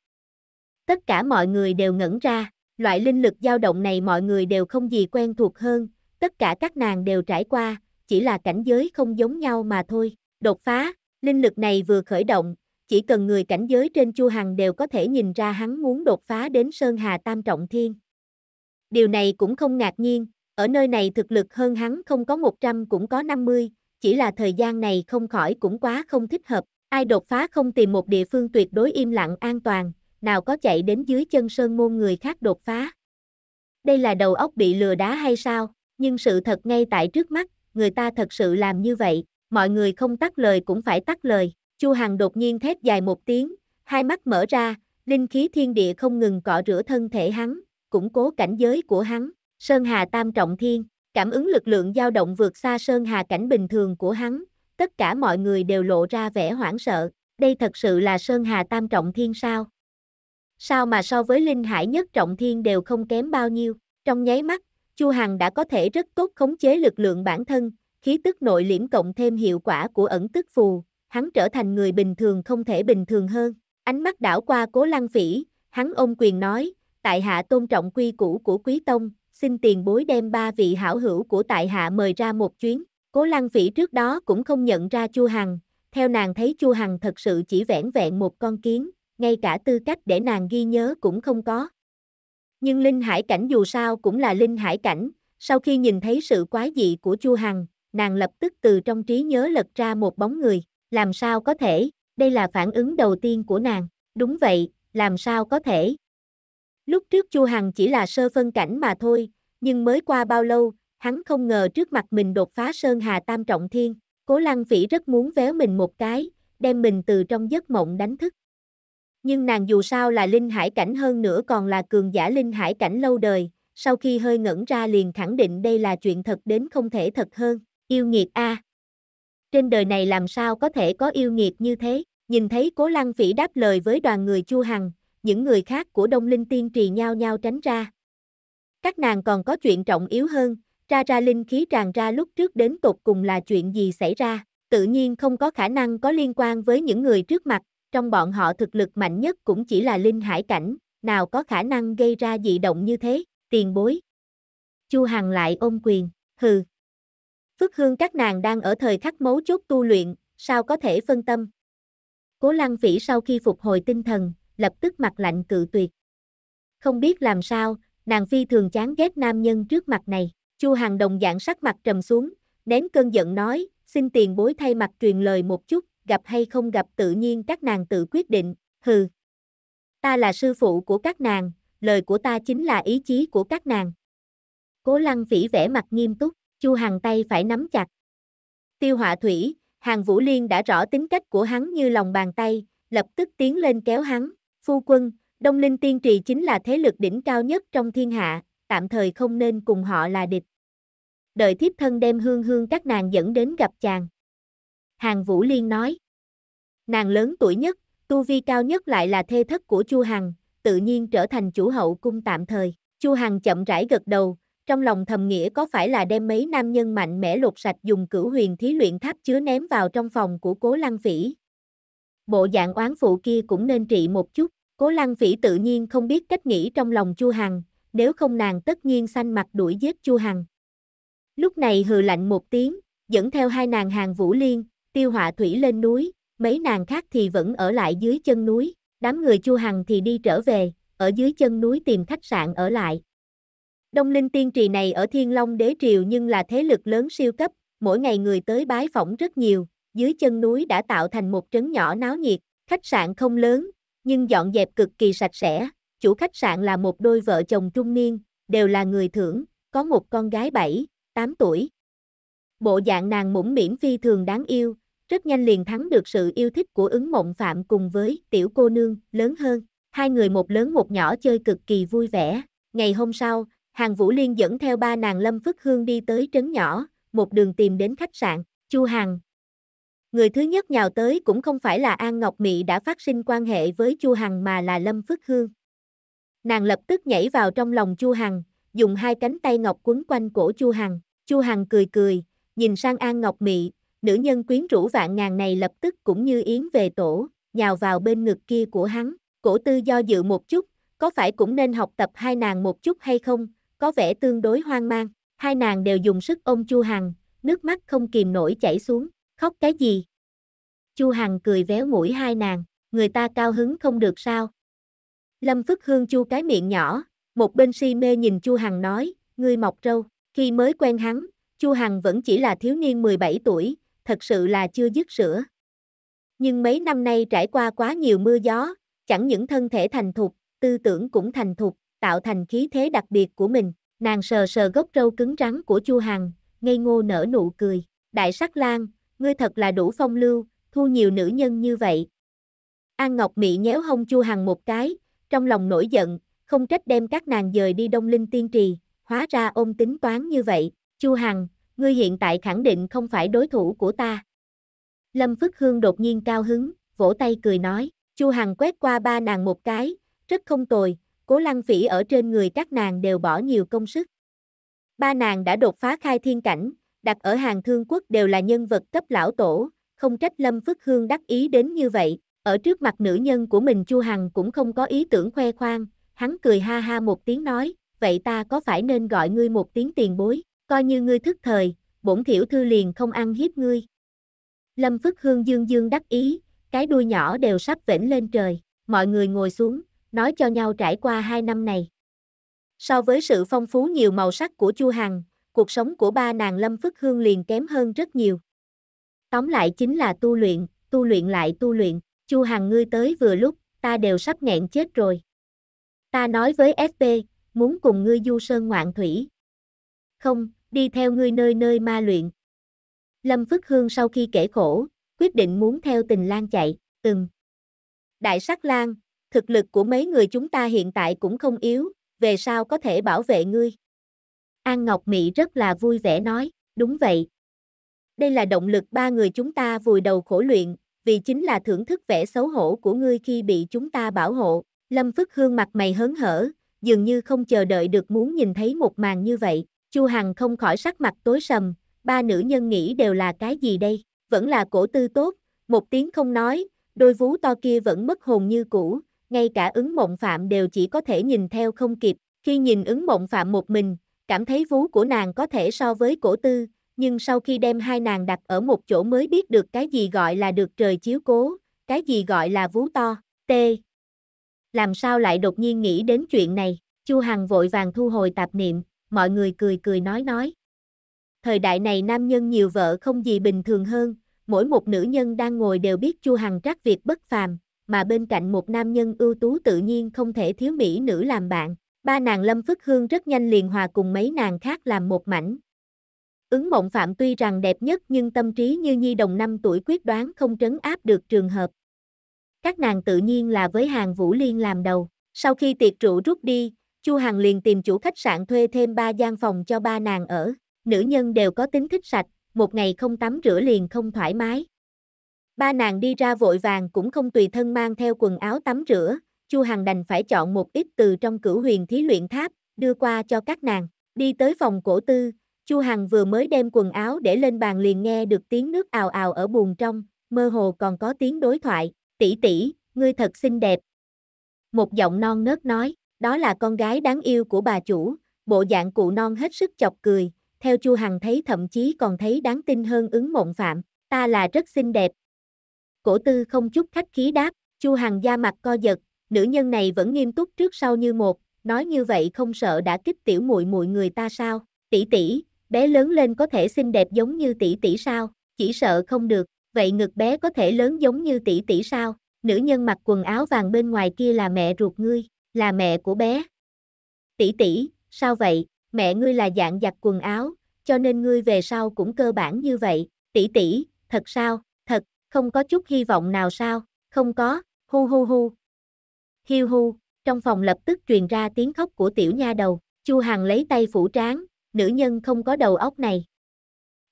Tất cả mọi người đều ngẩn ra, loại linh lực dao động này mọi người đều không gì quen thuộc hơn, tất cả các nàng đều trải qua, chỉ là cảnh giới không giống nhau mà thôi. Đột phá, linh lực này vừa khởi động, chỉ cần người cảnh giới trên Chu Hằng đều có thể nhìn ra hắn muốn đột phá đến Sơn Hà Tam Trọng Thiên. Điều này cũng không ngạc nhiên, ở nơi này thực lực hơn hắn không có 100 cũng có 50, chỉ là thời gian này không khỏi cũng quá không thích hợp. Ai đột phá không tìm một địa phương tuyệt đối im lặng an toàn, nào có chạy đến dưới chân sơn môn người khác đột phá. Đây là đầu óc bị lừa đá hay sao? nhưng sự thật ngay tại trước mắt, người ta thật sự làm như vậy, mọi người không tắt lời cũng phải tắt lời. Chu Hằng đột nhiên thét dài một tiếng, hai mắt mở ra, linh khí thiên địa không ngừng cọ rửa thân thể hắn, củng cố cảnh giới của hắn. Sơn Hà Tam Trọng Thiên, cảm ứng lực lượng dao động vượt xa Sơn Hà cảnh bình thường của hắn, tất cả mọi người đều lộ ra vẻ hoảng sợ, đây thật sự là Sơn Hà Tam Trọng Thiên sao? Sao mà so với Linh Hải nhất Trọng Thiên đều không kém bao nhiêu, trong nháy mắt, Chu Hằng đã có thể rất tốt khống chế lực lượng bản thân, khí tức nội liễm cộng thêm hiệu quả của ẩn tức phù, hắn trở thành người bình thường không thể bình thường hơn. Ánh mắt đảo qua cố lăng phỉ, hắn ôm quyền nói, tại hạ tôn trọng quy củ của quý tông, xin tiền bối đem ba vị hảo hữu của tại hạ mời ra một chuyến. Cố lăng phỉ trước đó cũng không nhận ra Chu Hằng, theo nàng thấy Chu Hằng thật sự chỉ vẻn vẹn một con kiến, ngay cả tư cách để nàng ghi nhớ cũng không có. Nhưng linh hải cảnh dù sao cũng là linh hải cảnh, sau khi nhìn thấy sự quái dị của Chu Hằng, nàng lập tức từ trong trí nhớ lật ra một bóng người, làm sao có thể, đây là phản ứng đầu tiên của nàng, đúng vậy, làm sao có thể. Lúc trước Chu Hằng chỉ là sơ phân cảnh mà thôi, nhưng mới qua bao lâu, hắn không ngờ trước mặt mình đột phá Sơn Hà Tam Trọng Thiên, Cố Lăng Phỉ rất muốn véo mình một cái, đem mình từ trong giấc mộng đánh thức. Nhưng nàng dù sao là linh hải cảnh hơn nữa còn là cường giả linh hải cảnh lâu đời, sau khi hơi ngẩn ra liền khẳng định đây là chuyện thật đến không thể thật hơn, yêu nghiệt a. Trên đời này làm sao có thể có yêu nghiệt như thế, nhìn thấy cố lăng phỉ đáp lời với đoàn người chu hằng, những người khác của đông linh tiên trì nhau nhau tránh ra. Các nàng còn có chuyện trọng yếu hơn, ra ra linh khí tràn ra lúc trước đến tột cùng là chuyện gì xảy ra, tự nhiên không có khả năng có liên quan với những người trước mặt, trong bọn họ thực lực mạnh nhất cũng chỉ là linh hải cảnh, nào có khả năng gây ra dị động như thế, tiền bối. Chu Hằng lại ôm quyền, hừ. Phước hương các nàng đang ở thời khắc mấu chốt tu luyện, sao có thể phân tâm. Cố lăng phỉ sau khi phục hồi tinh thần, lập tức mặt lạnh cự tuyệt. Không biết làm sao, nàng phi thường chán ghét nam nhân trước mặt này. Chu Hằng đồng dạng sắc mặt trầm xuống, nén cơn giận nói, xin tiền bối thay mặt truyền lời một chút gặp hay không gặp tự nhiên các nàng tự quyết định, hừ. Ta là sư phụ của các nàng, lời của ta chính là ý chí của các nàng. Cố lăng phỉ vẻ mặt nghiêm túc, chu hàng tay phải nắm chặt. Tiêu họa thủy, hàng vũ liên đã rõ tính cách của hắn như lòng bàn tay, lập tức tiến lên kéo hắn, phu quân, đông linh tiên trì chính là thế lực đỉnh cao nhất trong thiên hạ, tạm thời không nên cùng họ là địch. Đợi thiếp thân đem hương hương các nàng dẫn đến gặp chàng. Hàng Vũ Liên nói. Nàng lớn tuổi nhất, tu vi cao nhất lại là thê thất của Chu Hằng, tự nhiên trở thành chủ hậu cung tạm thời. Chu Hằng chậm rãi gật đầu, trong lòng thầm nghĩa có phải là đem mấy nam nhân mạnh mẽ lột sạch dùng cửu huyền thí luyện tháp chứa ném vào trong phòng của cố lăng phỉ. Bộ dạng oán phụ kia cũng nên trị một chút, cố lăng phỉ tự nhiên không biết cách nghĩ trong lòng Chu Hằng, nếu không nàng tất nhiên xanh mặt đuổi giết Chu Hằng. Lúc này hừ lạnh một tiếng, dẫn theo hai nàng hàng Vũ Liên, tiêu họa thủy lên núi, mấy nàng khác thì vẫn ở lại dưới chân núi, đám người chu hằng thì đi trở về, ở dưới chân núi tìm khách sạn ở lại. Đông Linh Tiên Trì này ở Thiên Long Đế Triều nhưng là thế lực lớn siêu cấp, mỗi ngày người tới bái phỏng rất nhiều, dưới chân núi đã tạo thành một trấn nhỏ náo nhiệt, khách sạn không lớn, nhưng dọn dẹp cực kỳ sạch sẽ, chủ khách sạn là một đôi vợ chồng trung niên, đều là người thưởng, có một con gái 7, 8 tuổi. Bộ dạng nàng mũm mỉm phi thường đáng yêu, rất nhanh liền thắng được sự yêu thích của ứng mộng phạm cùng với tiểu cô nương lớn hơn. Hai người một lớn một nhỏ chơi cực kỳ vui vẻ. Ngày hôm sau, Hàng Vũ Liên dẫn theo ba nàng Lâm Phất Hương đi tới trấn nhỏ, một đường tìm đến khách sạn, Chu Hằng. Người thứ nhất nhào tới cũng không phải là An Ngọc Mị đã phát sinh quan hệ với Chu Hằng mà là Lâm Phất Hương. Nàng lập tức nhảy vào trong lòng Chu Hằng, dùng hai cánh tay ngọc quấn quanh cổ Chu Hằng, Chu Hằng cười cười, nhìn sang An Ngọc Mị, nữ nhân quyến rũ vạn ngàn này lập tức cũng như yến về tổ, nhào vào bên ngực kia của hắn, cổ tư do dự một chút, có phải cũng nên học tập hai nàng một chút hay không, có vẻ tương đối hoang mang, hai nàng đều dùng sức ôm Chu Hằng, nước mắt không kìm nổi chảy xuống, khóc cái gì? Chu Hằng cười véo mũi hai nàng, người ta cao hứng không được sao? Lâm Phức Hương chu cái miệng nhỏ, một bên si mê nhìn Chu Hằng nói, ngươi mọc râu, khi mới quen hắn, Chu Hằng vẫn chỉ là thiếu niên 17 tuổi, thật sự là chưa dứt sữa. Nhưng mấy năm nay trải qua quá nhiều mưa gió, chẳng những thân thể thành thục, tư tưởng cũng thành thục, tạo thành khí thế đặc biệt của mình. Nàng sờ sờ gốc râu cứng rắn của Chu Hằng, ngây ngô nở nụ cười. Đại sắc lang, ngươi thật là đủ phong lưu, thu nhiều nữ nhân như vậy. An Ngọc Mỹ nhéo hông Chu Hằng một cái, trong lòng nổi giận, không trách đem các nàng dời đi Đông Linh Tiên Trì, hóa ra ôm tính toán như vậy. Chu Hằng, ngươi hiện tại khẳng định không phải đối thủ của ta. Lâm Phức Hương đột nhiên cao hứng, vỗ tay cười nói, Chu Hằng quét qua ba nàng một cái, rất không tồi, cố lăng phỉ ở trên người các nàng đều bỏ nhiều công sức. Ba nàng đã đột phá khai thiên cảnh, đặt ở hàng thương quốc đều là nhân vật cấp lão tổ, không trách Lâm Phức Hương đắc ý đến như vậy, ở trước mặt nữ nhân của mình Chu Hằng cũng không có ý tưởng khoe khoang, hắn cười ha ha một tiếng nói, vậy ta có phải nên gọi ngươi một tiếng tiền bối. Coi như ngươi thức thời, bổn thiểu thư liền không ăn hiếp ngươi. Lâm Phức Hương dương dương đắc ý, cái đuôi nhỏ đều sắp vểnh lên trời, mọi người ngồi xuống, nói cho nhau trải qua hai năm này. So với sự phong phú nhiều màu sắc của Chu Hằng, cuộc sống của ba nàng Lâm Phức Hương liền kém hơn rất nhiều. Tóm lại chính là tu luyện, tu luyện lại tu luyện, Chu Hằng ngươi tới vừa lúc, ta đều sắp nghẹn chết rồi. Ta nói với SP, muốn cùng ngươi du sơn ngoạn thủy, không, đi theo ngươi nơi nơi ma luyện. Lâm Phất Hương sau khi kể khổ, quyết định muốn theo tình lang chạy, từng. Đại sắc lang, thực lực của mấy người chúng ta hiện tại cũng không yếu, về sao có thể bảo vệ ngươi. An Ngọc Mỹ rất là vui vẻ nói, đúng vậy. Đây là động lực ba người chúng ta vùi đầu khổ luyện, vì chính là thưởng thức vẻ xấu hổ của ngươi khi bị chúng ta bảo hộ. Lâm Phất Hương mặt mày hớn hở, dường như không chờ đợi được muốn nhìn thấy một màn như vậy. Chu Hằng không khỏi sắc mặt tối sầm, ba nữ nhân nghĩ đều là cái gì đây? Vẫn là cổ tư tốt, một tiếng không nói, đôi vú to kia vẫn mất hồn như cũ, ngay cả ứng mộng phạm đều chỉ có thể nhìn theo không kịp. Khi nhìn ứng mộng phạm một mình, cảm thấy vú của nàng có thể so với cổ tư, nhưng sau khi đem hai nàng đặt ở một chỗ mới biết được cái gì gọi là được trời chiếu cố, cái gì gọi là vú to, t. Làm sao lại đột nhiên nghĩ đến chuyện này, Chu Hằng vội vàng thu hồi tạp niệm, mọi người cười cười nói nói. Thời đại này nam nhân nhiều vợ không gì bình thường hơn, mỗi một nữ nhân đang ngồi đều biết Chu Hằng trác việc bất phàm, mà bên cạnh một nam nhân ưu tú tự nhiên không thể thiếu mỹ nữ làm bạn. Ba nàng Lâm Phất Hương rất nhanh liền hòa cùng mấy nàng khác làm một mảnh. Ứng mộng phạm tuy rằng đẹp nhất nhưng tâm trí như nhi đồng năm tuổi quyết đoán không trấn áp được trường hợp. Các nàng tự nhiên là với hàng Vũ Liên làm đầu. Sau khi tiệc rượu rút đi, Chu Hằng liền tìm chủ khách sạn thuê thêm ba gian phòng cho ba nàng ở. Nữ nhân đều có tính thích sạch, một ngày không tắm rửa liền không thoải mái. Ba nàng đi ra vội vàng cũng không tùy thân mang theo quần áo tắm rửa, Chu Hằng đành phải chọn một ít từ trong cửu huyền thí luyện tháp, đưa qua cho các nàng. Đi tới phòng cổ tư, Chu Hằng vừa mới đem quần áo để lên bàn liền nghe được tiếng nước ào ào ở buồn trong, mơ hồ còn có tiếng đối thoại, tỷ tỷ, ngươi thật xinh đẹp. Một giọng non nớt nói. Đó là con gái đáng yêu của bà chủ, bộ dạng cụ non hết sức chọc cười, theo Chu Hằng thấy thậm chí còn thấy đáng tin hơn ứng mộng phạm, ta là rất xinh đẹp. Cổ tư không chút khách khí đáp, Chu Hằng da mặt co giật, nữ nhân này vẫn nghiêm túc trước sau như một, nói như vậy không sợ đã kích tiểu muội muội người ta sao? Tỷ tỷ, bé lớn lên có thể xinh đẹp giống như tỷ tỷ sao? Chỉ sợ không được, vậy ngực bé có thể lớn giống như tỷ tỷ sao? Nữ nhân mặc quần áo vàng bên ngoài kia là mẹ ruột ngươi là mẹ của bé. Tỷ tỷ, sao vậy, mẹ ngươi là dạng giặt quần áo, cho nên ngươi về sau cũng cơ bản như vậy, tỷ tỷ, thật sao, thật, không có chút hy vọng nào sao, không có, hu hu hu. Hiu hu, trong phòng lập tức truyền ra tiếng khóc của tiểu nha đầu, Chu Hằng lấy tay phủ trán, nữ nhân không có đầu óc này.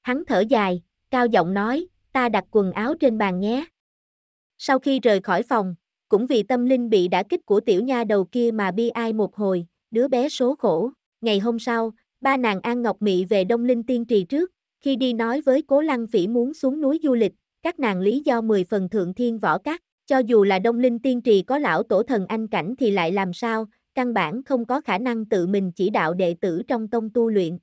Hắn thở dài, cao giọng nói, ta đặt quần áo trên bàn nhé. Sau khi rời khỏi phòng, cũng vì tâm linh bị đả kích của tiểu nha đầu kia mà bi ai một hồi, đứa bé số khổ. Ngày hôm sau, ba nàng An Ngọc Mị về Đông Linh Tiên Trì trước, khi đi nói với Cố Lăng Phỉ muốn xuống núi du lịch, các nàng lý do 10 phần thượng thiên võ cát, cho dù là Đông Linh Tiên Trì có lão tổ thần anh cảnh thì lại làm sao, căn bản không có khả năng tự mình chỉ đạo đệ tử trong tông tu luyện.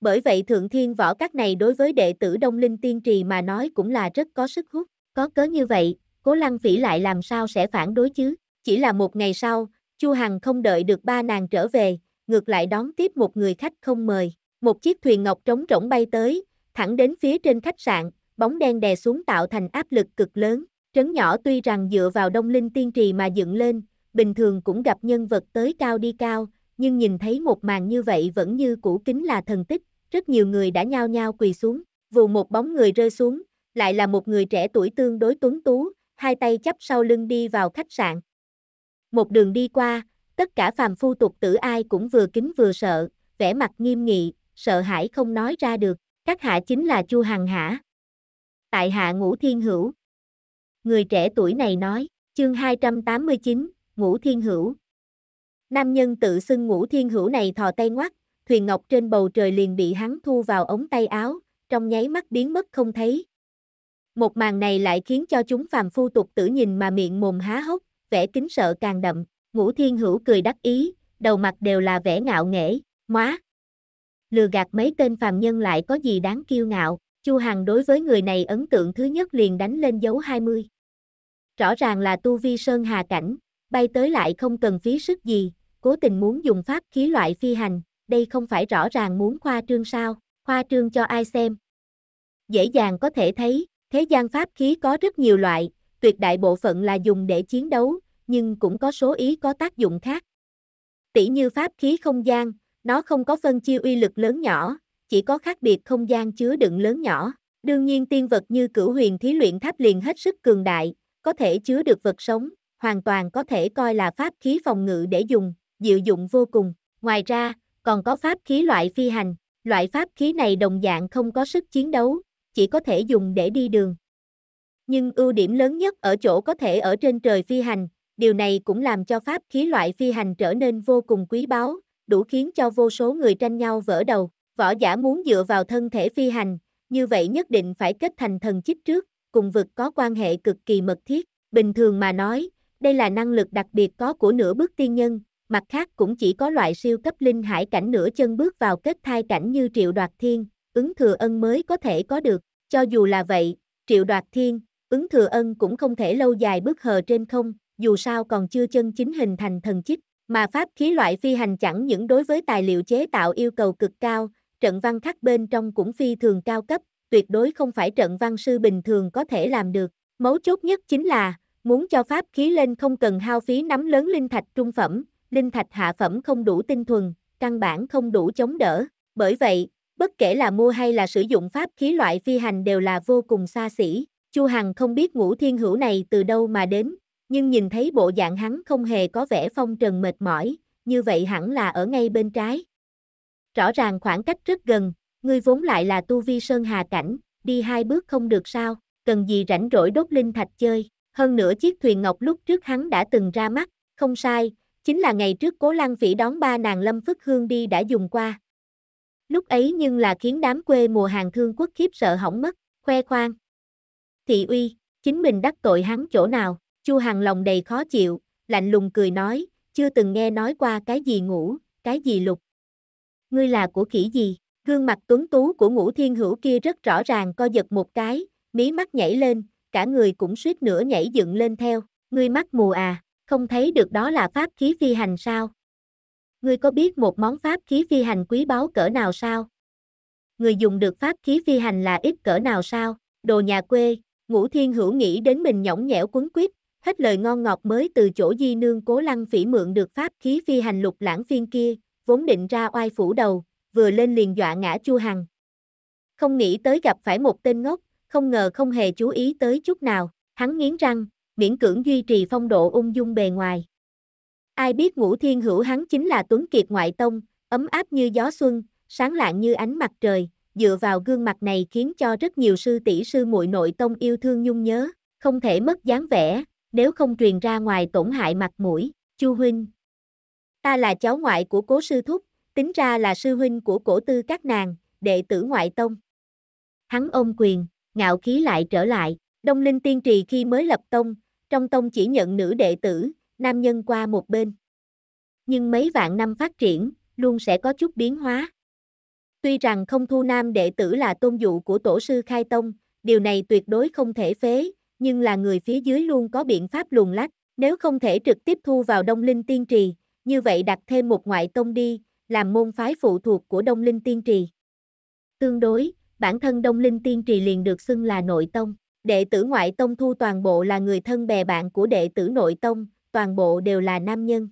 Bởi vậy thượng thiên võ các này đối với đệ tử Đông Linh Tiên Trì mà nói cũng là rất có sức hút, có cớ như vậy, Cố Lăng Phỉ lại làm sao sẽ phản đối chứ? Chỉ là một ngày sau, Chu Hằng không đợi được ba nàng trở về, ngược lại đón tiếp một người khách không mời. Một chiếc thuyền ngọc trống rỗng bay tới, thẳng đến phía trên khách sạn, bóng đen đè xuống tạo thành áp lực cực lớn. Trấn nhỏ tuy rằng dựa vào đông linh tiên trì mà dựng lên, bình thường cũng gặp nhân vật tới cao đi cao, nhưng nhìn thấy một màn như vậy vẫn như cũ kính là thần tích, rất nhiều người đã nhao nhao quỳ xuống, vù một bóng người rơi xuống, lại là một người trẻ tuổi tương đối tuấn tú, hai tay chắp sau lưng đi vào khách sạn. Một đường đi qua, tất cả phàm phu tục tử ai cũng vừa kính vừa sợ, vẻ mặt nghiêm nghị, sợ hãi không nói ra được, các hạ chính là Chu Hằng hả? Tại hạ Ngũ Thiên Hữu. Người trẻ tuổi này nói, chương 289, Ngũ Thiên Hữu. Nam nhân tự xưng Ngũ Thiên Hữu này thò tay ngoắt, thuyền ngọc trên bầu trời liền bị hắn thu vào ống tay áo, trong nháy mắt biến mất không thấy. Một màn này lại khiến cho chúng phàm phu tục tử nhìn mà miệng mồm há hốc, vẻ kính sợ càng đậm, ngũ thiên hữu cười đắc ý, đầu mặt đều là vẻ ngạo nghễ, móa. Lừa gạt mấy tên phàm nhân lại có gì đáng kiêu ngạo, Chu Hằng đối với người này ấn tượng thứ nhất liền đánh lên dấu 20. Rõ ràng là tu vi sơn hà cảnh, bay tới lại không cần phí sức gì, cố tình muốn dùng pháp khí loại phi hành, đây không phải rõ ràng muốn khoa trương sao, khoa trương cho ai xem. Dễ dàng có thể thấy, Thế gian pháp khí có rất nhiều loại, tuyệt đại bộ phận là dùng để chiến đấu, nhưng cũng có số ý có tác dụng khác. Tỷ như pháp khí không gian, nó không có phân chia uy lực lớn nhỏ, chỉ có khác biệt không gian chứa đựng lớn nhỏ. Đương nhiên tiên vật như cửu huyền thí luyện tháp liền hết sức cường đại, có thể chứa được vật sống, hoàn toàn có thể coi là pháp khí phòng ngự để dùng, diệu dụng vô cùng. Ngoài ra, còn có pháp khí loại phi hành, loại pháp khí này đồng dạng không có sức chiến đấu, chỉ có thể dùng để đi đường. Nhưng ưu điểm lớn nhất ở chỗ có thể ở trên trời phi hành, điều này cũng làm cho pháp khí loại phi hành trở nên vô cùng quý báu, đủ khiến cho vô số người tranh nhau vỡ đầu. Võ giả muốn dựa vào thân thể phi hành, như vậy nhất định phải kết thành thần chích trước, cùng vực có quan hệ cực kỳ mật thiết. Bình thường mà nói, đây là năng lực đặc biệt có của nửa bước tiên nhân, mặt khác cũng chỉ có loại siêu cấp linh hải cảnh nửa chân bước vào kết thai cảnh như triệu đoạt thiên, ứng thừa ân mới có thể có được. Cho dù là vậy, triệu đoạt thiên, ứng thừa ân cũng không thể lâu dài bước hờ trên không, dù sao còn chưa chân chính hình thành thần chích. Mà pháp khí loại phi hành chẳng những đối với tài liệu chế tạo yêu cầu cực cao, trận văn khắc bên trong cũng phi thường cao cấp, tuyệt đối không phải trận văn sư bình thường có thể làm được. Mấu chốt nhất chính là, muốn cho pháp khí lên không cần hao phí nắm lớn linh thạch trung phẩm, linh thạch hạ phẩm không đủ tinh thuần, căn bản không đủ chống đỡ. Bởi vậy, bất kể là mua hay là sử dụng pháp khí loại phi hành đều là vô cùng xa xỉ. Chu Hằng không biết ngũ thiên hữu này từ đâu mà đến, nhưng nhìn thấy bộ dạng hắn không hề có vẻ phong trần mệt mỏi, như vậy hẳn là ở ngay bên trái. Rõ ràng khoảng cách rất gần, ngươi vốn lại là tu vi sơn hà cảnh, đi hai bước không được sao, cần gì rảnh rỗi đốt linh thạch chơi. Hơn nữa chiếc thuyền ngọc lúc trước hắn đã từng ra mắt, không sai, chính là ngày trước cố lăng phỉ đón ba nàng lâm phất hương đi đã dùng qua. Lúc ấy nhưng là khiến đám quê mùa hàng thương quốc khiếp sợ hỏng mất, khoe khoang. Thị uy, chính mình đắc tội hắn chỗ nào, Chu Hằng lòng đầy khó chịu, lạnh lùng cười nói, chưa từng nghe nói qua cái gì ngủ, cái gì lục. Ngươi là của khỉ gì? Gương mặt tuấn tú của ngũ thiên hữu kia rất rõ ràng co giật một cái, mí mắt nhảy lên, cả người cũng suýt nữa nhảy dựng lên theo, ngươi mắt mù à, không thấy được đó là pháp khí phi hành sao, Ngươi có biết một món pháp khí phi hành quý báu cỡ nào sao? Người dùng được pháp khí phi hành là ít cỡ nào sao? Đồ nhà quê, ngũ thiên hữu nghĩ đến mình nhõng nhẽo quấn quýt, hết lời ngon ngọt mới từ chỗ di nương cố lăng phỉ mượn được pháp khí phi hành lục lãng phiên kia, vốn định ra oai phủ đầu, vừa lên liền dọa ngã chu hằng. Không nghĩ tới gặp phải một tên ngốc, không ngờ không hề chú ý tới chút nào, hắn nghiến răng, miễn cưỡng duy trì phong độ ung dung bề ngoài. Ai biết ngũ thiên hữu hắn chính là tuấn kiệt ngoại tông, ấm áp như gió xuân, sáng lạng như ánh mặt trời, dựa vào gương mặt này khiến cho rất nhiều sư tỷ sư muội nội tông yêu thương nhung nhớ, không thể mất dáng vẻ, nếu không truyền ra ngoài tổn hại mặt mũi, Chu huynh. Ta là cháu ngoại của Cố sư thúc, tính ra là sư huynh của cổ tư các nàng, đệ tử ngoại tông. Hắn ôm quyền, ngạo khí lại trở lại, Đông Linh Tiên Trì khi mới lập tông, trong tông chỉ nhận nữ đệ tử, nam nhân qua một bên. Nhưng mấy vạn năm phát triển, luôn sẽ có chút biến hóa. Tuy rằng không thu nam đệ tử là tôn dụ của tổ sư Khai Tông, điều này tuyệt đối không thể phế, nhưng là người phía dưới luôn có biện pháp luồn lách, nếu không thể trực tiếp thu vào Đông Linh Tiên Trì, như vậy đặt thêm một ngoại tông đi, làm môn phái phụ thuộc của Đông Linh Tiên Trì. Tương đối, bản thân Đông Linh Tiên Trì liền được xưng là nội tông, đệ tử ngoại tông thu toàn bộ là người thân bè bạn của đệ tử nội tông, toàn bộ đều là nam nhân.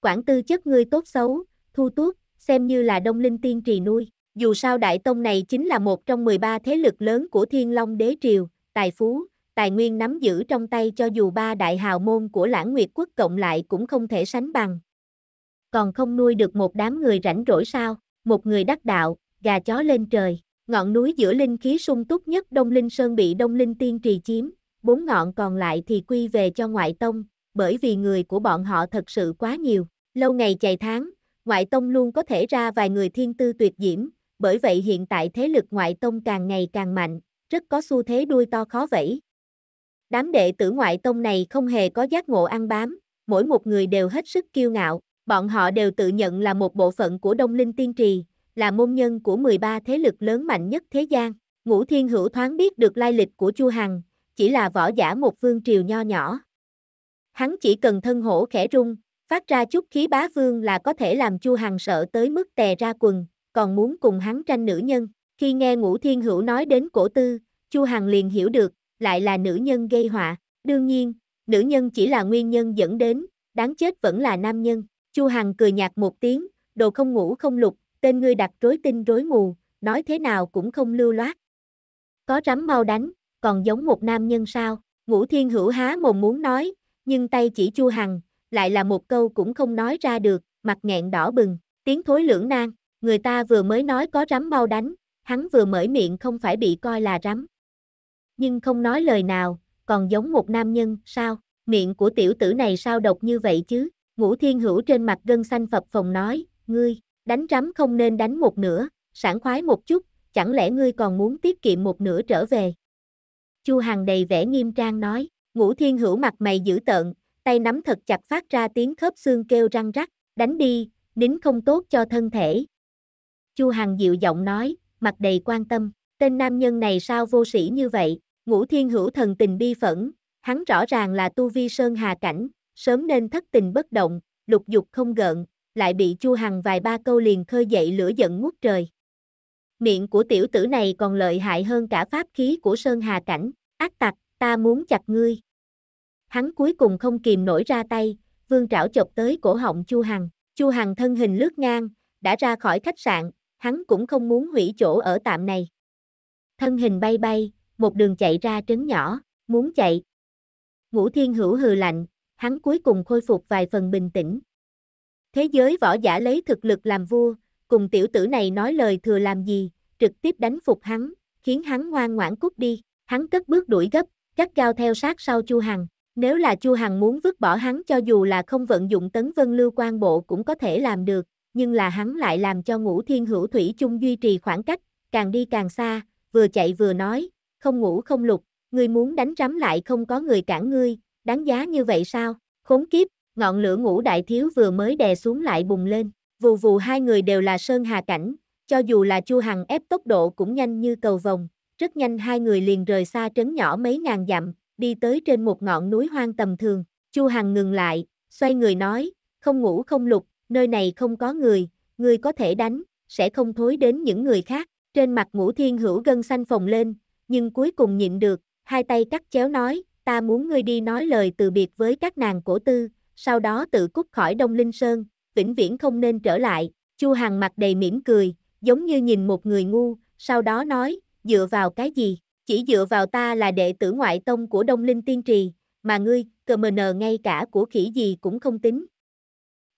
Quản tư chất ngươi tốt xấu, thu tuốt, xem như là đông linh tiên trì nuôi. Dù sao Đại Tông này chính là một trong 13 thế lực lớn của Thiên Long Đế Triều, tài phú, tài nguyên nắm giữ trong tay cho dù ba đại hào môn của lãng nguyệt quốc cộng lại cũng không thể sánh bằng. Còn không nuôi được một đám người rảnh rỗi sao, một người đắc đạo, gà chó lên trời, ngọn núi giữa linh khí sung túc nhất Đông Linh Sơn bị Đông Linh Tiên trì chiếm, bốn ngọn còn lại thì quy về cho ngoại tông, bởi vì người của bọn họ thật sự quá nhiều. Lâu ngày chạy tháng, ngoại tông luôn có thể ra vài người thiên tư tuyệt diễm, bởi vậy hiện tại thế lực ngoại tông càng ngày càng mạnh, rất có xu thế đuôi to khó vẫy. Đám đệ tử ngoại tông này không hề có giác ngộ ăn bám, mỗi một người đều hết sức kiêu ngạo, bọn họ đều tự nhận là một bộ phận của Đông Linh Tiên Trì, là môn nhân của 13 thế lực lớn mạnh nhất thế gian. Ngũ Thiên Hữu thoáng biết được lai lịch của Chu Hằng, chỉ là võ giả một vương triều nho nhỏ, hắn chỉ cần thân hổ khẽ rung, phát ra chút khí bá vương là có thể làm Chu Hằng sợ tới mức tè ra quần, còn muốn cùng hắn tranh nữ nhân. Khi nghe Ngũ Thiên Hữu nói đến cổ tư, Chu Hằng liền hiểu được, lại là nữ nhân gây họa. Đương nhiên, nữ nhân chỉ là nguyên nhân dẫn đến, đáng chết vẫn là nam nhân. Chu Hằng cười nhạt một tiếng, đồ không ngủ không lục, tên ngươi đặt rối tinh rối mù, nói thế nào cũng không lưu loát. Có rắm mau đánh, còn giống một nam nhân sao? Ngũ Thiên Hữu há mồm muốn nói, nhưng tay chỉ Chu Hằng, lại là một câu cũng không nói ra được, mặt nghẹn đỏ bừng, tiếng thối lưỡng nan, người ta vừa mới nói có rắm mau đánh, hắn vừa mở miệng không phải bị coi là rắm. Nhưng không nói lời nào, còn giống một nam nhân, sao, miệng của tiểu tử này sao độc như vậy chứ, ngũ thiên hữu trên mặt gân xanh phập phồng nói, ngươi, đánh rắm không nên đánh một nửa, sảng khoái một chút, chẳng lẽ ngươi còn muốn tiết kiệm một nửa trở về. Chu Hằng đầy vẻ nghiêm trang nói, Ngũ thiên hữu mặt mày dữ tợn, tay nắm thật chặt phát ra tiếng khớp xương kêu răng rắc, đánh đi, nín không tốt cho thân thể. Chu Hằng dịu giọng nói, mặt đầy quan tâm, tên nam nhân này sao vô sĩ như vậy, ngũ thiên hữu thần tình bi phẫn, hắn rõ ràng là tu vi sơn hà cảnh, sớm nên thất tình bất động, lục dục không gợn, lại bị Chu Hằng vài ba câu liền khơi dậy lửa giận ngút trời. Miệng của tiểu tử này còn lợi hại hơn cả pháp khí của sơn hà cảnh, ác tặc, ta muốn chặt ngươi. Hắn cuối cùng không kìm nổi ra tay, vương trảo chọc tới cổ họng Chu Hằng. Chu Hằng thân hình lướt ngang, đã ra khỏi khách sạn, hắn cũng không muốn hủy chỗ ở tạm này. Thân hình bay bay, một đường chạy ra trấn nhỏ, muốn chạy. Ngũ Thiên Hữu hừ lạnh, hắn cuối cùng khôi phục vài phần bình tĩnh. Thế giới võ giả lấy thực lực làm vua, cùng tiểu tử này nói lời thừa làm gì, trực tiếp đánh phục hắn, khiến hắn ngoan ngoãn cút đi, hắn cất bước đuổi gấp, gắt gao theo sát sau Chu Hằng. Nếu là Chu Hằng muốn vứt bỏ hắn cho dù là không vận dụng tấn vân lưu quan bộ cũng có thể làm được, nhưng là hắn lại làm cho ngũ thiên hữu thủy chung duy trì khoảng cách, càng đi càng xa, vừa chạy vừa nói, không ngủ không lục, người muốn đánh rắm lại không có người cản ngươi, đáng giá như vậy sao, khốn kiếp, ngọn lửa ngũ đại thiếu vừa mới đè xuống lại bùng lên, vù vù hai người đều là sơn hà cảnh, cho dù là chu hằng ép tốc độ cũng nhanh như cầu vồng, rất nhanh hai người liền rời xa trấn nhỏ mấy ngàn dặm, đi tới trên một ngọn núi hoang tầm thường, Chu Hằng ngừng lại, xoay người nói, không ngủ không lục, nơi này không có người, người có thể đánh, sẽ không thối đến những người khác, trên mặt ngũ thiên hữu gân xanh phồng lên, nhưng cuối cùng nhịn được, hai tay cắt chéo nói, ta muốn ngươi đi nói lời từ biệt với các nàng cổ tư, sau đó tự cút khỏi Đông Linh Sơn, vĩnh viễn không nên trở lại, Chu Hằng mặt đầy mỉm cười, giống như nhìn một người ngu, sau đó nói, dựa vào cái gì? Chỉ dựa vào ta là đệ tử ngoại tông của Đông Linh Tiên Trì, mà ngươi, cờ mờ nờ ngay cả của khỉ gì cũng không tính.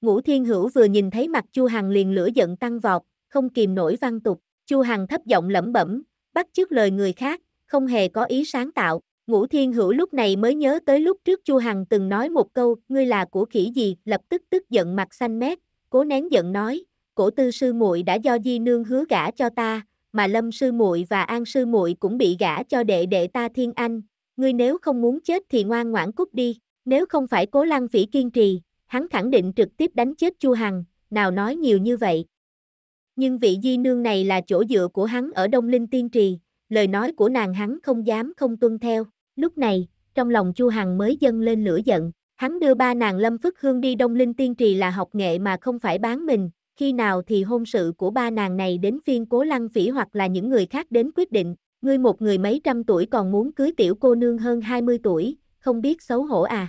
Ngũ Thiên Hữu vừa nhìn thấy mặt Chu Hằng liền lửa giận tăng vọt, không kìm nổi văn tục, Chu Hằng thấp giọng lẩm bẩm, bắt chước lời người khác, không hề có ý sáng tạo. Ngũ Thiên Hữu lúc này mới nhớ tới lúc trước Chu Hằng từng nói một câu, ngươi là của khỉ gì, lập tức tức giận mặt xanh mét, cố nén giận nói, cổ tư sư muội đã do di nương hứa gả cho ta, mà Lâm sư muội và An sư muội cũng bị gả cho đệ đệ ta Thiên Anh, ngươi nếu không muốn chết thì ngoan ngoãn cút đi, nếu không phải Cố Lăng Phỉ kiên trì, hắn khẳng định trực tiếp đánh chết Chu Hằng, nào nói nhiều như vậy. Nhưng vị di nương này là chỗ dựa của hắn ở Đông Linh Tiên Trì, lời nói của nàng hắn không dám không tuân theo, lúc này, trong lòng Chu Hằng mới dâng lên lửa giận, hắn đưa ba nàng Lâm Phất Hương đi Đông Linh Tiên Trì là học nghệ mà không phải bán mình, khi nào thì hôn sự của ba nàng này đến phiên cố lăng phỉ hoặc là những người khác đến quyết định, ngươi một người mấy trăm tuổi còn muốn cưới tiểu cô nương hơn 20 tuổi, không biết xấu hổ à.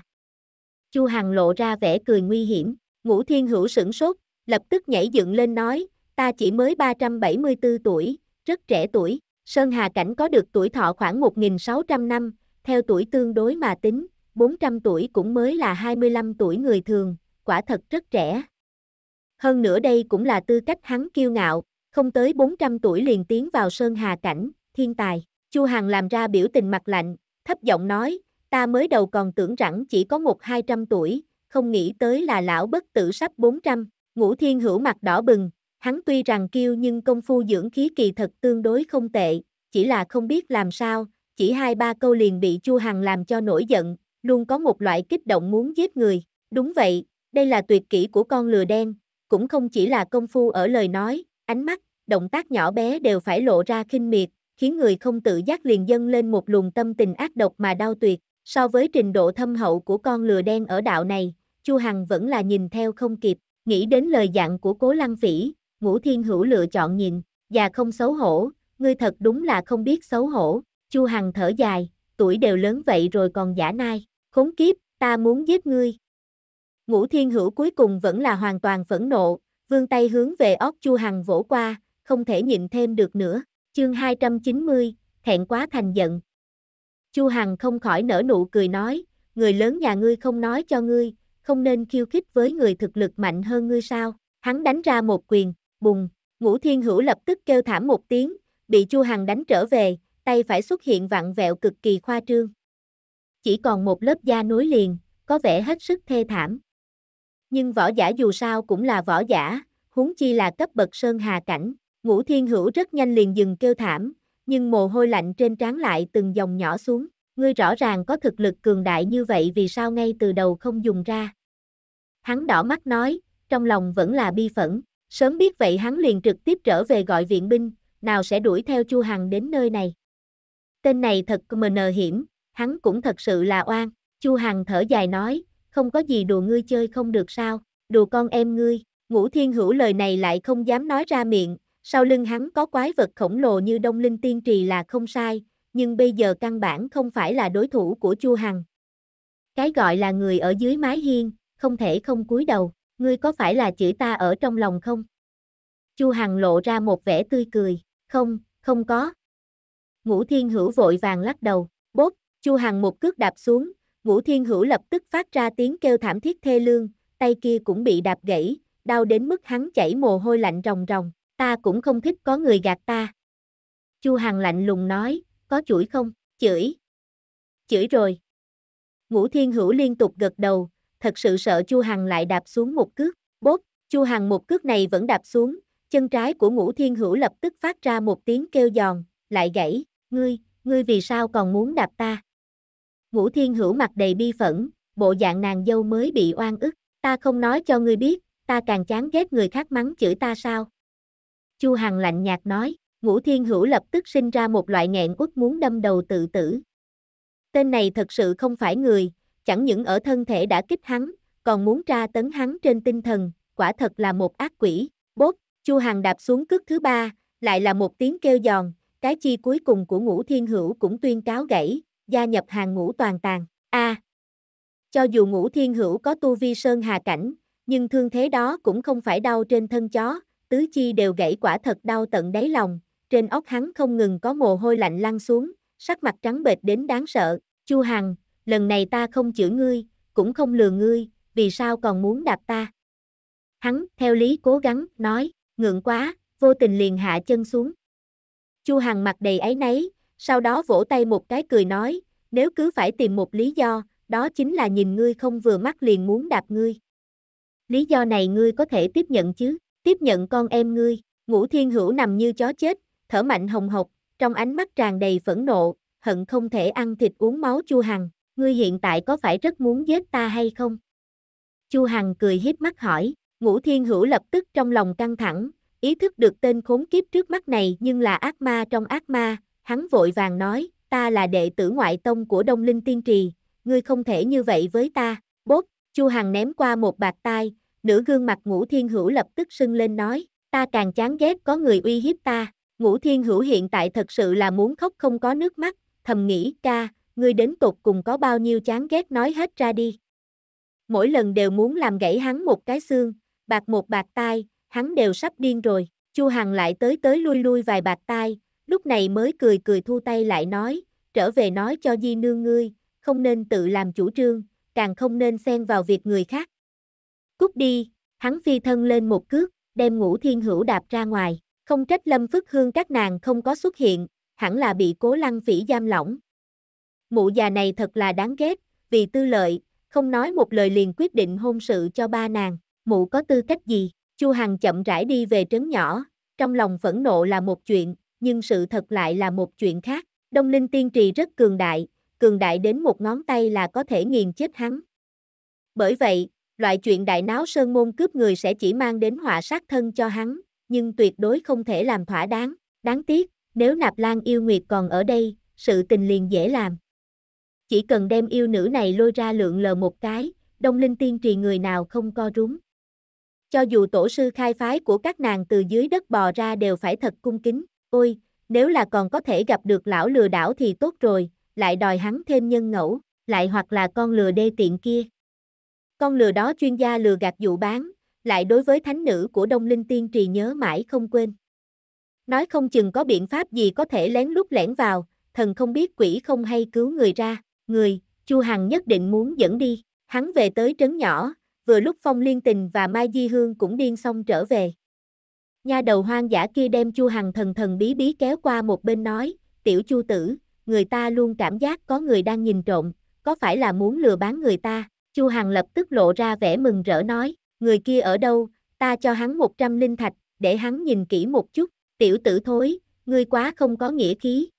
Chu Hằng lộ ra vẻ cười nguy hiểm, ngũ thiên hữu sửng sốt, lập tức nhảy dựng lên nói, ta chỉ mới 374 tuổi, rất trẻ tuổi, Sơn Hà Cảnh có được tuổi thọ khoảng 1.600 năm, theo tuổi tương đối mà tính, 400 tuổi cũng mới là 25 tuổi người thường, quả thật rất trẻ. Hơn nữa đây cũng là tư cách hắn kiêu ngạo, không tới 400 tuổi liền tiến vào sơn hà cảnh, thiên tài. Chu Hằng làm ra biểu tình mặt lạnh, thấp giọng nói, ta mới đầu còn tưởng rằng chỉ có một hai trăm tuổi, không nghĩ tới là lão bất tử sắp 400. Ngũ Thiên Hữu mặt đỏ bừng, hắn tuy rằng kiêu nhưng công phu dưỡng khí kỳ thật tương đối không tệ, chỉ là không biết làm sao, chỉ hai ba câu liền bị Chu Hằng làm cho nổi giận, luôn có một loại kích động muốn giết người. Đúng vậy, đây là tuyệt kỹ của con lừa đen, cũng không chỉ là công phu ở lời nói, ánh mắt, động tác nhỏ bé đều phải lộ ra khinh miệt, khiến người không tự giác liền dâng lên một luồng tâm tình ác độc mà đau tuyệt. So với trình độ thâm hậu của con lừa đen ở đạo này, Chu Hằng vẫn là nhìn theo không kịp, nghĩ đến lời dặn của Cố Lăng Phỉ, Ngũ Thiên Hữu lựa chọn nhìn, già không xấu hổ, ngươi thật đúng là không biết xấu hổ. Chu Hằng thở dài, tuổi đều lớn vậy rồi còn giả nai, khốn kiếp, ta muốn giết ngươi. Ngũ Thiên Hữu cuối cùng vẫn là hoàn toàn phẫn nộ, vươn tay hướng về Ốc Chu Hằng vỗ qua, không thể nhịn thêm được nữa. Chương 290, thẹn quá thành giận. Chu Hằng không khỏi nở nụ cười nói, người lớn nhà ngươi không nói cho ngươi, không nên khiêu khích với người thực lực mạnh hơn ngươi sao? Hắn đánh ra một quyền, bùng, Ngũ Thiên Hữu lập tức kêu thảm một tiếng, bị Chu Hằng đánh trở về, tay phải xuất hiện vặn vẹo cực kỳ khoa trương. Chỉ còn một lớp da nối liền, có vẻ hết sức thê thảm nhưng võ giả dù sao cũng là võ giả, huống chi là cấp bậc sơn hà cảnh, ngũ thiên hữu rất nhanh liền dừng kêu thảm, nhưng mồ hôi lạnh trên trán lại từng dòng nhỏ xuống, ngươi rõ ràng có thực lực cường đại như vậy vì sao ngay từ đầu không dùng ra. Hắn đỏ mắt nói, trong lòng vẫn là bi phẫn, sớm biết vậy hắn liền trực tiếp trở về gọi viện binh, nào sẽ đuổi theo Chu Hằng đến nơi này. Tên này thật mờ nờ hiểm, hắn cũng thật sự là oan, Chu Hằng thở dài nói, không có gì đùa ngươi chơi không được sao, đùa con em ngươi, ngũ thiên hữu lời này lại không dám nói ra miệng, sau lưng hắn có quái vật khổng lồ như đông linh tiên trì là không sai, nhưng bây giờ căn bản không phải là đối thủ của Chu Hằng. Cái gọi là người ở dưới mái hiên, không thể không cúi đầu, ngươi có phải là chữ ta ở trong lòng không? Chu Hằng lộ ra một vẻ tươi cười, không, không có. Ngũ Thiên Hữu vội vàng lắc đầu, bốt, Chu Hằng một cước đạp xuống, Vũ Thiên Hữu lập tức phát ra tiếng kêu thảm thiết thê lương, tay kia cũng bị đạp gãy, đau đến mức hắn chảy mồ hôi lạnh ròng ròng, ta cũng không thích có người gạt ta. Chu Hằng lạnh lùng nói, có chửi không? Chửi. Chửi rồi. Ngũ Thiên Hữu liên tục gật đầu, thật sự sợ Chu Hằng lại đạp xuống một cước, Bốp, Chu Hằng một cước này vẫn đạp xuống, chân trái của Ngũ Thiên Hữu lập tức phát ra một tiếng kêu giòn, lại gãy, ngươi, ngươi vì sao còn muốn đạp ta? Ngũ Thiên Hữu mặt đầy bi phẫn, bộ dạng nàng dâu mới bị oan ức, ta không nói cho ngươi biết, ta càng chán ghét người khác mắng chửi ta sao. Chu Hằng lạnh nhạt nói, Ngũ Thiên Hữu lập tức sinh ra một loại nghẹn uất muốn đâm đầu tự tử. Tên này thật sự không phải người, chẳng những ở thân thể đã kích hắn, còn muốn tra tấn hắn trên tinh thần, quả thật là một ác quỷ. Bốp, Chu Hằng đạp xuống cước thứ ba, lại là một tiếng kêu giòn, cái chi cuối cùng của Ngũ Thiên Hữu cũng tuyên cáo gãy, gia nhập hàng ngũ toàn tàn. A. À, cho dù ngũ thiên hữu có tu vi sơn hà cảnh, nhưng thương thế đó cũng không phải đau trên thân chó, tứ chi đều gãy quả thật đau tận đáy lòng, trên óc hắn không ngừng có mồ hôi lạnh lăn xuống, sắc mặt trắng bệch đến đáng sợ, Chu Hằng, lần này ta không chửi ngươi, cũng không lừa ngươi, vì sao còn muốn đạp ta? Hắn, theo lý cố gắng, nói, ngượng quá, vô tình liền hạ chân xuống. Chu Hằng mặt đầy ấy nấy, sau đó vỗ tay một cái cười nói, nếu cứ phải tìm một lý do, đó chính là nhìn ngươi không vừa mắt liền muốn đạp ngươi. Lý do này ngươi có thể tiếp nhận chứ, tiếp nhận con em ngươi, ngũ thiên hữu nằm như chó chết, thở mạnh hồng hộc, trong ánh mắt tràn đầy phẫn nộ, hận không thể ăn thịt uống máu chu hằng, ngươi hiện tại có phải rất muốn giết ta hay không? Chu Hằng cười hiếp mắt hỏi, Ngũ Thiên Hữu lập tức trong lòng căng thẳng, ý thức được tên khốn kiếp trước mắt này nhưng là ác ma trong ác ma, hắn vội vàng nói, ta là đệ tử ngoại tông của Đông Linh Tiên Trì, ngươi không thể như vậy với ta, bốp, Chu Hằng ném qua một bạc tai, nửa gương mặt Ngũ Thiên Hữu lập tức sưng lên nói, ta càng chán ghét có người uy hiếp ta, Ngũ Thiên Hữu hiện tại thật sự là muốn khóc không có nước mắt, thầm nghĩ ca, ngươi đến tột cùng có bao nhiêu chán ghét nói hết ra đi. Mỗi lần đều muốn làm gãy hắn một cái xương, bạc một bạc tai, hắn đều sắp điên rồi, Chu Hằng lại tới tới lui lui vài bạc tai, lúc này mới cười cười thu tay lại nói, trở về nói cho di nương ngươi, không nên tự làm chủ trương, càng không nên xen vào việc người khác. Cút đi, hắn phi thân lên một cước, đem ngũ thiên hữu đạp ra ngoài, không trách lâm phức hương các nàng không có xuất hiện, hẳn là bị cố lăng phỉ giam lỏng. Mụ già này thật là đáng ghét, vì tư lợi, không nói một lời liền quyết định hôn sự cho ba nàng, mụ có tư cách gì, chu Hằng chậm rãi đi về trấn nhỏ, trong lòng phẫn nộ là một chuyện, nhưng sự thật lại là một chuyện khác. Đông Linh Tiên Trì rất cường đại, cường đại đến một ngón tay là có thể nghiền chết hắn. Bởi vậy, loại chuyện đại náo sơn môn cướp người sẽ chỉ mang đến họa sát thân cho hắn, nhưng tuyệt đối không thể làm thỏa đáng. Đáng tiếc, nếu Nạp Lan yêu nguyệt còn ở đây, sự tình liền dễ làm. Chỉ cần đem yêu nữ này lôi ra lượng lờ một cái, đông linh tiên trì người nào không co rúm. Cho dù tổ sư khai phái của các nàng từ dưới đất bò ra đều phải thật cung kính. Ôi, nếu là còn có thể gặp được lão lừa đảo thì tốt rồi, lại đòi hắn thêm nhân ngẫu, lại hoặc là con lừa đê tiện kia. Con lừa đó chuyên gia lừa gạt dụ bán, lại đối với thánh nữ của Đông Linh Tiên trì nhớ mãi không quên. Nói không chừng có biện pháp gì có thể lén lút lẻn vào, thần không biết quỷ không hay cứu người ra, người, Chu Hằng nhất định muốn dẫn đi, hắn về tới trấn nhỏ, vừa lúc Phong Liên Tình và Mai Di Hương cũng điên xong trở về. Nha đầu hoang dã kia đem Chu Hằng thần thần bí bí kéo qua một bên nói, tiểu Chu tử, người ta luôn cảm giác có người đang nhìn trộm, có phải là muốn lừa bán người ta? Chu Hằng lập tức lộ ra vẻ mừng rỡ nói, người kia ở đâu, ta cho hắn 100 linh thạch, để hắn nhìn kỹ một chút, tiểu tử thối, ngươi quá không có nghĩa khí.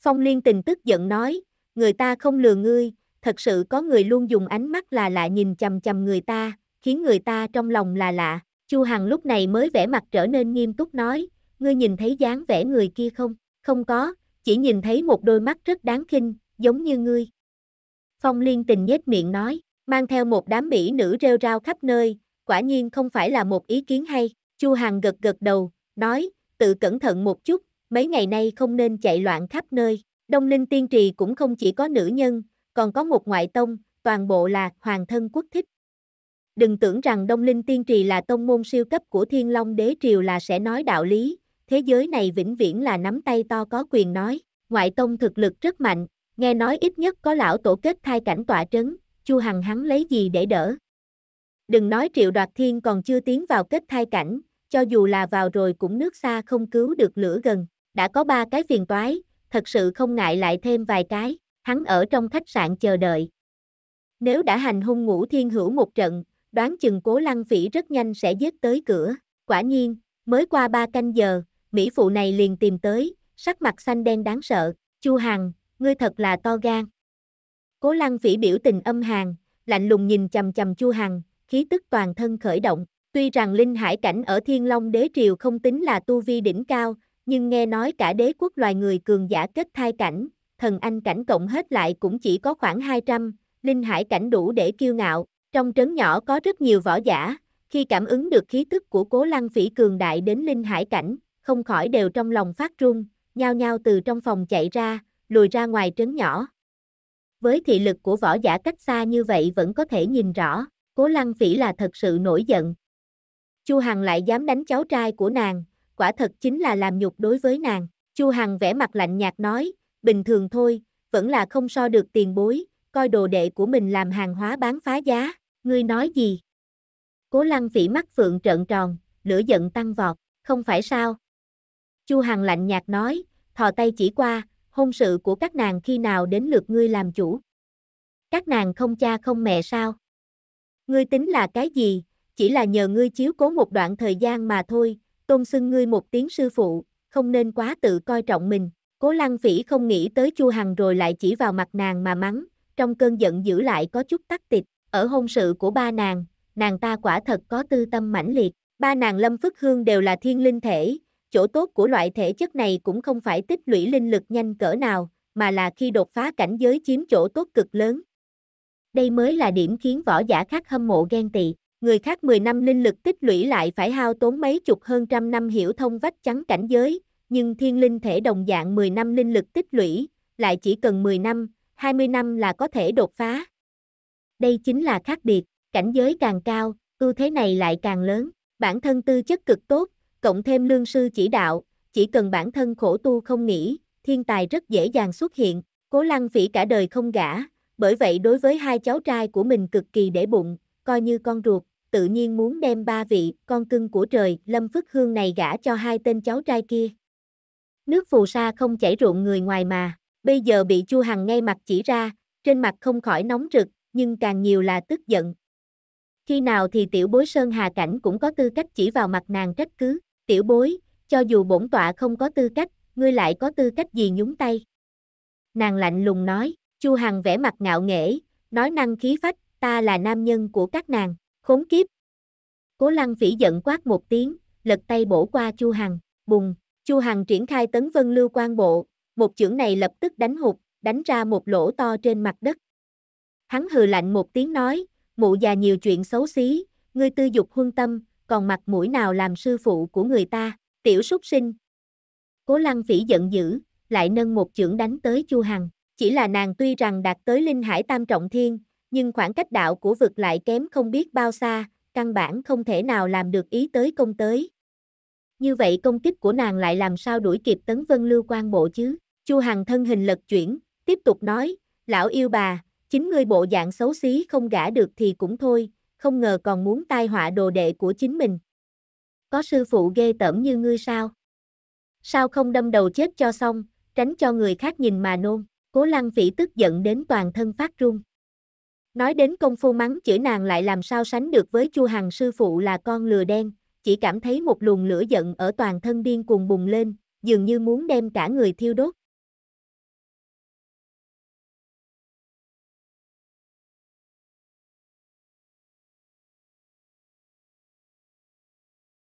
Phong Liên tình tức giận nói, người ta không lừa ngươi, thật sự có người luôn dùng ánh mắt là lạ nhìn chằm chằm người ta, khiến người ta trong lòng là lạ, Chu Hằng lúc này mới vẻ mặt trở nên nghiêm túc nói, ngươi nhìn thấy dáng vẻ người kia không? Không có, chỉ nhìn thấy một đôi mắt rất đáng kinh, giống như ngươi. Phong Liên tình nhếch miệng nói, mang theo một đám mỹ nữ rêu rao khắp nơi, quả nhiên không phải là một ý kiến hay. Chu Hằng gật gật đầu, nói, tự cẩn thận một chút, mấy ngày nay không nên chạy loạn khắp nơi. Đông Linh Tiên Trì cũng không chỉ có nữ nhân, còn có một ngoại tông, toàn bộ là hoàng thân quốc thích. Đừng tưởng rằng Đông Linh Tiên Trì là tông môn siêu cấp của Thiên Long Đế Triều là sẽ nói đạo lý, thế giới này vĩnh viễn là nắm tay to có quyền nói, ngoại tông thực lực rất mạnh, nghe nói ít nhất có lão tổ kết thai cảnh tọa trấn, Chu Hằng hắn lấy gì để đỡ. Đừng nói Triệu Đoạt Thiên còn chưa tiến vào kết thai cảnh, cho dù là vào rồi cũng nước xa không cứu được lửa gần, đã có ba cái phiền toái, thật sự không ngại lại thêm vài cái, hắn ở trong khách sạn chờ đợi. Nếu đã hành hung ngũ thiên hữu một trận, đoán chừng cố lăng phỉ rất nhanh sẽ giết tới cửa. Quả nhiên, mới qua ba canh giờ, Mỹ phụ này liền tìm tới, sắc mặt xanh đen đáng sợ, Chu Hằng, ngươi thật là to gan. Cố lăng phỉ biểu tình âm hàn, lạnh lùng nhìn chầm chầm Chu Hằng, khí tức toàn thân khởi động. Tuy rằng linh hải cảnh ở Thiên Long đế triều không tính là tu vi đỉnh cao, nhưng nghe nói cả đế quốc loài người cường giả kết thai cảnh, thần anh cảnh cộng hết lại cũng chỉ có khoảng 200, linh hải cảnh đủ để kiêu ngạo, trong trấn nhỏ có rất nhiều võ giả, khi cảm ứng được khí tức của cố lăng phỉ cường đại đến linh hải cảnh, không khỏi đều trong lòng phát run, nhao nhao từ trong phòng chạy ra, lùi ra ngoài trấn nhỏ. Với thị lực của võ giả cách xa như vậy vẫn có thể nhìn rõ, cố lăng phỉ là thật sự nổi giận. Chu Hằng lại dám đánh cháu trai của nàng, quả thật chính là làm nhục đối với nàng. Chu Hằng vẽ mặt lạnh nhạt nói, bình thường thôi, vẫn là không so được tiền bối, coi đồ đệ của mình làm hàng hóa bán phá giá. Ngươi nói gì? Cố lăng phỉ mắt phượng trợn tròn, lửa giận tăng vọt, không phải sao? Chu Hằng lạnh nhạt nói, thò tay chỉ qua, hôn sự của các nàng khi nào đến lượt ngươi làm chủ? Các nàng không cha không mẹ sao? Ngươi tính là cái gì? Chỉ là nhờ ngươi chiếu cố một đoạn thời gian mà thôi, tôn xưng ngươi một tiếng sư phụ, không nên quá tự coi trọng mình. Cố lăng phỉ không nghĩ tới Chu Hằng rồi lại chỉ vào mặt nàng mà mắng, trong cơn giận giữ lại có chút tắc tịch, ở hôn sự của ba nàng, nàng ta quả thật có tư tâm mãnh liệt. Ba nàng Lâm Phất Hương đều là thiên linh thể, chỗ tốt của loại thể chất này cũng không phải tích lũy linh lực nhanh cỡ nào, mà là khi đột phá cảnh giới chiếm chỗ tốt cực lớn. Đây mới là điểm khiến võ giả khác hâm mộ ghen tị. Người khác 10 năm linh lực tích lũy lại phải hao tốn mấy chục hơn trăm năm hiểu thông vách trắng cảnh giới, nhưng thiên linh thể đồng dạng 10 năm linh lực tích lũy, lại chỉ cần 10 năm, 20 năm là có thể đột phá đây chính là khác biệt, cảnh giới càng cao, ưu thế này lại càng lớn, bản thân tư chất cực tốt, cộng thêm lương sư chỉ đạo, chỉ cần bản thân khổ tu không nghỉ, thiên tài rất dễ dàng xuất hiện, cố lăng phỉ cả đời không gả, bởi vậy đối với hai cháu trai của mình cực kỳ để bụng, coi như con ruột, tự nhiên muốn đem ba vị con cưng của trời lâm phức hương này gả cho hai tên cháu trai kia. Nước phù sa không chảy ruộng người ngoài mà, bây giờ bị Chu Hằng ngay mặt chỉ ra, trên mặt không khỏi nóng rực, nhưng càng nhiều là tức giận. Khi nào thì tiểu bối Sơn Hà Cảnh cũng có tư cách chỉ vào mặt nàng trách cứ, tiểu bối, cho dù bổn tọa không có tư cách, ngươi lại có tư cách gì nhúng tay. Nàng lạnh lùng nói, Chu Hằng vẻ mặt ngạo nghễ, nói năng khí phách, ta là nam nhân của các nàng, khốn kiếp. Cố Lăng Phỉ giận quát một tiếng, lật tay bổ qua Chu Hằng, bùng, Chu Hằng triển khai tấn vân lưu quan bộ, một chưởng này lập tức đánh hụt, đánh ra một lỗ to trên mặt đất, Hắn hừ lạnh một tiếng nói, mụ già nhiều chuyện xấu xí, ngươi tư dục huân tâm, còn mặt mũi nào làm sư phụ của người ta, tiểu súc sinh. Cố lăng phỉ giận dữ, lại nâng một chưởng đánh tới Chu Hằng, chỉ là nàng tuy rằng đạt tới linh hải tam trọng thiên, nhưng khoảng cách đạo của vực lại kém không biết bao xa, căn bản không thể nào làm được ý tới công tới. Như vậy công kích của nàng lại làm sao đuổi kịp tấn vân lưu quan bộ chứ? Chu Hằng thân hình lật chuyển, tiếp tục nói, lão yêu bà, Chính ngươi bộ dạng xấu xí không gả được thì cũng thôi, không ngờ còn muốn tai họa đồ đệ của chính mình. Có sư phụ ghê tởm như ngươi sao? Sao không đâm đầu chết cho xong, tránh cho người khác nhìn mà nôn, cố lăng phỉ tức giận đến toàn thân phát run. Nói đến công phu mắng chửi nàng lại làm sao sánh được với chu hằng sư phụ là con lừa đen, chỉ cảm thấy một luồng lửa giận ở toàn thân điên cuồng bùng lên, dường như muốn đem cả người thiêu đốt.